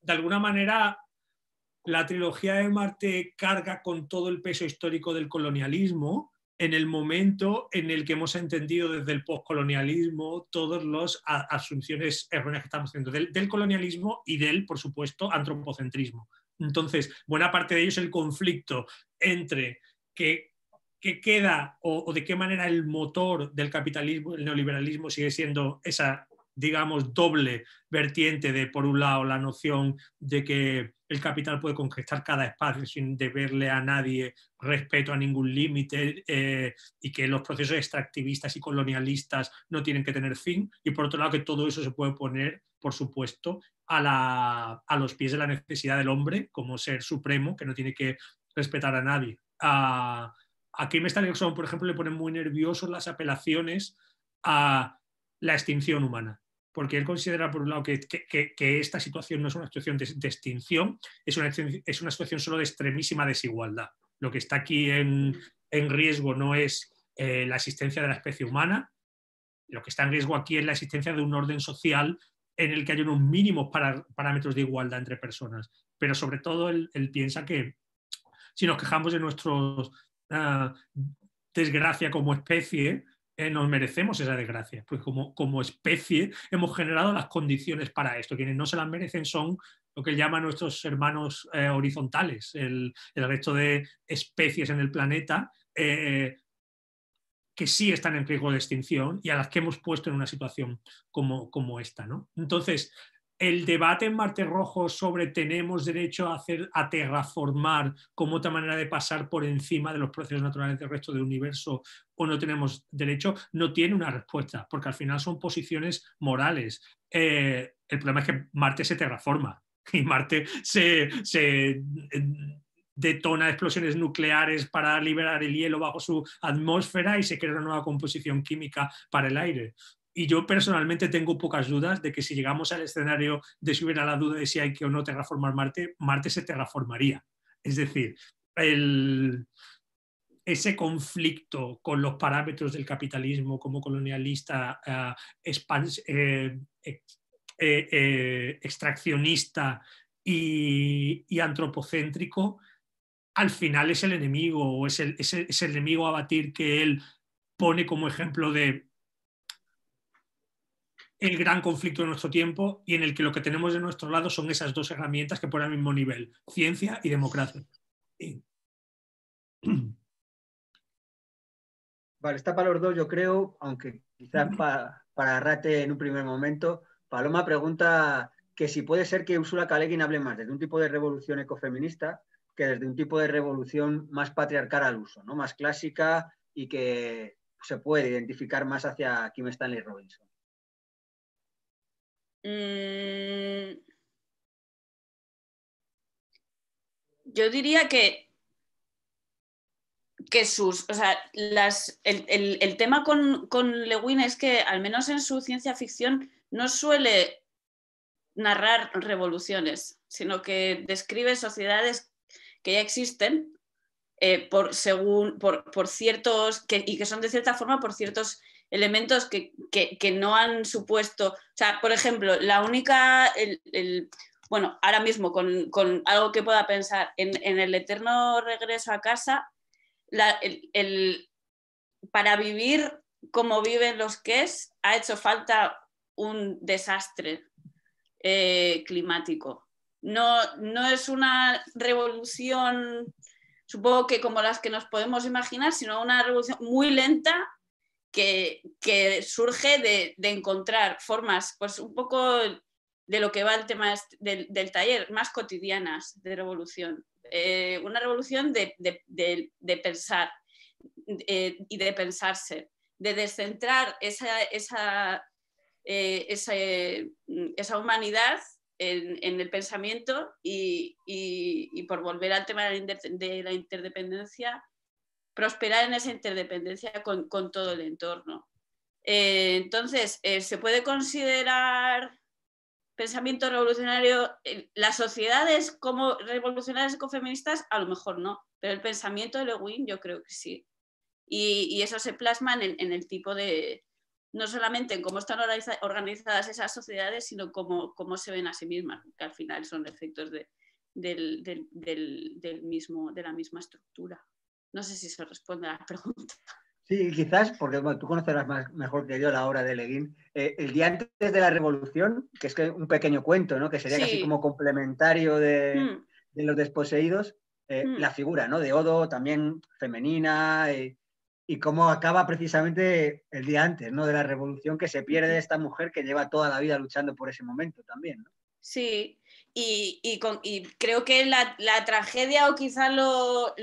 de alguna manera, la trilogía de Marte carga con todo el peso histórico del colonialismo en el momento en el que hemos entendido desde el postcolonialismo todas las asunciones erróneas que estamos haciendo del colonialismo y del, por supuesto, antropocentrismo entonces, buena parte de ello es el conflicto entre qué queda o, de qué manera el motor del capitalismo, el neoliberalismo, sigue siendo esa, digamos, doble vertiente de, por un lado, la noción de que el capital puede conquistar cada espacio sin deberle a nadie respeto a ningún límite eh, y que los procesos extractivistas y colonialistas no tienen que tener fin. Y por otro lado, que todo eso se puede poner, por supuesto, a, los pies de la necesidad del hombre como ser supremo, que no tiene que respetar a nadie. A, a Kim Jackson, por ejemplo, le ponen muy nerviosos las apelaciones a la extinción humana, porque él considera, por un lado, que, esta situación no es una situación de, extinción, es una, es una, situación solo de extremísima desigualdad. Lo que está aquí en, riesgo no es eh, la existencia de la especie humana, lo que está en riesgo aquí es la existencia de un orden social en el que hay unos mínimos para, parámetros de igualdad entre personas, pero sobre todo él, piensa que si nos quejamos de nuestra ah, desgracia como especie, eh, nos merecemos esa desgracia, pues como, como especie hemos generado las condiciones para esto. Quienes no se las merecen son lo que llaman nuestros hermanos eh, horizontales, el, resto de especies en el planeta eh, que sí están en riesgo de extinción y a las que hemos puesto en una situación como, como esta. ¿no? Entonces, el debate en Marte Rojo sobre tenemos derecho a, hacer, a terraformar como otra manera de pasar por encima de los procesos naturales del resto del universo o no tenemos derecho, no tiene una respuesta, porque al final son posiciones morales. Eh, el problema es que Marte se terraforma y Marte se, se detona explosiones nucleares para liberar el hielo bajo su atmósfera y se crea una nueva composición química para el aire. Y yo personalmente tengo pocas dudas de que si llegamos al escenario de si hubiera la duda de si hay que o no terraformar Marte, Marte se terraformaría. Es decir, ese conflicto con los parámetros del capitalismo como colonialista, eh, eh, eh, extraccionista y antropocéntrico al final es el enemigo o es el, enemigo a batir que él pone como ejemplo de el gran conflicto de nuestro tiempo y en el que lo que tenemos de nuestro lado son esas dos herramientas que ponen al mismo nivel, ciencia y democracia. Vale, está para los dos, yo creo, aunque quizás para, para Rate en un primer momento. Paloma pregunta que si puede ser que Ursula Caleguin hable más de un tipo de revolución ecofeminista que desde un tipo de revolución más patriarcal al uso, ¿no? más clásica y que se puede identificar más hacia Kim Stanley Robinson. Mm. Yo diría que, que sus, el, tema con, con Lewin es que, al menos en su ciencia ficción, no suele narrar revoluciones, sino que describe sociedades que ya existen eh, por, según, por, ciertos, y que son de cierta forma por ciertos elementos que, no han supuesto, o sea, por ejemplo, la única, el, bueno, ahora mismo con, algo que pueda pensar, en, el eterno regreso a casa, para vivir como viven los que es, ha hecho falta un desastre eh, climático. No, es una revolución, supongo que como las que nos podemos imaginar, sino una revolución muy lenta que, surge de, encontrar formas, pues un poco de lo que va el tema este del, taller, más cotidianas de revolución. Eh, una revolución de, pensar eh, y de pensarse, de descentrar esa eh, humanidad en, el pensamiento y, por volver al tema de la interdependencia, prosperar en esa interdependencia con, todo el entorno. Eh, entonces, eh, ¿se puede considerar pensamiento revolucionario las sociedades como revolucionarias ecofeministas? A lo mejor no, pero el pensamiento de Lewin yo creo que sí. Y, eso se plasma en el tipo de, no solamente en cómo están organizadas esas sociedades, sino cómo, cómo se ven a sí mismas, que al final son efectos de, del, mismo, de la misma estructura. No sé si se responde a la pregunta. Sí, quizás, porque tú conocerás más, mejor que yo la obra de Leguín. Eh, el día antes de la revolución, que es un pequeño cuento, ¿no? que sería casi como complementario de, mm. los desposeídos, eh, mm. la figura ¿no? de Odo, también femenina, eh, y cómo acaba precisamente el día antes, ¿no? De la revolución que se pierde esta mujer que lleva toda la vida luchando por ese momento también, ¿no? Sí, y, creo que la, tragedia o quizá lo,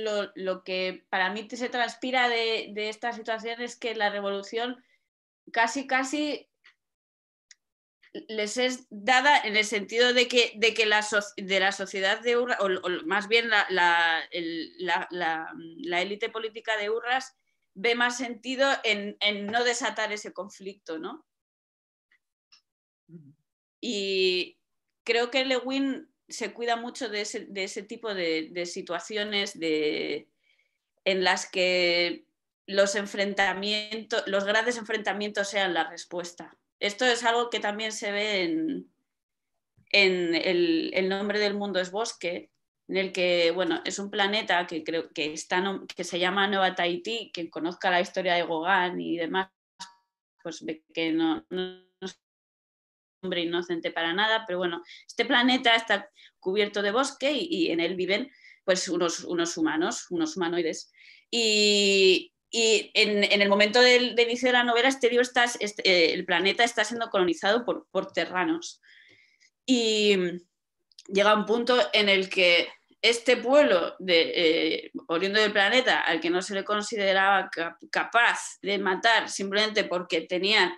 que para mí se transpira de, esta situación es que la revolución casi, casi les es dada en el sentido de que, de la, sociedad de Urras, o, más bien la élite política de Urras, ve más sentido en, no desatar ese conflicto, ¿no? Y creo que Lewin se cuida mucho de ese, tipo de, situaciones de, en las que los enfrentamientos, los grandes enfrentamientos sean la respuesta. Esto es algo que también se ve en, el, nombre del mundo es bosque, en el que, bueno, es un planeta que creo que, está, que se llama Nueva Tahití, quien conozca la historia de gogán y demás, pues que no, es un hombre inocente para nada, pero bueno, este planeta está cubierto de bosque y, en él viven pues unos, unos humanos, unos humanoides. Y, y en, en, el momento del, inicio de la novela, este, está, este, eh, el planeta está siendo colonizado por, por terranos. Y, llega un punto en el que este pueblo de, eh, oriundo del planeta, al que no se le consideraba capaz de matar simplemente porque tenía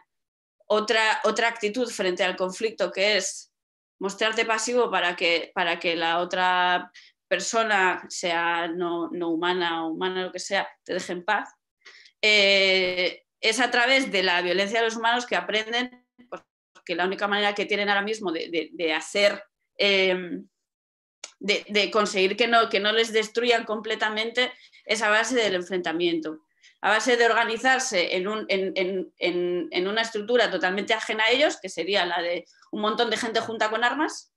otra, otra actitud frente al conflicto, que es mostrarte pasivo para que, para que la otra persona, sea no, humana o humana, lo que sea, te deje en paz, eh, es a través de la violencia de los humanos que aprenden que la única manera que tienen ahora mismo de, de hacer Em, de, conseguir que no, que no les destruyan completamente esa base del enfrentamiento, a base de organizarse en, en, una estructura totalmente ajena a ellos, que sería la de un montón de gente junta con armas,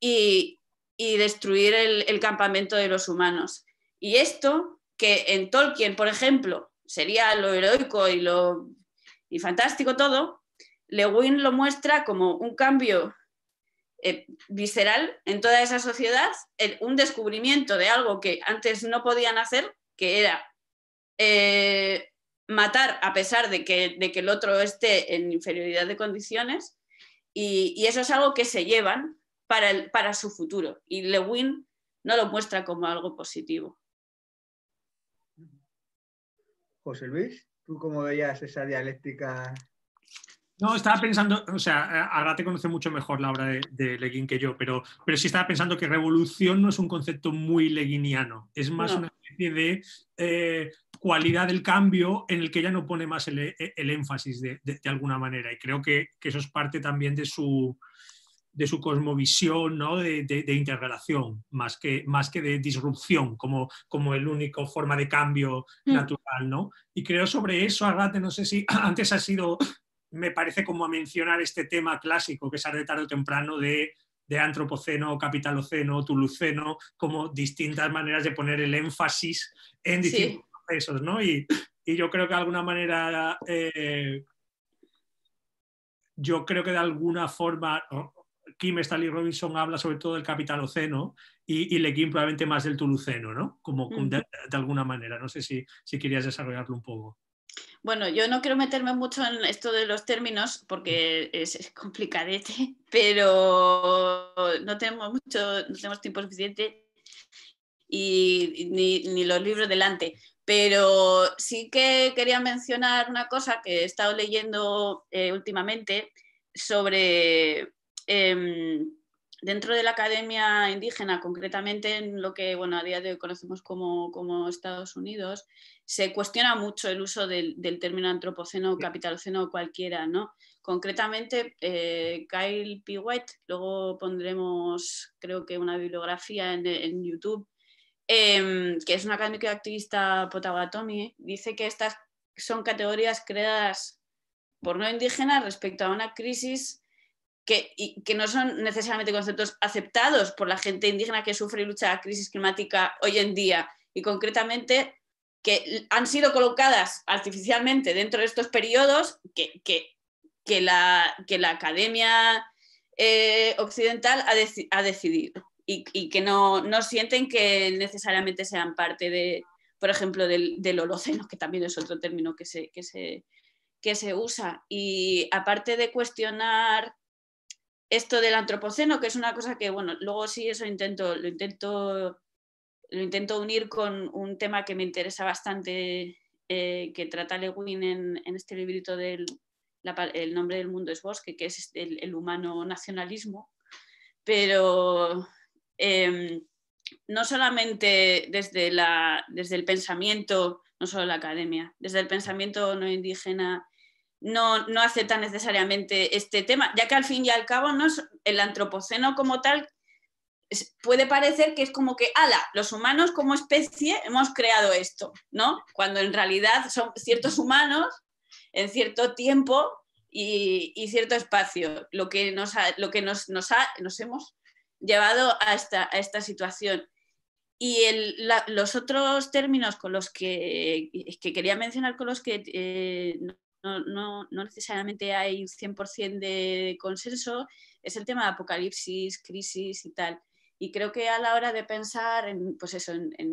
y, destruir el, campamento de los humanos. Y esto, que en Tolkien, por ejemplo, sería lo heroico y lo y fantástico todo, Lewin lo muestra como un cambio eh, visceral en toda esa sociedad, un descubrimiento de algo que antes no podían hacer, que era eh, matar a pesar de que, el otro esté en inferioridad de condiciones, y, eso es algo que se llevan para, para su futuro. Y Lewin no lo muestra como algo positivo. José Luis, ¿tú cómo veías esa dialéctica no, estaba pensando, o sea, Agate conoce mucho mejor la obra de, de Leguín que yo, pero, pero sí estaba pensando que revolución no es un concepto muy leguiniano, es más una especie de eh, cualidad del cambio en el que ella no pone más el, e, énfasis de, alguna manera. Y creo que, eso es parte también de su, de su cosmovisión, ¿no? de, interrelación, más que, más que de disrupción, como, como el único forma de cambio mm. natural. ¿no? Y creo sobre eso, Agate, no sé si antes ha sido me parece como a mencionar este tema clásico que sale tarde o temprano de, antropoceno, capitaloceno, tuluceno, como distintas maneras de poner el énfasis en distintos procesos, ¿no? Y, yo creo que de alguna manera, eh, yo creo que de alguna forma, Kim Stanley Robinson habla sobre todo del capitaloceno y, le Lequín probablemente más del tuluceno, ¿no? Como, de, alguna manera. No sé si querías desarrollarlo un poco. Bueno, yo no quiero meterme mucho en esto de los términos porque es complicadete, pero no tenemos mucho, no tenemos tiempo suficiente y ni, los libros delante. Pero sí que quería mencionar una cosa que he estado leyendo eh, últimamente sobre em, dentro de la academia indígena, concretamente en lo que bueno, a día de hoy conocemos como, Estados Unidos, se cuestiona mucho el uso del, término antropoceno capitaloceno o cualquiera. ¿no? Concretamente, eh, Kyle P. White, luego pondremos creo que una bibliografía en, YouTube, em, que es una académica activista potawatomi, dice que estas son categorías creadas por no indígenas respecto a una crisis que, no son necesariamente conceptos aceptados por la gente indígena que sufre y lucha la crisis climática hoy en día, y concretamente que han sido colocadas artificialmente dentro de estos periodos que, que, que la, que la academia eh, occidental ha, ha decidido y, y que no, no, sienten que necesariamente sean parte de, por ejemplo, del, del holoceno, que también es otro término que se, que se, que se usa. Y aparte de cuestionar esto del antropoceno, que es una cosa que, bueno, luego sí eso intento, lo intento, lo intento unir con un tema que me interesa bastante, eh, que trata Lewin en, en este librito del el nombre del mundo es bosque, que es el, humano nacionalismo, pero em, no solamente desde, desde el pensamiento, no solo la academia, desde el pensamiento no indígena no, no necesariamente este tema, ya que al fin y al cabo no es, el antropoceno como tal puede parecer que es como que, ala, los humanos como especie hemos creado esto, ¿no? Cuando en realidad son ciertos humanos en cierto tiempo y, cierto espacio, lo que, nos ha, lo que nos, nos, hemos llevado a esta, esta situación. Y los otros términos con los que, quería mencionar, con los que eh, no, no, necesariamente hay 100% de consenso, es el tema de apocalipsis, crisis y tal. Y creo que a la hora de pensar en, pues eso, en,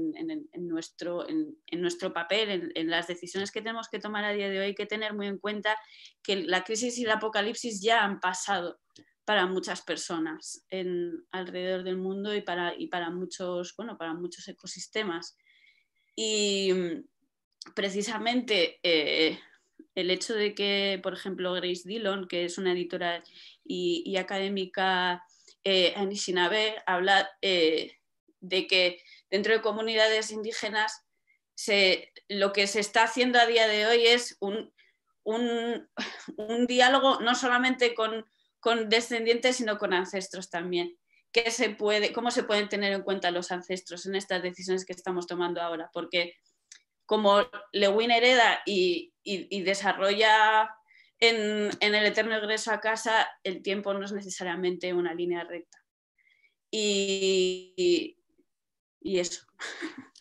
nuestro, en, nuestro papel, en, las decisiones que tenemos que tomar a día de hoy, hay que tener muy en cuenta que la crisis y el apocalipsis ya han pasado para muchas personas en, alrededor del mundo y para, y para, muchos, bueno, para muchos ecosistemas. Y mm, precisamente eh, el hecho de que, por ejemplo, Grace Dillon, que es una editora y, académica eh, habla eh, de que dentro de comunidades indígenas se, lo que se está haciendo a día de hoy es un, un, diálogo no solamente con, con, descendientes, sino con ancestros también. ¿Qué se puede, ¿Cómo se pueden tener en cuenta los ancestros en estas decisiones que estamos tomando ahora? Porque como Lewin hereda y, y, desarrolla en, el eterno regreso a casa el tiempo no es necesariamente una línea recta. Y, y, eso.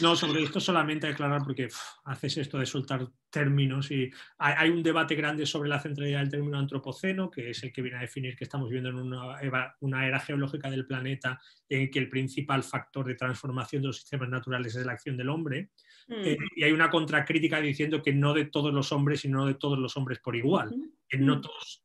No, sobre esto solamente aclarar porque haces esto de soltar términos y hay, un debate grande sobre la centralidad del término antropoceno, que es el que viene a definir que estamos viviendo en una era geológica del planeta en que el principal factor de transformación de los sistemas naturales es la acción del hombre. Mm. Eh, y hay una contracrítica diciendo que no de todos los hombres y no de todos los hombres por igual, no mm. todos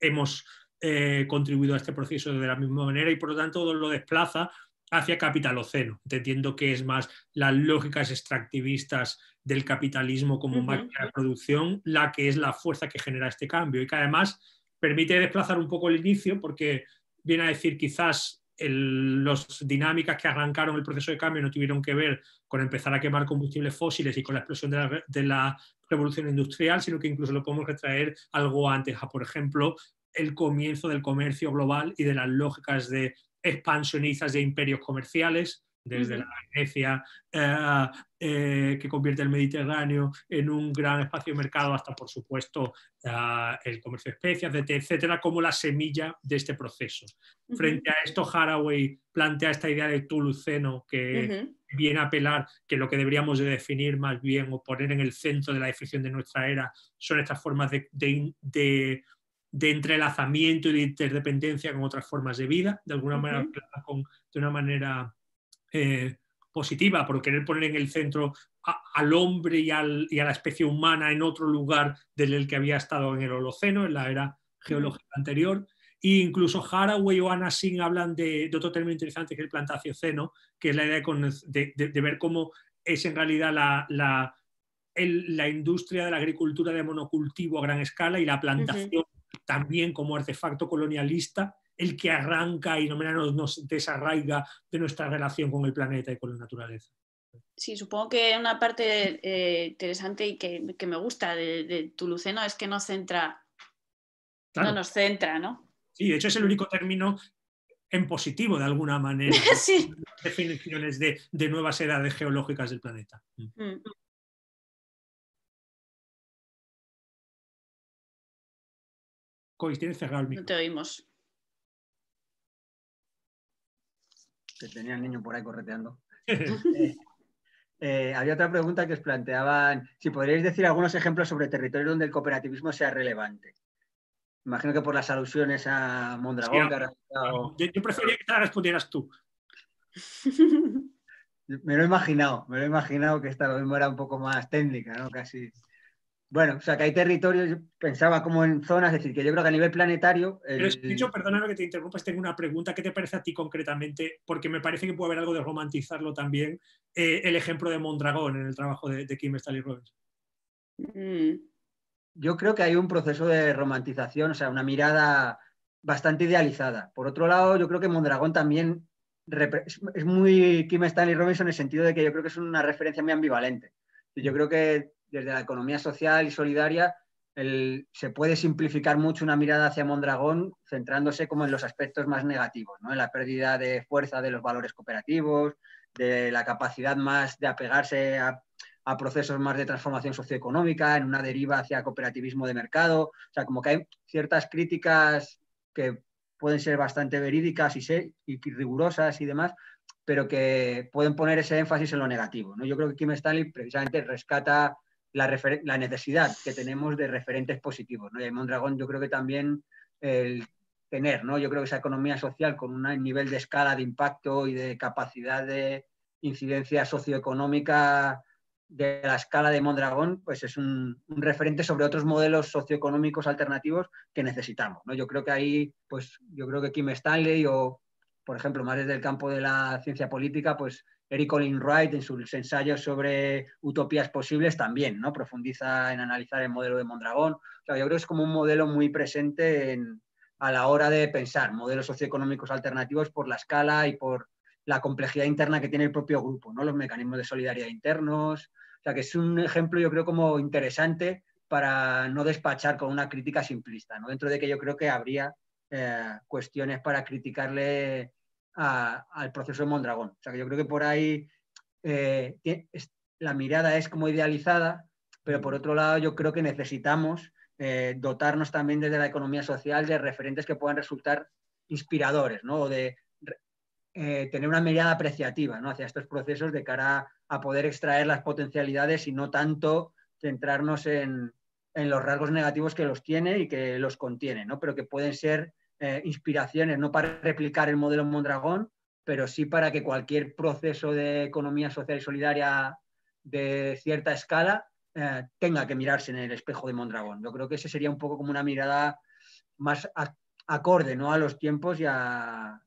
hemos eh, contribuido a este proceso de la misma manera y por lo tanto lo desplaza hacia capitaloceno, entendiendo que es más las lógicas extractivistas del capitalismo como máquina de producción la que es la fuerza que genera este cambio y que además permite desplazar un poco el inicio porque viene a decir quizás las dinámicas que arrancaron el proceso de cambio no tuvieron que ver con empezar a quemar combustibles fósiles y con la explosión de la, de revolución industrial, sino que incluso lo podemos retraer algo antes, a, por ejemplo, el comienzo del comercio global y de las lógicas de expansionistas de imperios comerciales, desde la Grecia, eh, eh, que convierte el Mediterráneo en un gran espacio de mercado, hasta, por supuesto, el comercio de especias, etcétera, como la semilla de este proceso. Frente a esto, Haraway plantea esta idea de Tuluceno que viene a apelar que lo que deberíamos de definir más bien o poner en el centro de la definición de nuestra era son estas formas de, entrelazamiento y de interdependencia con otras formas de vida, de alguna manera de una manera eh, positiva, por querer poner en el centro al hombre y, a la especie humana en otro lugar del que había estado en el Holoceno, en la era geológica anterior. E incluso Haraway o Anna Singh hablan de, otro término interesante que es el plantacioceno, que es la idea de, de, ver cómo es en realidad la, la, industria de la agricultura de monocultivo a gran escala y la plantación también como artefacto colonialista el que arranca y no nos, desarraiga de nuestra relación con el planeta y con la naturaleza. Sí, supongo que una parte eh, interesante y que, me gusta de, tu luceno es que nos centra, no nos centra, ¿no? Sí, de hecho es el único término en positivo de alguna manera. sí. Definiciones de, nuevas edades geológicas del planeta. Mm. mm. Cois, tienes cerrado el micrófono? No te oímos. que tenía el niño por ahí correteando. Eh, eh, había otra pregunta que os planteaban, si podríais decir algunos ejemplos sobre territorios donde el cooperativismo sea relevante. Imagino que por las alusiones a Mondragón. yo, preferiría que la respondieras tú. me lo he imaginado, me lo he imaginado que esta lo mismo era un poco más técnica, ¿no? Casi. Bueno, o sea, que hay territorios, pensaba como en zonas, es decir, que yo creo que a nivel planetario... Pero dicho, perdóname que te interrumpas, tengo una pregunta, ¿qué te parece a ti concretamente? Porque me parece que puede haber algo de romantizarlo también, eh, el ejemplo de Mondragón en el trabajo de, Kim Stanley Robbins. Mm. Yo creo que hay un proceso de romantización, o sea, una mirada bastante idealizada. Por otro lado, yo creo que Mondragón también es muy Kim Stanley Robbins en el sentido de que yo creo que es una referencia muy ambivalente. Yo creo que desde la economía social y solidaria, se puede simplificar mucho una mirada hacia Mondragón centrándose como en los aspectos más negativos, en la pérdida de fuerza de los valores cooperativos, de la capacidad más de apegarse a, procesos más de transformación socioeconómica, en una deriva hacia cooperativismo de mercado, o sea, como que hay ciertas críticas que pueden ser bastante verídicas y, rigurosas y demás, pero que pueden poner ese énfasis en lo negativo. ¿no? Yo creo que Kim Stanley precisamente rescata la, necesidad que tenemos de referentes positivos. ¿no? Y en Mondragón yo creo que también el tener, ¿no? yo creo que esa economía social con un nivel de escala de impacto y de capacidad de incidencia socioeconómica de la escala de Mondragón, pues es un, referente sobre otros modelos socioeconómicos alternativos que necesitamos. ¿no? Yo creo que ahí, pues yo creo que Kim Stanley o, por ejemplo, más desde el campo de la ciencia política, pues Eric Olin Wright en sus ensayos sobre utopías posibles también, ¿no? Profundiza en analizar el modelo de Mondragón. O sea, yo creo que es como un modelo muy presente a la hora de pensar modelos socioeconómicos alternativos por la escala y por la complejidad interna que tiene el propio grupo, ¿no? Los mecanismos de solidaridad internos. O sea, que es un ejemplo, yo creo, como interesante para no despachar con una crítica simplista, ¿no? Dentro de que yo creo que habría eh, cuestiones para criticarle al proceso de Mondragón. O sea, que yo creo que por ahí eh, la mirada es como idealizada, pero por otro lado yo creo que necesitamos eh, dotarnos también desde la economía social de referentes que puedan resultar inspiradores, ¿no? O de eh, tener una mirada apreciativa ¿no? hacia estos procesos de cara a poder extraer las potencialidades y no tanto centrarnos en, los rasgos negativos que los tiene y que los contiene, ¿no? pero que pueden ser eh, inspiraciones, no para replicar el modelo Mondragón, pero sí para que cualquier proceso de economía social y solidaria de cierta escala eh, tenga que mirarse en el espejo de Mondragón. Yo creo que ese sería un poco como una mirada más acorde ¿no? a los tiempos y a,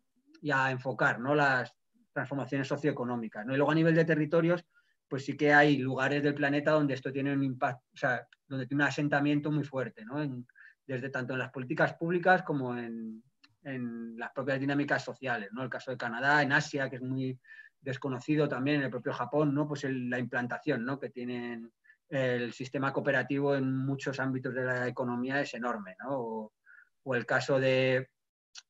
enfocar ¿no? las transformaciones socioeconómicas. ¿no? Y luego a nivel de territorios, pues sí que hay lugares del planeta donde esto tiene un impacto, o sea, donde tiene un asentamiento muy fuerte, ¿no? En, desde tanto en las políticas públicas como en, en las propias dinámicas sociales, ¿no? El caso de Canadá, en Asia, que es muy desconocido también, en el propio Japón, ¿no? Pues la implantación, ¿no? Que tienen el sistema cooperativo en muchos ámbitos de la economía es enorme, ¿no? O, o el caso de,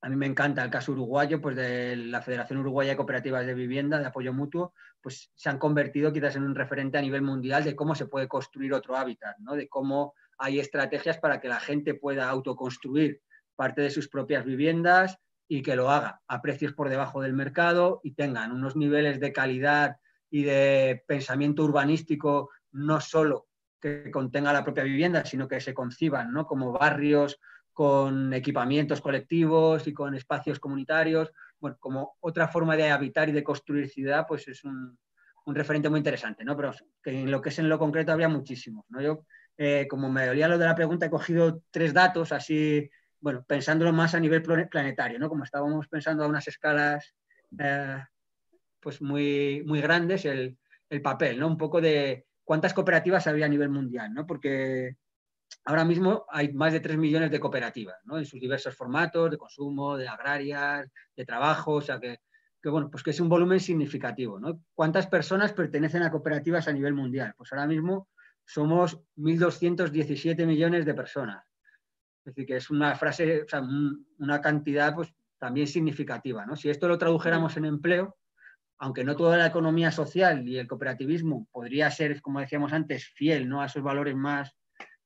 a mí me encanta el caso uruguayo, pues de la Federación Uruguaya de Cooperativas de Vivienda, de apoyo mutuo, pues se han convertido quizás en un referente a nivel mundial de cómo se puede construir otro hábitat, ¿no? De cómo hay estrategias para que la gente pueda autoconstruir parte de sus propias viviendas y que lo haga a precios por debajo del mercado y tengan unos niveles de calidad y de pensamiento urbanístico no solo que contenga la propia vivienda, sino que se conciban como barrios con equipamientos colectivos y con espacios comunitarios, como otra forma de habitar y de construir ciudad, pues es un, referente muy interesante, Pero en lo que es en lo concreto habría muchísimos, ¿no? Yo eh, como me dolía lo de la pregunta, he cogido tres datos así, bueno, pensándolo más a nivel planetario, ¿no? Como estábamos pensando a unas escalas eh, pues muy, muy grandes, el, el, papel, ¿no? Un poco de cuántas cooperativas había a nivel mundial, ¿no? Porque ahora mismo hay más de 3 millones de cooperativas, ¿no? En sus diversos formatos, de consumo, de agrarias, de trabajo, o sea que, que bueno, pues que es un volumen significativo, ¿no? ¿Cuántas personas pertenecen a cooperativas a nivel mundial? Pues ahora mismo somos 1.217 millones de personas. Es decir, que es una frase, una cantidad pues, también significativa. Si esto lo tradujéramos en empleo, aunque no toda la economía social y el cooperativismo podría ser, como decíamos antes, fiel ¿no? a esos valores más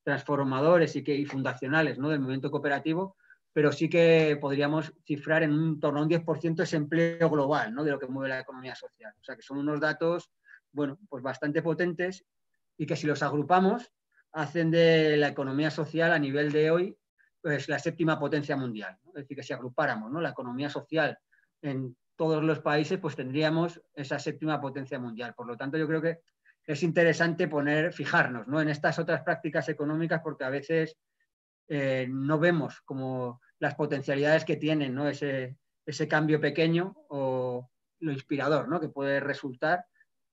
transformadores y, que, fundacionales del movimiento cooperativo, pero sí que podríamos cifrar en un torno a un 10% ese empleo global de lo que mueve la economía social. O sea que son unos datos bueno, pues bastante potentes y que si los agrupamos hacen de la economía social a nivel de hoy pues, la séptima potencia mundial. Es decir, que si agrupáramos ¿no? la economía social en todos los países, pues tendríamos esa séptima potencia mundial. Por lo tanto, yo creo que es interesante poner, fijarnos en estas otras prácticas económicas porque a veces eh, no vemos como las potencialidades que tienen ¿no? ese, ese cambio pequeño o lo inspirador que puede resultar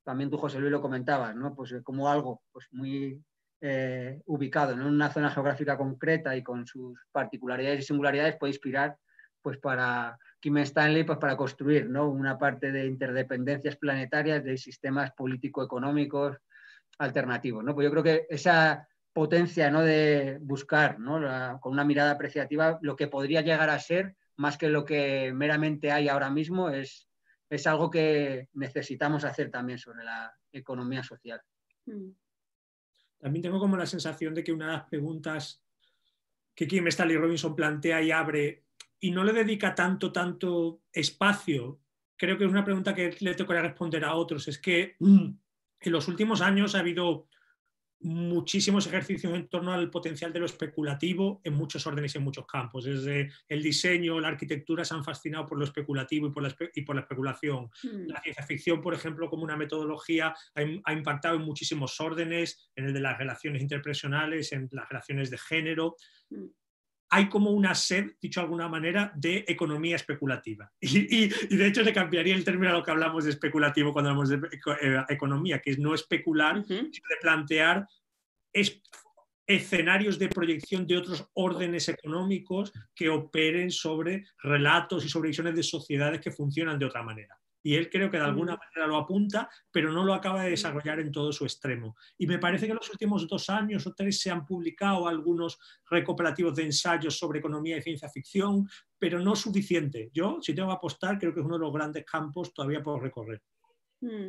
también tú, José Luis, lo comentabas, ¿no? Pues eh, como algo pues, muy eh, ubicado en una zona geográfica concreta y con sus particularidades y singularidades puede inspirar pues para Kim Stanley pues para construir ¿no? una parte de interdependencias planetarias de sistemas político-económicos alternativos. ¿no? Pues yo creo que esa potencia ¿no? de buscar ¿no? con una mirada apreciativa lo que podría llegar a ser, más que lo que meramente hay ahora mismo, es es algo que necesitamos hacer también sobre la economía social. Mm. También tengo como la sensación de que una de las preguntas que Kim Stanley Robinson plantea y abre y no le dedica tanto, tanto espacio, creo que es una pregunta que le tocará responder a otros, es que mm, en los últimos años ha habido muchísimos ejercicios en torno al potencial de lo especulativo en muchos órdenes y en muchos campos. Desde el diseño, la arquitectura se han fascinado por lo especulativo y por la, especulación. Mm. La ciencia ficción, por ejemplo, como una metodología, ha, impactado en muchísimos órdenes, en el de las relaciones interpersonales, en las relaciones de género. Mm hay como una sed, dicho de alguna manera, de economía especulativa. Y, de hecho le cambiaría el término a lo que hablamos de especulativo cuando hablamos de eh, economía, que es no especular, sino de plantear escenarios de proyección de otros órdenes económicos que operen sobre relatos y sobre visiones de sociedades que funcionan de otra manera y él creo que de alguna manera lo apunta, pero no lo acaba de desarrollar en todo su extremo. Y me parece que en los últimos dos años o tres se han publicado algunos recuperativos de ensayos sobre economía y ciencia ficción, pero no suficiente. Yo, si tengo que apostar, creo que es uno de los grandes campos todavía por recorrer. Mm.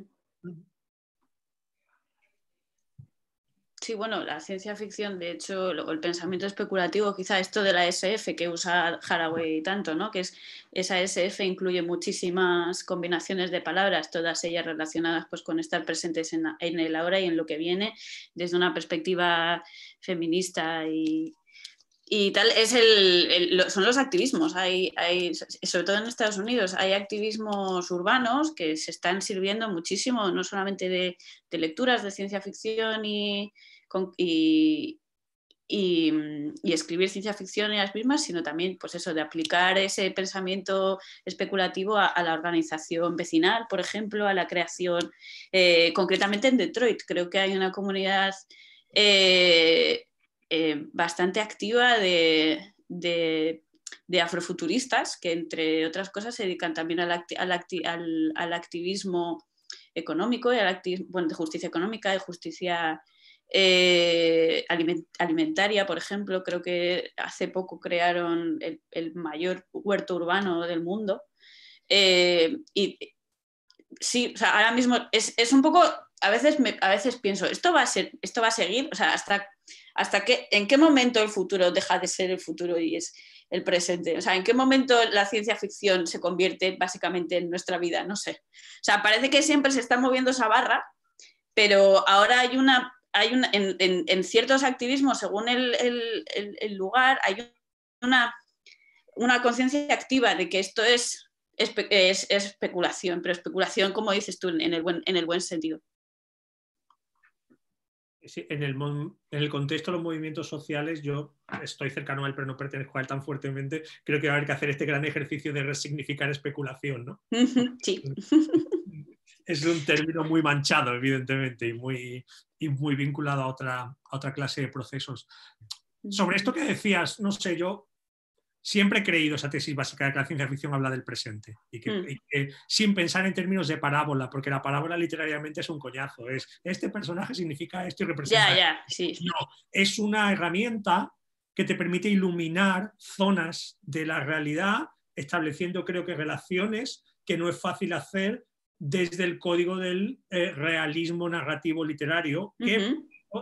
Sí, bueno, la ciencia ficción, de hecho, el pensamiento especulativo, quizá esto de la SF que usa Haraway tanto, ¿no? Que es esa SF incluye muchísimas combinaciones de palabras, todas ellas relacionadas pues, con estar presentes en, el ahora y en lo que viene, desde una perspectiva feminista y, y tal es son los activismos hay, hay, sobre todo en Estados Unidos hay activismos urbanos que se están sirviendo muchísimo no solamente de lecturas de ciencia ficción y, Mm, y, escribir ciencia ficción en las mismas, sino también, pues eso, de aplicar ese pensamiento especulativo a, la organización vecinal, por ejemplo, a la creación, eh, concretamente en Detroit. Creo que hay una comunidad eh, eh, bastante activa de, afrofuturistas que, entre otras cosas, se dedican también al, activismo económico y bueno, de justicia económica, de justicia eh, alimentaria, por ejemplo, creo que hace poco crearon el, mayor huerto urbano del mundo. Eh, y sí, ahora mismo es, un poco, a veces, a veces pienso, ¿esto va, a ser, ¿esto va a seguir? O sea, ¿hasta, hasta en qué momento el futuro deja de ser el futuro y es el presente? sea, ¿en qué momento la ciencia ficción se convierte básicamente en nuestra vida? No sé. O sea, parece que siempre se está moviendo esa barra, pero ahora hay una hay en, ciertos activismos, según el, lugar, hay una, conciencia activa de que esto es, especulación, pero especulación, como dices tú, en el buen, sentido. en, el, en el contexto de los movimientos sociales, yo estoy cercano a él, pero no pertenezco a él tan fuertemente, creo que va a haber que hacer este gran ejercicio de resignificar especulación, ¿no? Sí. Es un término muy manchado, evidentemente, y muy, y muy vinculado a otra, otra clase de procesos. Sobre esto que decías, no sé, yo siempre he creído esa tesis básica de que la ciencia ficción habla del presente mm. y que, sin pensar en términos de parábola, porque la parábola literariamente es un coñazo, es este personaje significa esto y representa. ya ya sí. No, es una herramienta que te permite iluminar zonas de la realidad, estableciendo creo que relaciones que no es fácil hacer desde el código del eh, realismo narrativo literario, que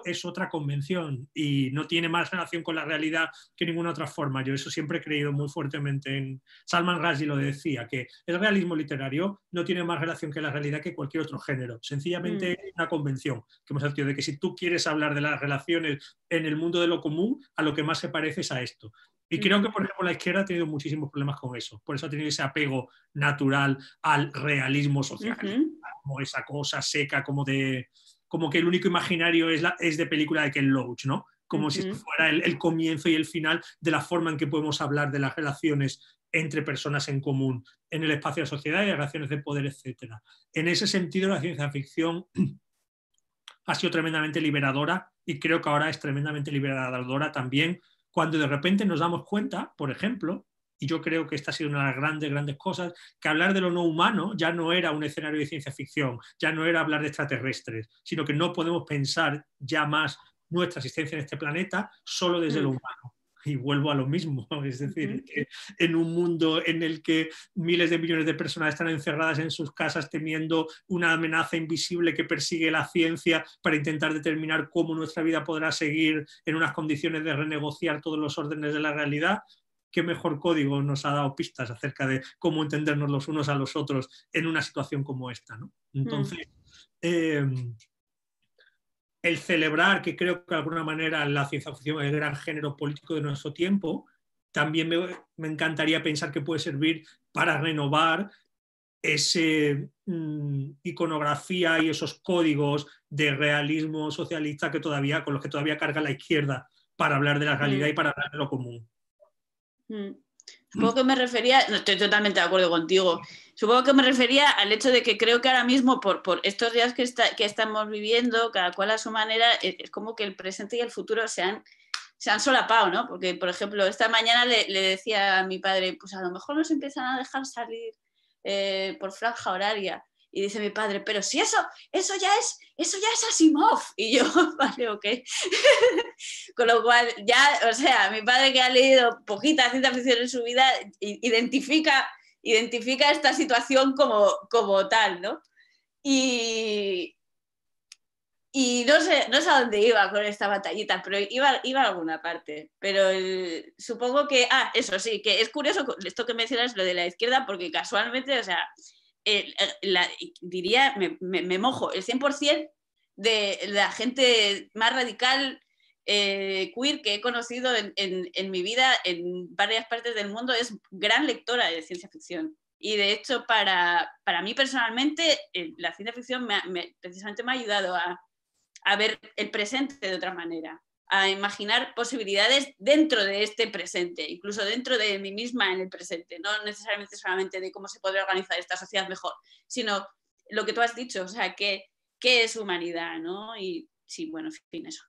es otra convención y no tiene más relación con la realidad que ninguna otra forma. Yo eso siempre he creído muy fuertemente en Salman Rushdie lo decía, que el realismo literario no tiene más relación que la realidad que cualquier otro género. Sencillamente mm. es una convención que hemos adquirido de que si tú quieres hablar de las relaciones en el mundo de lo común, a lo que más se parece es a esto. Y creo que, por ejemplo, la izquierda ha tenido muchísimos problemas con eso. Por eso ha tenido ese apego natural al realismo social, como esa cosa seca, como de como que el único imaginario es, la, es de película de Ken Loach, ¿no? Como si fuera el, el, comienzo y el final de la forma en que podemos hablar de las relaciones entre personas en común, en el espacio de la sociedad y las relaciones de poder, etc. En ese sentido, la ciencia ficción ha sido tremendamente liberadora y creo que ahora es tremendamente liberadora también cuando de repente nos damos cuenta, por ejemplo, y yo creo que esta ha sido una de las grandes, grandes cosas, que hablar de lo no humano ya no era un escenario de ciencia ficción, ya no era hablar de extraterrestres, sino que no podemos pensar ya más nuestra existencia en este planeta solo desde mm. lo humano y vuelvo a lo mismo, es decir, en un mundo en el que miles de millones de personas están encerradas en sus casas temiendo una amenaza invisible que persigue la ciencia para intentar determinar cómo nuestra vida podrá seguir en unas condiciones de renegociar todos los órdenes de la realidad, qué mejor código nos ha dado pistas acerca de cómo entendernos los unos a los otros en una situación como esta. Mm. Entonces, em, el celebrar, que creo que de alguna manera la ciencia ficción es el gran género político de nuestro tiempo, también me, encantaría pensar que puede servir para renovar esa mm, iconografía y esos códigos de realismo socialista que todavía, con los que todavía carga la izquierda para hablar de la realidad y mm. para hablar de lo común. Mm. que me refería, estoy totalmente de acuerdo contigo, Supongo que me refería al hecho de que creo que ahora mismo, por, por estos días que, que estamos viviendo, cada cual a su manera, e, es, como que el presente y el futuro se han, se han solapado, ¿no? Porque, por ejemplo, esta mañana le, decía a mi padre, pues a lo mejor nos empiezan a dejar salir eh, por franja horaria. Y dice mi padre, pero si eso, eso ya es, eso ya es Asimov. Y yo, vale, ok. Con lo cual, ya, o sea, mi padre que ha leído poquita ciencia ficción en su vida, identifica identifica esta situación como, como tal, ¿no? Y, no sé, no sé a dónde iba con esta batallita, pero iba, iba a alguna parte. Pero supongo que, ah, eso sí, que es curioso esto que mencionas, lo de la izquierda, porque casualmente, o sea, diría, me, me, mojo, el 100% de la gente más radical eh, queer que he conocido en, mi vida en varias partes del mundo es gran lectora de ciencia ficción. Y de hecho, para, para mí personalmente, eh, la ciencia ficción precisamente me ha ayudado a, ver el presente de otra manera, a imaginar posibilidades dentro de este presente, incluso dentro de mí misma en el presente, no necesariamente solamente de cómo se podría organizar esta sociedad mejor, sino lo que tú has dicho, o sea, qué, qué es humanidad, ¿no? Y sí, bueno, en fin, eso.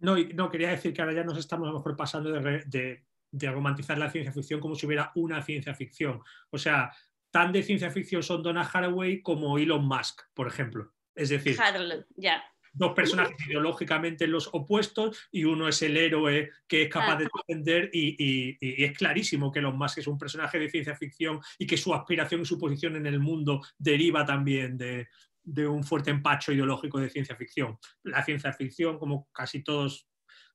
No, no, quería decir que ahora ya nos estamos a lo mejor pasando de, romantizar la ciencia ficción como si hubiera una ciencia ficción. O sea, tan de ciencia ficción son Donna Haraway como Elon Musk, por ejemplo. Es decir, dos personajes ideológicamente los opuestos y uno es el héroe que es capaz de defender y, y, es clarísimo que Elon Musk es un personaje de ciencia ficción y que su aspiración y su posición en el mundo deriva también de, de un fuerte empacho ideológico de ciencia ficción. La ciencia ficción, como casi todos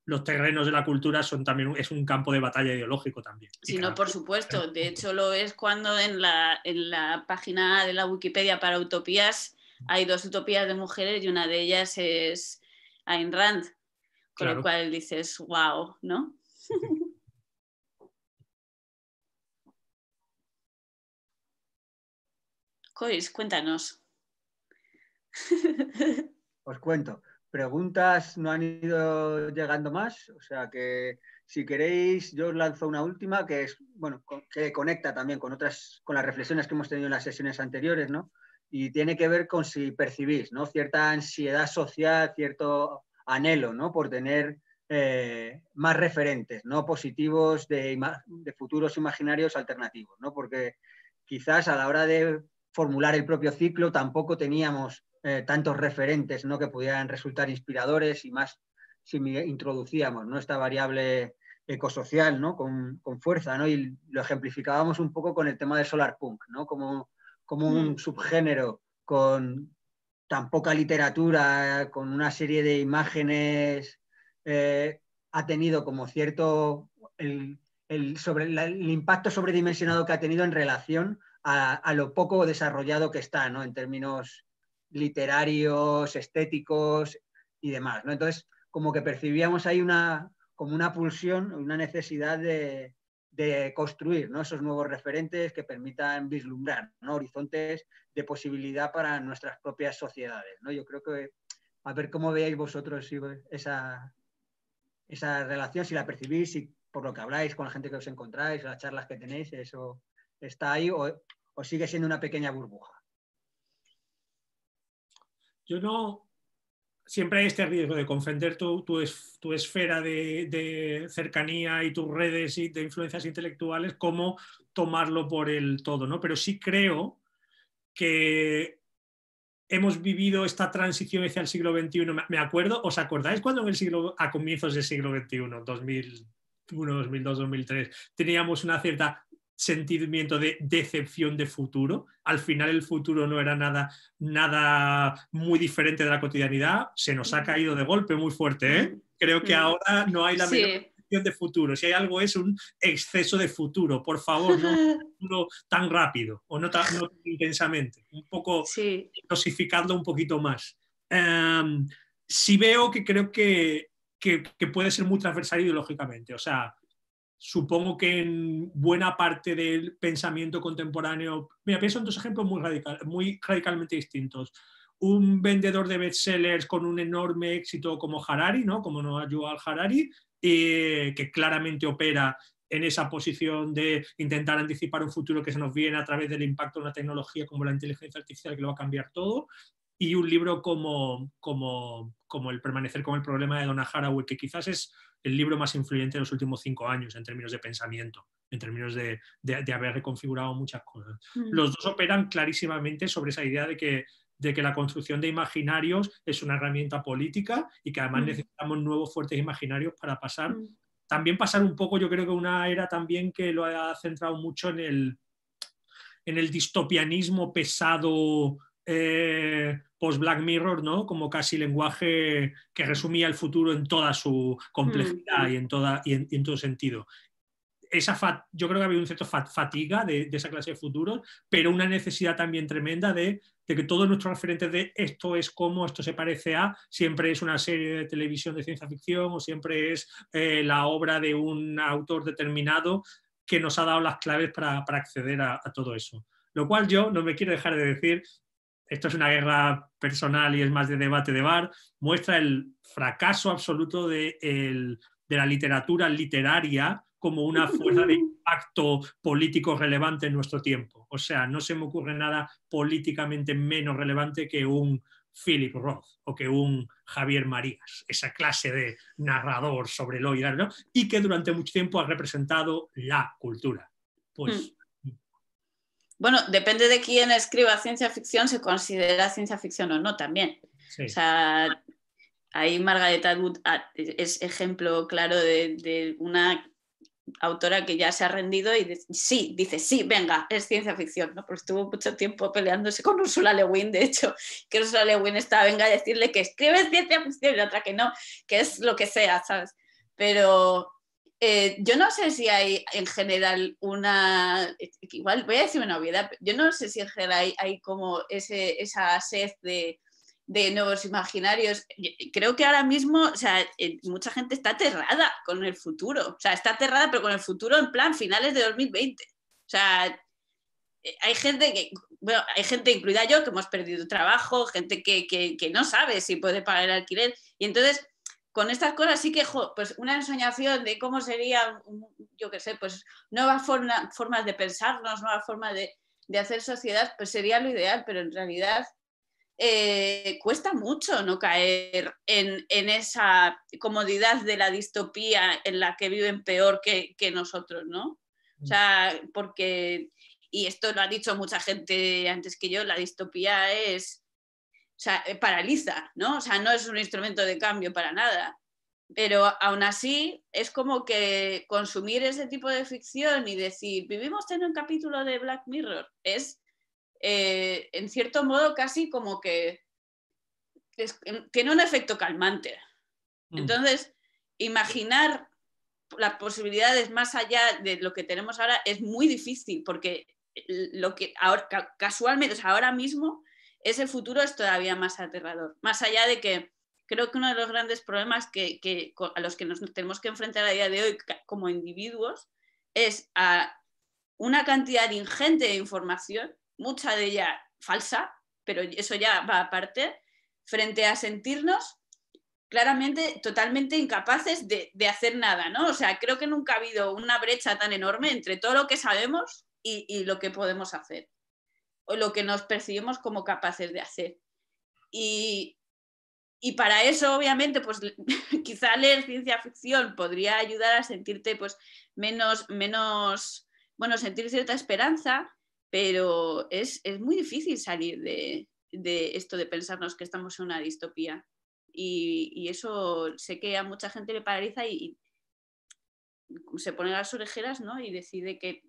los terrenos de la cultura son también es un campo de batalla ideológico también. Sí, no, por supuesto. De hecho, lo es cuando en la, en la página de la Wikipedia para utopías hay dos utopías de mujeres y una de ellas es Ayn Rand, con lo cual dices, wow, ¿no? Cois, cuéntanos. Os cuento. Preguntas no han ido llegando más, o sea que si queréis, yo os lanzo una última que es, bueno, que conecta también con otras, con las reflexiones que hemos tenido en las sesiones anteriores, ¿no? Y tiene que ver con si percibís, ¿no? Cierta ansiedad social, cierto anhelo, ¿no? Por tener eh, más referentes, ¿no? Positivos de, de futuros imaginarios alternativos, ¿no? Porque quizás a la hora de formular el propio ciclo, tampoco teníamos eh, tantos referentes ¿no? que pudieran resultar inspiradores y más si introducíamos ¿no? esta variable ecosocial ¿no? con, fuerza ¿no? y lo ejemplificábamos un poco con el tema de solar punk, como, un mm. subgénero con tan poca literatura, con una serie de imágenes, eh, ha tenido como cierto el, sobre, el impacto sobredimensionado que ha tenido en relación a, lo poco desarrollado que está, ¿no? En términos literarios, estéticos y demás, ¿no? Entonces, como que percibíamos ahí una, como una pulsión, una necesidad de, de construir esos nuevos referentes que permitan vislumbrar horizontes de posibilidad para nuestras propias sociedades. ¿no? Yo creo que, a ver cómo veáis vosotros esa, esa relación, si la percibís, si por lo que habláis con la gente que os encontráis, las charlas que tenéis, eso está ahí o, sigue siendo una pequeña burbuja? Yo no, siempre hay este riesgo de confender tu, tu esfera de, cercanía y tus redes y de influencias intelectuales, como tomarlo por el todo, ¿no? Pero sí creo que hemos vivido esta transición hacia el siglo XXI. Me acuerdo, ¿os acordáis cuando en el siglo, a comienzos del siglo XXI, 2001, 2002, 2003, teníamos una cierta sentimiento de decepción de futuro. Al final el futuro no era nada, nada muy diferente de la cotidianidad. Se nos ha caído de golpe muy fuerte. ¿eh? Creo que ahora no hay la sí. de futuro. Si hay algo es un exceso de futuro. Por favor, no, tan rápido o no tan, intensamente. Un poco dosificando un poquito más. Em, si veo que creo que, que, que puede ser muy transversal ideológicamente. O sea, supongo que en buena parte del pensamiento contemporáneo, mira, pienso en dos ejemplos muy, muy radicalmente distintos. Un vendedor de bestsellers con un enorme éxito como Harari, ¿no? como Noah al Harari, eh, que claramente opera en esa posición de intentar anticipar un futuro que se nos viene a través del impacto de una tecnología como la inteligencia artificial que lo va a cambiar todo, y un libro como, como, como El permanecer con el problema de Donna Haraway, que quizás es el libro más influyente de los últimos cinco años en términos de pensamiento, en términos de, haber reconfigurado muchas cosas. Mm. Los dos operan clarísimamente sobre esa idea de que, de que la construcción de imaginarios es una herramienta política y que además mm. necesitamos nuevos fuertes imaginarios para pasar. Mm. También pasar un poco, yo creo que una era también que lo ha centrado mucho en el, en el distopianismo pesado. Eh, post-Black Mirror, ¿no? Como casi lenguaje que resumía el futuro en toda su complejidad mm. y, en todo sentido. Esa yo creo que había un cierto fatiga de, esa clase de futuros, pero una necesidad también tremenda de, que todos nuestros referentes de esto es como, esto se parece a, siempre es una serie de televisión de ciencia ficción o siempre es eh, la obra de un autor determinado que nos ha dado las claves para, acceder a todo eso lo cual yo no me quiero dejar de decir esto es una guerra personal y es más de debate de bar, muestra el fracaso absoluto de, la literatura literaria como una fuerza de impacto político relevante en nuestro tiempo. O sea, no se me ocurre nada políticamente menos relevante que un Philip Roth o que un Javier Marías, esa clase de narrador sobre lo y y que durante mucho tiempo ha representado la cultura. Pues hmm. Bueno, depende de quién escriba ciencia ficción, se considera ciencia ficción o no también. O sea, ahí Margaret Atwood ah, es ejemplo claro de, una autora que ya se ha rendido y sí, dice, sí, venga, es ciencia ficción, ¿no? Porque estuvo mucho tiempo peleándose con Ursula Le Guin, de hecho, que Ursula Le Guin estaba, venga a decirle que escribe ciencia ficción y otra que no, que es lo que sea, ¿sabes? Pero eh, yo no sé si hay en general una, igual voy a decir una obviedad, yo no sé si en general hay, como ese, esa sed de, de nuevos imaginarios. Creo que ahora mismo, o sea, eh, mucha gente está aterrada con el futuro. O sea, está aterrada, pero con el futuro en plan finales de 2020. O sea, eh, hay gente que, bueno, hay gente, incluida yo, que hemos perdido trabajo, gente que, que, que no sabe si puede pagar el alquiler. Y entonces, con estas cosas sí que, pues una ensoñación de cómo sería, yo qué sé, pues nuevas formas de pensarnos, nuevas formas de, hacer sociedad, pues sería lo ideal, pero en realidad eh, cuesta mucho no caer en, esa comodidad de la distopía en la que viven peor que, que nosotros, ¿no? O sea, porque, y esto lo ha dicho mucha gente antes que yo, la distopía es sea, eh, paraliza, ¿no? O sea, no es un instrumento de cambio para nada. Pero aún así es como que consumir ese tipo de ficción y decir, vivimos en un capítulo de Black Mirror, es eh, en cierto modo casi como que em, tiene un efecto calmante. Mm. Entonces, imaginar las posibilidades más allá de lo que tenemos ahora es muy difícil porque eh, lo que ahora casualmente, o ahora mismo ese futuro es todavía más aterrador. Más allá de que creo que uno de los grandes problemas que, a los que nos tenemos que enfrentar a día de hoy como individuos es a una cantidad ingente de información, mucha de ella falsa, pero eso ya va aparte, frente a sentirnos claramente totalmente incapaces de, hacer nada, ¿no? O sea, creo que nunca ha habido una brecha tan enorme entre todo lo que sabemos y lo que podemos hacer o lo que nos percibimos como capaces de hacer. Y, y para eso, obviamente, pues quizá leer ciencia ficción podría ayudar a sentirte pues menos, menos bueno, sentir cierta esperanza, pero es, es muy difícil salir de, de, esto de pensarnos que estamos en una distopía. Y, eso sé que a mucha gente le paraliza y, se pone las orejeras ¿no? y decide que,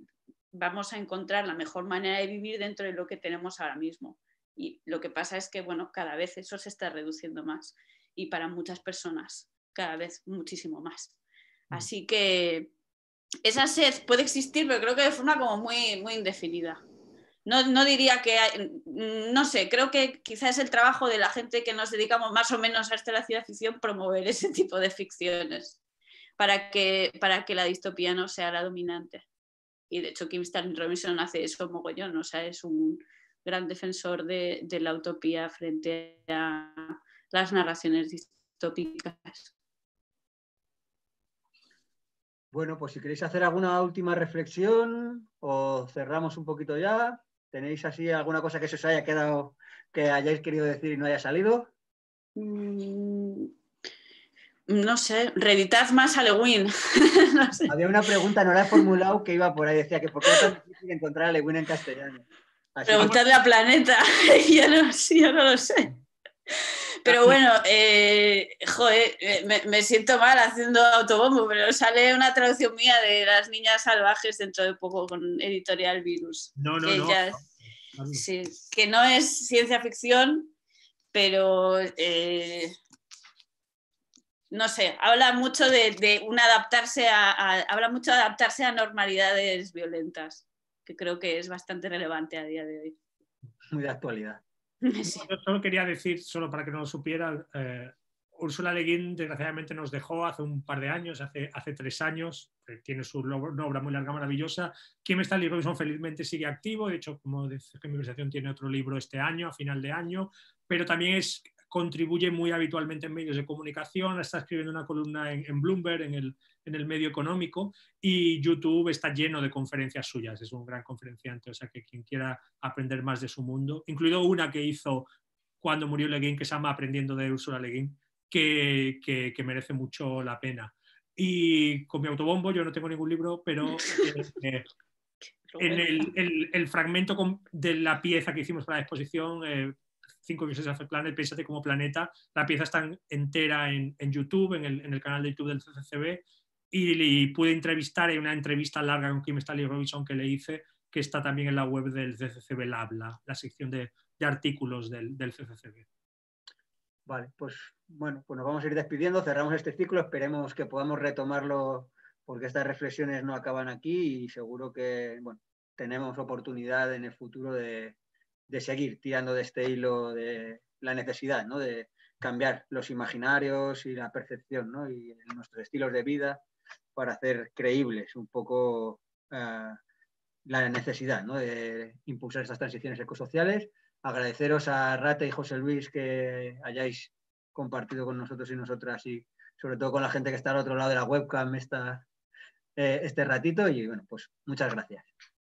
vamos a encontrar la mejor manera de vivir dentro de lo que tenemos ahora mismo. Y lo que pasa es que, bueno, cada vez eso se está reduciendo más y para muchas personas cada vez muchísimo más. Mm. Así que esa sed puede existir, pero creo que de forma como muy, muy indefinida. No, diría que, no sé, creo que quizás es el trabajo de la gente que nos dedicamos más o menos a esta la ciencia ficción promover ese tipo de ficciones para que, para que la distopía no sea la dominante. Y de hecho, Kim Stanley Robinson hace eso mogollón, o sea, es un gran defensor de, la utopía frente a las narraciones distópicas. Bueno, pues si queréis hacer alguna última reflexión o cerramos un poquito ya, ¿tenéis así alguna cosa que se os haya quedado, que hayáis querido decir y no haya salido? Mm, no sé, reeditad más Halloween. Había una pregunta, no la he formulado, que iba por ahí, decía que por qué es tan difícil encontrar Halloween en castellano. Preguntadle Planeta, yo no, lo sé. Pero bueno, eh, eh, me, siento mal haciendo autobombo, pero sale una traducción mía de Las Niñas Salvajes dentro de poco con Editorial Virus. No, no, no. que no es ciencia ficción, pero eh, no sé, habla mucho de, un adaptarse a, habla mucho adaptarse a normalidades violentas, que creo que es bastante relevante a día de hoy. Muy de actualidad. Yo solo quería decir, solo para que no lo supieran, eh, Úrsula Le desgraciadamente nos dejó hace un par de años, hace, hace tres años, tiene su obra muy larga, maravillosa. Kim libro, son felizmente sigue activo, de hecho, como decía, mi conversación, tiene otro libro este año, a final de año, pero también es contribuye muy habitualmente en medios de comunicación, está escribiendo una columna en, Bloomberg, en el, en el, medio económico, y YouTube está lleno de conferencias suyas, es un gran conferenciante, o sea que quien quiera aprender más de su mundo, incluido una que hizo cuando murió Le que se llama Aprendiendo de Ursula Le que, que, merece mucho la pena. Y con mi autobombo, yo no tengo ningún libro, pero eh, eh, en el, el, fragmento de la pieza que hicimos para la exposición, eh, cinco meses hace plan Planet, piénsate como planeta. La pieza está entera en, YouTube, en el, canal de YouTube del CCCB, y, pude entrevistar en una entrevista larga con Kim Stanley Robinson que le hice, que está también en la web del CCCB LABLA, la, sección de, artículos del, del CCCB. Vale, pues bueno, pues nos vamos a ir despidiendo, cerramos este ciclo, esperemos que podamos retomarlo porque estas reflexiones no acaban aquí y seguro que bueno, tenemos oportunidad en el futuro de, de seguir tirando de este hilo de la necesidad de cambiar los imaginarios y la percepción y nuestros estilos de vida para hacer creíbles un poco eh, la necesidad de impulsar estas transiciones ecosociales. Agradeceros a Rate y José Luis que hayáis compartido con nosotros y nosotras y sobre todo con la gente que está al otro lado de la webcam eh, este ratito y bueno, pues muchas gracias.